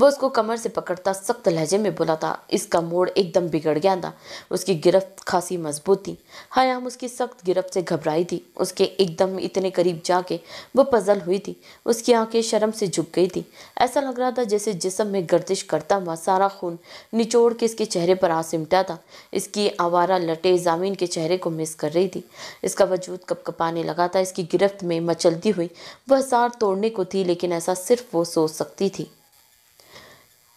वह उसको कमर से पकड़ता सख्त लहजे में बोला था इसका मोड़ एकदम बिगड़ गया था उसकी गिरफ्त खासी मजबूत थी हयाम उसकी सख्त गिरफ्त से घबराई थी उसके एकदम इतने करीब जाके वह पजल हुई थी उसकी आंखें शर्म से झुक गई थी ऐसा लग रहा था जैसे जिसम में गर्दिश करता हुआ सारा खून निचोड़ के इसके चेहरे पर आ सिमटा था इसकी आवारा लटे जामीन के चेहरे को मिस कर रही थी इसका वजूद कपकपाने लगा था इसकी गिरफ्त में मचलती हुई वह सार तोड़ने को थी लेकिन ऐसा सिर्फ वो सोच सकती थी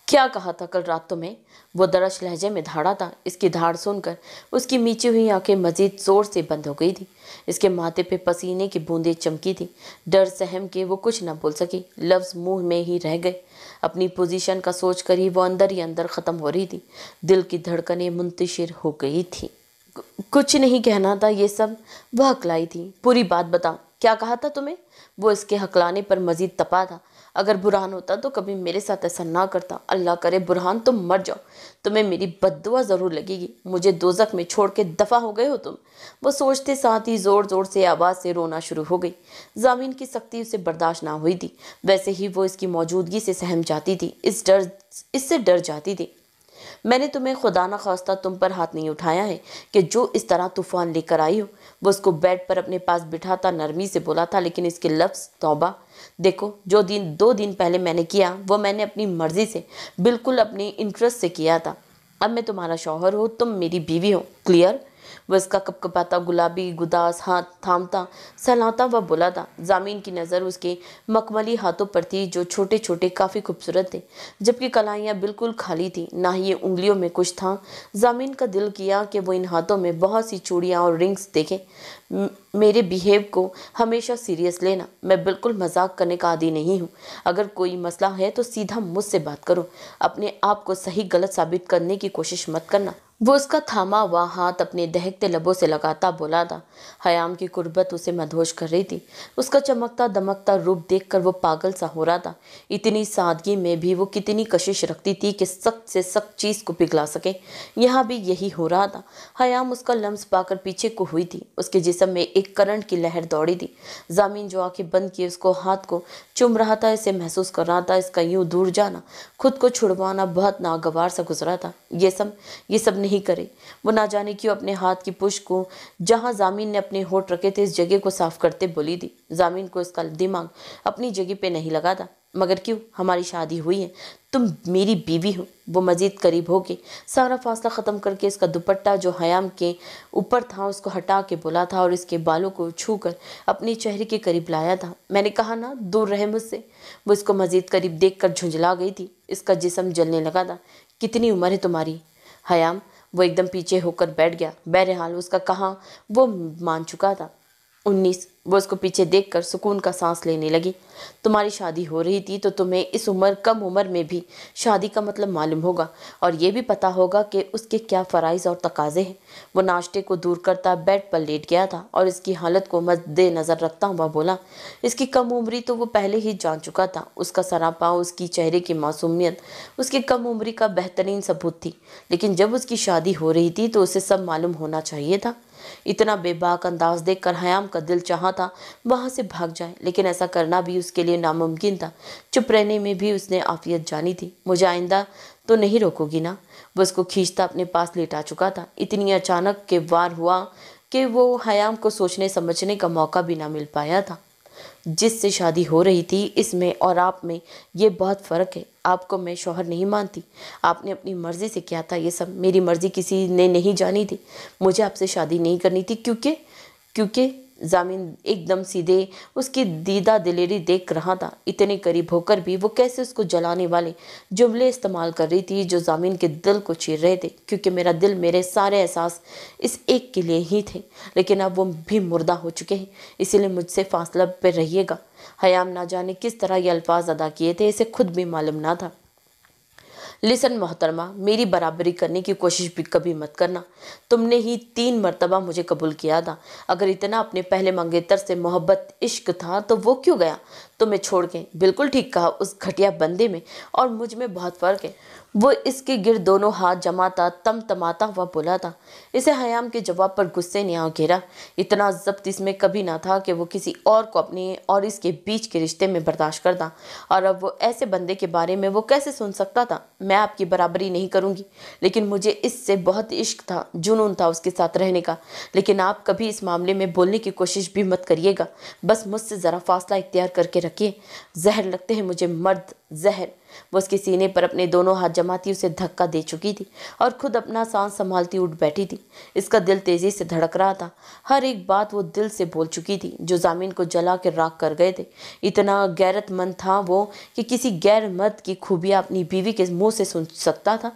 क्या कहा था कल रात तुम्हें वो दरश लहजे में धाड़ा था इसकी धाड़ सुनकर उसकी मीची हुई आंखें मजीद जोर से बंद हो गई थी इसके माथे पे पसीने की बूंदें चमकी थी डर सहम के वो कुछ ना बोल सकी लफ्ज़ मुंह में ही रह गए अपनी पोजीशन का सोच कर ही वो अंदर ही अंदर ख़त्म हो रही थी दिल की धड़कने मुंतशिर हो गई थी कुछ नहीं कहना था ये सब वह हकलाई थी पूरी बात बताओ क्या कहा था तुम्हें वो इसके हकलाने पर मज़ीद तपा था अगर बुरहान होता तो कभी मेरे साथ ऐसा ना करता अल्लाह करे बुरहान तुम मर जाओ तुम्हें मेरी बददुआ ज़रूर लगेगी मुझे दोजक में छोड़ के दफ़ा हो गए हो तुम वो सोचते साथ ही ज़ोर ज़ोर से आवाज़ से रोना शुरू हो गई जामीन की सख्ती उसे बर्दाश्त ना हुई थी वैसे ही वो इसकी मौजूदगी से सहम जाती थी इस डर इससे डर जाती थी मैंने तुम्हें खुदा ना खास्ता तुम पर हाथ नहीं उठाया है कि जो इस तरह तूफान लेकर आई हो वो उसको बेड पर अपने पास बिठाता नरमी से बोला था लेकिन इसके लफ्ज़ तौबा देखो जो दिन दो दिन पहले मैंने किया वो मैंने अपनी मर्ज़ी से बिल्कुल अपने इंटरेस्ट से किया था अब मैं तुम्हारा शौहर हो तुम मेरी बीवी हो क्लियर वह उसका कपकपाता गुलाबी गुदास हाथ थामता सहलाता व बुलाता जामीन की नज़र उसके मकमली हाथों पर थी जो छोटे छोटे काफ़ी खूबसूरत थे जबकि कलाइयाँ बिल्कुल खाली थी ना ही ये उंगलियों में कुछ था जामीन का दिल किया कि वो इन हाथों में बहुत सी चूड़ियाँ और रिंग्स देखें मेरे बिहेव को हमेशा सीरियस लेना मैं बिल्कुल मजाक करने का आदि नहीं हूँ अगर कोई मसला है तो सीधा मुझसे बात करो अपने आप को सही गलत साबित करने की कोशिश मत करना वो उसका थामा हुआ हाथ अपने दहकते लबों से लगाता बोला था हयाम की कुर्बत उसे मदहोश कर रही थी उसका चमकता दमकता रूप देखकर वो पागल सा हो रहा था इतनी सादगी में भी वो कितनी कशिश रखती थी कि सख्त से सख्त चीज़ को पिघला सके यहाँ भी यही हो रहा था हयाम उसका लम्स पाकर पीछे को हुई थी उसके जिसम में एक करंट की लहर दौड़ी थी जामीन जो आँखें बंद किए उसको हाथ को चुम रहा था इसे महसूस कर रहा था इसका यूँ दूर जाना खुद को छुड़वाना बहुत नागवार सा गुजरा था ये सब ये सब नहीं नहीं करे वो ना जाने क्यों अपने हाथ की पुश को जहाँ जामीन ने अपने होठ रखे थे इस जगह को साफ करते बोली दी जामीन को इसका दिमाग अपनी जगह पे नहीं लगा था मगर क्यों हमारी शादी हुई है तुम मेरी बीवी हो वो मज़ीद करीब हो के सारा फासला ख़त्म करके इसका दुपट्टा जो हयाम के ऊपर था उसको हटा के बोला था और इसके बालों को छू कर अपने चेहरे के करीब लाया था मैंने कहा ना दूर रहे मुझसे वो इसको मज़ीद करीब देख कर झुंझला गई थी इसका जिसम जलने लगा था कितनी उम्र है तुम्हारी हयाम वो एकदम पीछे होकर बैठ गया बहरहाल उसका कहाँ वो मान चुका था उन्नीस वो उसको पीछे देखकर सुकून का सांस लेने लगी तुम्हारी शादी हो रही थी तो तुम्हें इस उम्र कम उम्र में भी शादी का मतलब मालूम होगा और ये भी पता होगा कि उसके क्या फ़राइज़ और तकाजे हैं वो नाश्ते को दूर करता बेड पर लेट गया था और इसकी हालत को मद्देनज़र रखता हुआ बोला इसकी कम उम्री तो वो पहले ही जान चुका था उसका सरापा उसकी चेहरे की मासूमियत उसकी कम उम्री का बेहतरीन सबूत थी लेकिन जब उसकी शादी हो रही थी तो उसे सब मालूम होना चाहिए था इतना बेबाक अंदाज देखकर हयाम का दिल चाहा था वहां से भाग जाए लेकिन ऐसा करना भी उसके लिए नामुमकिन था चुप रहने में भी उसने आफियत जानी थी मुझे आइंदा तो नहीं रोकोगी ना वो उसको खींचता अपने पास लेटा चुका था इतनी अचानक के वार हुआ कि वो हयाम को सोचने समझने का मौका भी ना मिल पाया था जिससे शादी हो रही थी इसमें और आप में ये बहुत फ़र्क है आपको मैं शोहर नहीं मानती आपने अपनी मर्ज़ी से किया था ये सब मेरी मर्ज़ी किसी ने नहीं जानी थी मुझे आपसे शादी नहीं करनी थी क्योंकि क्योंकि जामिन एकदम सीधे उसकी दीदा दिलेरी देख रहा था इतने करीब होकर भी वो कैसे उसको जलाने वाले जुमले इस्तेमाल कर रही थी जो जामिन के दिल को चीर रहे थे क्योंकि मेरा दिल मेरे सारे एहसास इस एक के लिए ही थे लेकिन अब वो भी मुर्दा हो चुके हैं इसीलिए मुझसे फासला पर रहिएगा हयाम ना जाने किस तरह ये अल्फाज अदा किए थे इसे खुद भी मालूम ना था लिसन मोहतरमा मेरी बराबरी करने की कोशिश भी कभी मत करना तुमने ही तीन मरतबा मुझे कबूल किया था अगर इतना अपने पहले मंगेतर से मोहब्बत इश्क था तो वो क्यों गया तुम्हें तो छोड़ के बिल्कुल ठीक कहा उस घटिया बंदे में और मुझ में बहुत फ़र्क है वो इसके गिर दोनों हाथ जमाता तम तमाता हुआ बोला था इसे हयाम के जवाब पर गुस्से ने आ घेरा इतना जब्त इसमें कभी ना था कि वो किसी और को अपने और इसके बीच के रिश्ते में बर्दाश्त करता और अब वो ऐसे बंदे के बारे में वो कैसे सुन सकता था मैं आपकी बराबरी नहीं करूँगी लेकिन मुझे इससे बहुत इश्क था जुनून था उसके साथ रहने का लेकिन आप कभी इस मामले में बोलने की कोशिश भी मत करिएगा बस मुझसे ज़रा फासला इख्तियार करके रखे जहर लगते हैं मुझे मर्द जहर वो उसके सीने पर अपने दोनों हाथ जमाती उसे धक्का दे चुकी थी और खुद अपना सांस संभालती उठ बैठी थी इसका दिल तेज़ी से धड़क रहा था हर एक बात वो दिल से बोल चुकी थी जो ज़मीन को जला के राख कर गए थे इतना गैरतमंद था वो कि किसी गैर मर्द की खूबियाँ अपनी बीवी के मुँह से सुन सकता था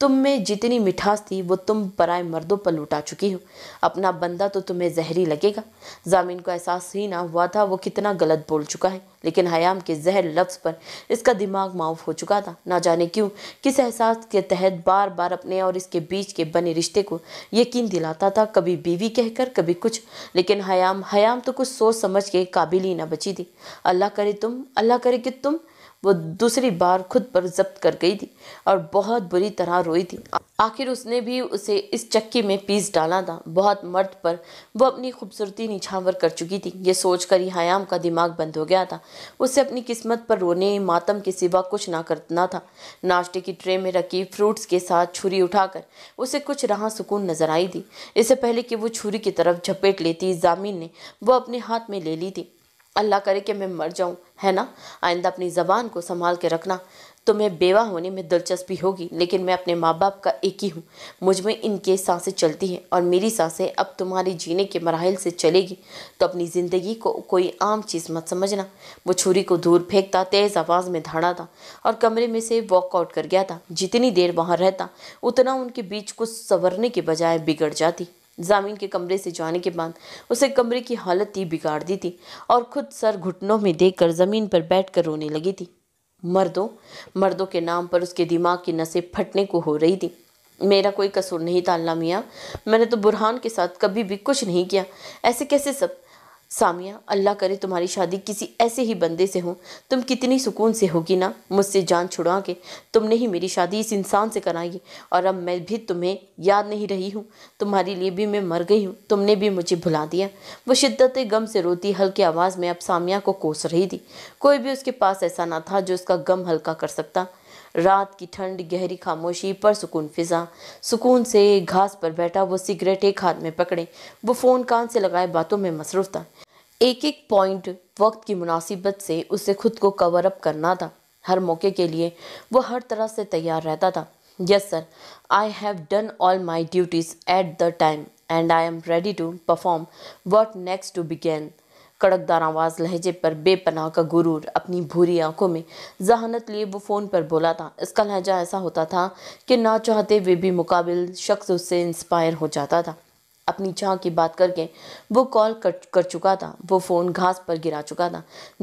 तुम में जितनी मिठास थी वो तुम पराए मर्दों पर लुटा चुकी हो अपना बंदा तो तुम्हें जहरी लगेगा जामिन को एहसास ही ना हुआ था वो कितना गलत बोल चुका है लेकिन हयाम के जहर लफ्ज़ पर इसका दिमाग माउफ हो चुका था ना जाने क्यों किस एहसास के तहत बार बार अपने और इसके बीच के बने रिश्ते को यकीन दिलाता था कभी बीवी कहकर कभी कुछ लेकिन हयाम हयाम तो कुछ सोच समझ के काबिल ही ना बची थी अल्लाह करे तुम अल्लाह करे कि तुम वो दूसरी बार खुद पर जब्त कर गई थी और बहुत बुरी तरह रोई थी आखिर उसने भी उसे इस चक्की में पीस डाला था बहुत मर्द पर वो अपनी खूबसूरती निछावर कर चुकी थी ये सोचकर ही हयाम का दिमाग बंद हो गया था उसे अपनी किस्मत पर रोने मातम के सिवा कुछ ना करना था नाश्ते की ट्रे में रखी फ्रूट्स के साथ छुरी उठाकर उसे कुछ राह सुकून नजर आई थी इससे पहले कि वो छुरी की तरफ झपेट लेती जामिन ने वो अपने हाथ में ले ली थी अल्लाह करे कि मैं मर जाऊँ है ना आइंदा अपनी ज़बान को संभाल के रखना तुम्हें तो बेवा होने में दिलचस्पी होगी लेकिन मैं अपने माँ बाप का एक ही हूँ मुझ में इनके सांसें चलती हैं और मेरी सांसें अब तुम्हारे जीने के मराहल से चलेगी तो अपनी ज़िंदगी को कोई आम चीज़ मत समझना वो छुरी को दूर फेंकता तेज़ आवाज़ में धाड़ा था और कमरे में से वॉकआउट कर गया था जितनी देर वहाँ रहता उतना उनके बीच कुछ संवरने के बजाय बिगड़ जाती जामीन के कमरे से जाने के बाद उसे कमरे की हालत ही बिगाड़ दी थी और खुद सर घुटनों में कर ज़मीन पर बैठकर रोने लगी थी मर्दों मर्दों के नाम पर उसके दिमाग की नसें फटने को हो रही थी मेरा कोई कसूर नहीं था अल्लाह मियाँ मैंने तो बुरहान के साथ कभी भी कुछ नहीं किया ऐसे कैसे सब सामिया अल्लाह करे तुम्हारी शादी किसी ऐसे ही बंदे से हो तुम कितनी सुकून से होगी ना मुझसे जान छुड़ा के तुमने ही मेरी शादी इस इंसान से कराई और अब मैं भी तुम्हें याद नहीं रही हूँ तुम्हारे लिए भी मैं मर गई हूँ तुमने भी मुझे भुला दिया वो शिद्दत गम से रोती हल्की आवाज़ में अब सामिया को कोस रही थी कोई भी उसके पास ऐसा ना था जो उसका गम हल्का कर सकता रात की ठंड गहरी खामोशी पर सुकून फिजा सुकून से घास पर बैठा वो सिगरेट एक हाथ में पकड़े वो फ़ोन कान से लगाए बातों में मसरूफ था एक एक पॉइंट वक्त की मुनासिबत से उसे खुद को कवर अप करना था हर मौके के लिए वो हर तरह से तैयार रहता था yes sir I have done all my duties at the time and I am ready to perform what next to begin कड़कदार आवाज़ लहजे पर बेपनाह का गुरूर अपनी भूरी आंखों में जहानत लिए वो फ़ोन पर बोला था इसका लहजा ऐसा होता था कि ना चाहते वे भी मुकाबिल शख्स उससे इंस्पायर हो जाता था अपनी चाह की बात करके वो कॉल कर कर चुका था वो फ़ोन घास पर गिरा चुका था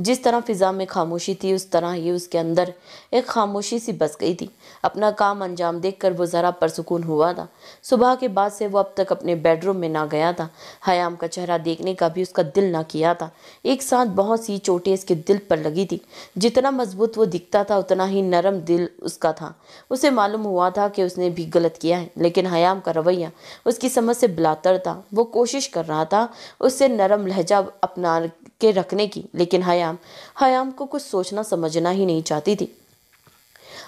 जिस तरह फिज़ा में खामोशी थी उस तरह ही उसके अंदर एक खामोशी सी बस गई थी अपना काम अंजाम देख कर वो ज़रा परसकून हुआ था सुबह के बाद से वो अब तक अपने बेडरूम में ना गया था हयाम का चेहरा देखने का भी उसका दिल ना किया था एक साथ बहुत सी चोटें इसके दिल पर लगी थी जितना मजबूत वो दिखता था उतना ही नरम दिल उसका था उसे मालूम हुआ था कि उसने भी गलत किया है लेकिन हयाम का रवैया उसकी समझ से बलातर था वो कोशिश कर रहा था उससे नरम लहजा अपना के रखने की लेकिन हयाम हयाम को कुछ सोचना समझना ही नहीं चाहती थी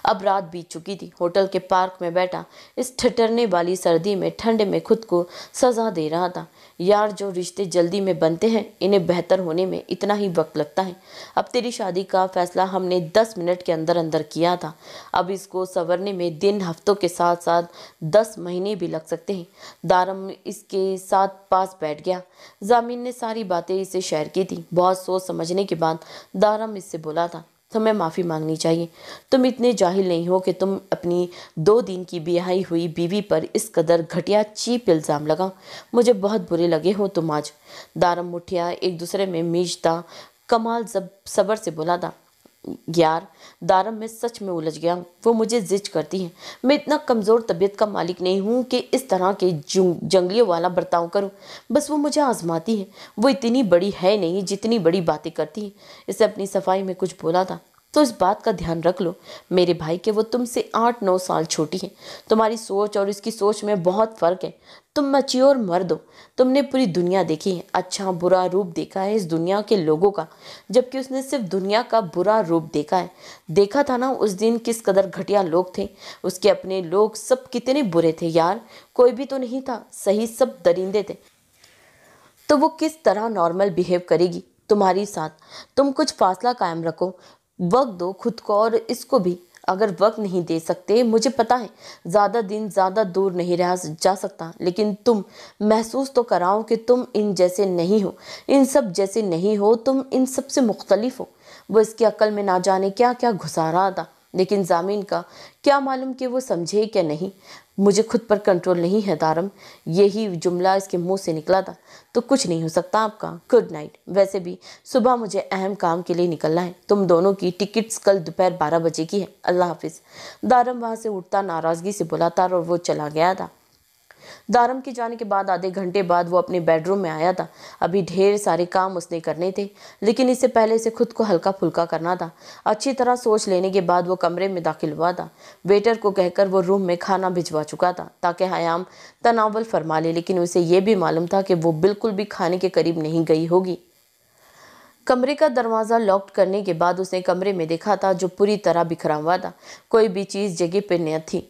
अब रात बीत चुकी थी होटल के पार्क में बैठा इस ठटरने वाली सर्दी में ठंड में खुद को सजा दे रहा था यार जो रिश्ते जल्दी में बनते हैं इन्हें बेहतर होने में इतना ही वक्त लगता है अब तेरी शादी का फैसला हमने दस मिनट के अंदर अंदर किया था अब इसको संवरने में दिन हफ्तों के साथ साथ दस महीने भी लग सकते हैं दारम इसके साथ पास बैठ गया जामीन ने सारी बातें इसे शेयर की थी बहुत सोच समझने के बाद दारम इससे बोला था तुम्हें माफ़ी मांगनी चाहिए तुम इतने जाहिल नहीं हो कि तुम अपनी दो दिन की बिहाई हुई बीवी पर इस कदर घटिया चीप इल्ज़ाम लगाओ मुझे बहुत बुरे लगे हो तुम आज दारम मुठिया एक दूसरे में मीजता कमाल जब सबर से था यार दारम में सच में उलझ गया वो मुझे जिज करती है मैं इतना कमज़ोर तबीयत का मालिक नहीं हूँ कि इस तरह के जंगलियों वाला बर्ताव करूँ बस वो मुझे आजमाती है वो इतनी बड़ी है नहीं जितनी बड़ी बातें करती है इसे अपनी सफाई में कुछ बोला था तो इस बात का ध्यान रख लो मेरे भाई के वो तुमसे आठ नौ साल छोटी है तुम्हारी सोच और इसकी सोच में बहुत फ़र्क है तुम मच्योर मर्द हो तुमने पूरी दुनिया देखी है अच्छा बुरा रूप देखा है इस दुनिया के लोगों का जबकि उसने सिर्फ दुनिया का बुरा रूप देखा है देखा था ना उस दिन किस कदर घटिया लोग थे उसके अपने लोग सब कितने बुरे थे यार कोई भी तो नहीं था सही सब दरिंदे थे तो वो किस तरह नॉर्मल बिहेव करेगी तुम्हारी साथ तुम कुछ फासला कायम रखो वक्त दो खुद को और इसको भी अगर वक्त नहीं दे सकते मुझे पता है ज़्यादा दिन ज़्यादा दूर नहीं रह जा सकता लेकिन तुम महसूस तो कराओ कि तुम इन जैसे नहीं हो इन सब जैसे नहीं हो तुम इन सब से मुख्तलिफ हो वो इसकी अकल में ना जाने क्या क्या घुसा रहा था लेकिन जामीन का क्या मालूम कि वो समझे क्या नहीं मुझे खुद पर कंट्रोल नहीं है दारम यही जुमला इसके मुंह से निकला था तो कुछ नहीं हो सकता आपका गुड नाइट वैसे भी सुबह मुझे अहम काम के लिए निकलना है तुम दोनों की टिकट्स कल दोपहर बारह बजे की है अल्लाह हाफिज़ दारम वहाँ से उठता नाराज़गी से बुलाता और वो चला गया था दारम के जाने के बाद आधे घंटे बाद वो अपने बेडरूम में आया था अभी ढेर सारे काम उसने करने थे लेकिन इससे पहले से खुद को हल्का फुल्का करना था अच्छी तरह सोच लेने के बाद वो कमरे में दाखिल हुआ था वेटर को कहकर वो रूम में खाना भिजवा चुका था ताकि हयाम तनावल फरमा ले लेकिन उसे यह भी मालूम था कि वो बिल्कुल भी खाने के करीब नहीं गई होगी कमरे का दरवाज़ा लॉक करने के बाद उसने कमरे में देखा था जो पूरी तरह बिखरा हुआ था कोई भी चीज़ जगह पर नहीं थी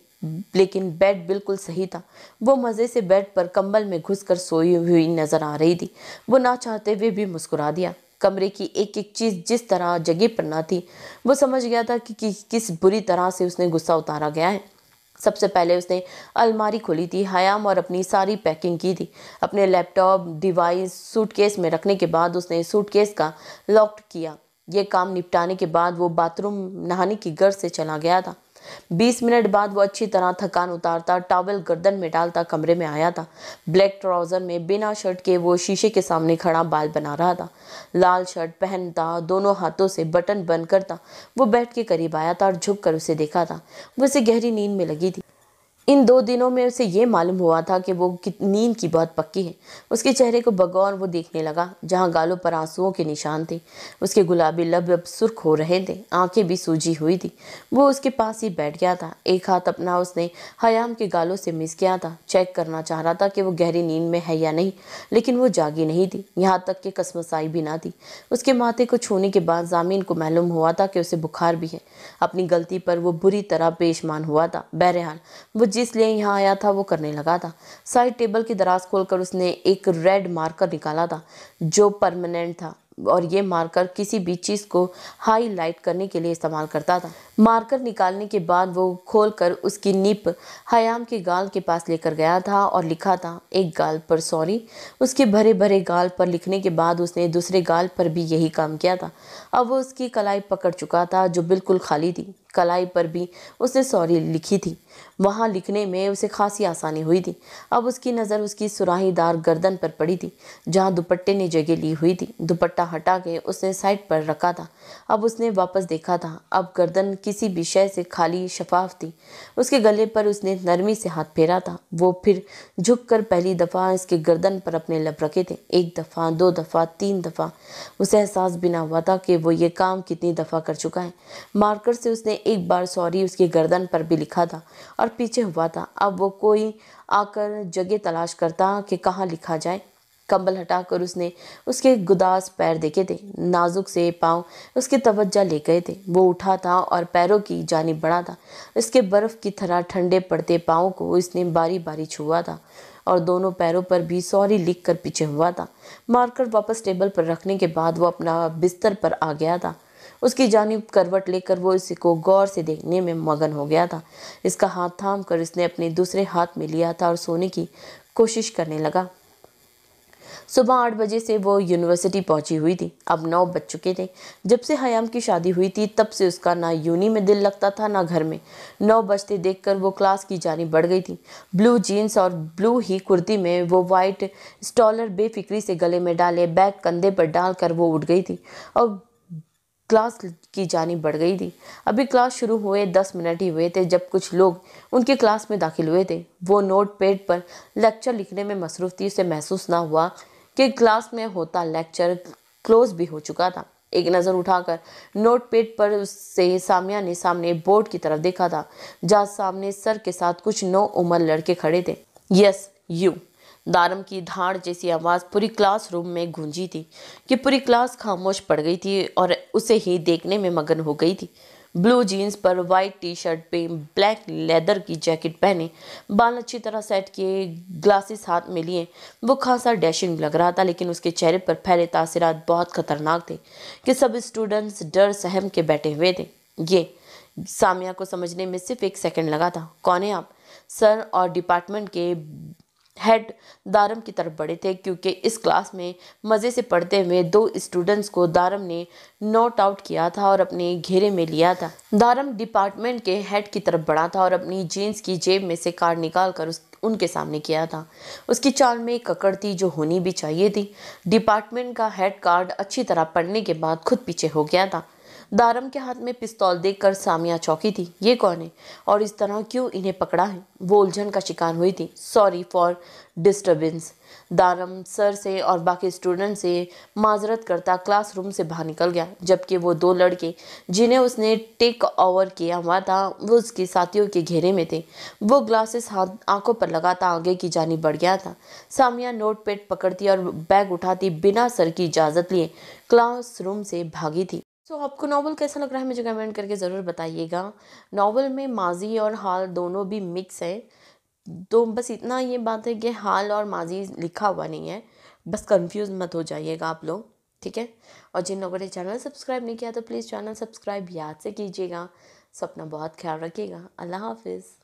लेकिन बेड बिल्कुल सही था वो मज़े से बेड पर कंबल में घुसकर सोई हुई नज़र आ रही थी वो ना चाहते हुए भी मुस्कुरा दिया कमरे की एक एक चीज़ जिस तरह जगह पर ना थी वो समझ गया था कि, कि किस बुरी तरह से उसने गुस्सा उतारा गया है सबसे पहले उसने अलमारी खोली थी हयाम और अपनी सारी पैकिंग की थी अपने लैपटॉप डिवाइस सूटकेस में रखने के बाद उसने सूटकेस का लॉक किया ये काम निपटाने के बाद वो बाथरूम नहाने की गर्ज से चला गया था बीस मिनट बाद वो अच्छी तरह थकान उतारता टॉवल गर्दन में डालता कमरे में आया था ब्लैक ट्राउज़र में बिना शर्ट के वो शीशे के सामने खड़ा बाल बना रहा था लाल शर्ट पहनता दोनों हाथों से बटन बंद करता वो बैठ के करीब आया था और झुक कर उसे देखा था वो उसे गहरी नींद में लगी थी इन दो दिनों में उसे ये मालूम हुआ था कि वो नींद की बहुत पक्की है उसके चेहरे को बगौर वो देखने लगा जहाँ गालों पर आंसुओं के निशान थे उसके गुलाबी लब अब सुर्ख हो रहे थे आंखें भी सूजी हुई थी वो उसके पास ही बैठ गया था एक हाथ अपना उसने हयाम के गालों से मिस किया था चेक करना चाह रहा था कि वो गहरी नींद में है या नहीं लेकिन वो जागी नहीं थी यहाँ तक कि कसमसाई भी ना थी उसके माथे को छूने के बाद जामीन को मालूम हुआ था कि उसे बुखार भी है अपनी गलती पर वो बुरी तरह पेशमान हुआ था बहरहाल वो जिसलिए यहाँ आया था वो करने लगा था साइड टेबल की दराज खोलकर उसने एक रेड मार्कर निकाला था जो परमानेंट था और ये मार्कर किसी भी चीज़ को हाईलाइट करने के लिए इस्तेमाल करता था मारकर निकालने के बाद वो खोलकर उसकी निप हयाम के गाल के पास लेकर गया था और लिखा था एक गाल पर सॉरी उसके भरे भरे गाल पर लिखने के बाद उसने दूसरे गाल पर भी यही काम किया था अब वो उसकी कलाई पकड़ चुका था जो बिल्कुल खाली थी कलाई पर भी उसने सॉरी लिखी थी वहाँ लिखने में उसे खासी आसानी हुई थी अब उसकी नज़र उसकी सुराहीदार गर्दन पर पड़ी थी जहाँ दुपट्टे ने जगह ली हुई थी दुपट्टा हटा के उसने साइड पर रखा था अब उसने वापस देखा था अब गर्दन किसी भी शय से खाली शफाफ थी उसके गले पर उसने नरमी से हाथ फेरा था वो फिर झुक कर पहली दफ़ा इसके गर्दन पर अपने लब रखे थे एक दफ़ा दो दफ़ा तीन दफ़ा उसे एहसास बिना हुआ था कि वो ये काम कितनी दफ़ा कर चुका है मार्कर से उसने एक बार सॉरी उसकी गर्दन पर भी लिखा था और पीछे हुआ था अब वो कोई आकर जगह तलाश करता कि कहाँ लिखा जाए कंबल हटाकर उसने उसके गुदास पैर देखे थे नाजुक से पांव उसके तवज्जा ले गए थे वो उठा था और पैरों की जानी बड़ा था उसके बर्फ़ की तरह ठंडे पड़ते पाँव को इसने बारी बारी छुआ था और दोनों पैरों पर भी सॉरी लिख कर पीछे हुआ था मारकर वापस टेबल पर रखने के बाद वो अपना बिस्तर पर आ गया था उसकी जानब करवट लेकर वो इसको गौर से देखने में मगन हो गया था इसका हाथ थाम कर इसने अपने दूसरे हाथ में लिया था और सोने की कोशिश करने लगा सुबह आठ बजे से वो यूनिवर्सिटी पहुंची हुई थी अब नौ बज चुके थे जब से हयाम की शादी हुई थी तब से उसका ना यूनी में दिल लगता था ना घर में नौ बजते देखकर वो क्लास की जानी बढ़ गई थी ब्लू जीन्स और ब्लू ही कुर्ती में वो वाइट स्टॉलर बेफिक्री से गले में डाले बैग कंधे पर डालकर वो उठ गई थी और क्लास की जानी बढ़ गई थी अभी क्लास शुरू हुए दस मिनट ही हुए थे जब कुछ लोग उनके क्लास में दाखिल हुए थे वो नोट पेड पर लेक्चर लिखने में मसरूफ़ थी उसे महसूस ना हुआ कि क्लास में होता लेक्चर क्लोज भी हो चुका था एक नज़र उठाकर नोटपेड पर उससे सामिया ने सामने बोर्ड की तरफ देखा था जहाँ सामने सर के साथ कुछ नौ उम्र लड़के खड़े थे यस यू दारम की धाड़ जैसी आवाज़ पूरी क्लास रूम में गूंजी थी कि पूरी क्लास खामोश पड़ गई थी और उसे ही देखने में मगन हो गई थी ब्लू जीन्स पर वाइट टी शर्ट पे ब्लैक लेदर की जैकेट पहने बाल अच्छी तरह सेट किए ग्लासेस हाथ में लिए वो खासा डैशिंग लग रहा था लेकिन उसके चेहरे पर फैले तासरात बहुत खतरनाक थे कि सब स्टूडेंट्स डर सहम के बैठे हुए थे ये सामिया को समझने में सिर्फ एक सेकंड लगा था कौन है आप सर और डिपार्टमेंट के हेड दारम की तरफ बढ़े थे क्योंकि इस क्लास में मज़े से पढ़ते हुए दो स्टूडेंट्स को दारम ने नोट आउट किया था और अपने घेरे में लिया था दारम डिपार्टमेंट के हेड की तरफ बढ़ा था और अपनी जीन्स की जेब में से कार्ड निकाल कर उस उनके सामने किया था उसकी चाल में एक ककड़ थी जो होनी भी चाहिए थी डिपार्टमेंट का हेड कार्ड अच्छी तरह पढ़ने के बाद खुद पीछे हो गया था दारम के हाथ में पिस्तौल देखकर सामिया चौकी थी ये कौन है और इस तरह क्यों इन्हें पकड़ा है वो उलझन का शिकार हुई थी सॉरी फॉर डिस्टर्बेंस दारम सर से और बाकी स्टूडेंट से माजरत करता क्लासरूम से बाहर निकल गया जबकि वो दो लड़के जिन्हें उसने टेक ओवर किया हुआ था वो उसके साथियों के घेरे में थे वो ग्लासेस हाथ आंखों पर लगाता आगे की जानी बढ़ गया था सामिया नोट पेड पकड़ती और बैग उठाती बिना सर की इजाज़त लिए रूम से भागी थी सो so, आपको नावल कैसा लग रहा है मुझे कमेंट करके ज़रूर बताइएगा नावल में माजी और हाल दोनों भी मिक्स है तो बस इतना ये बात है कि हाल और माजी लिखा हुआ नहीं है बस कंफ्यूज मत हो जाइएगा आप लोग ठीक है और जिन लोगों ने चैनल सब्सक्राइब नहीं किया तो प्लीज़ चैनल सब्सक्राइब याद से कीजिएगा सपना अपना बहुत ख्याल रखिएगा अल्लाह हाफिज़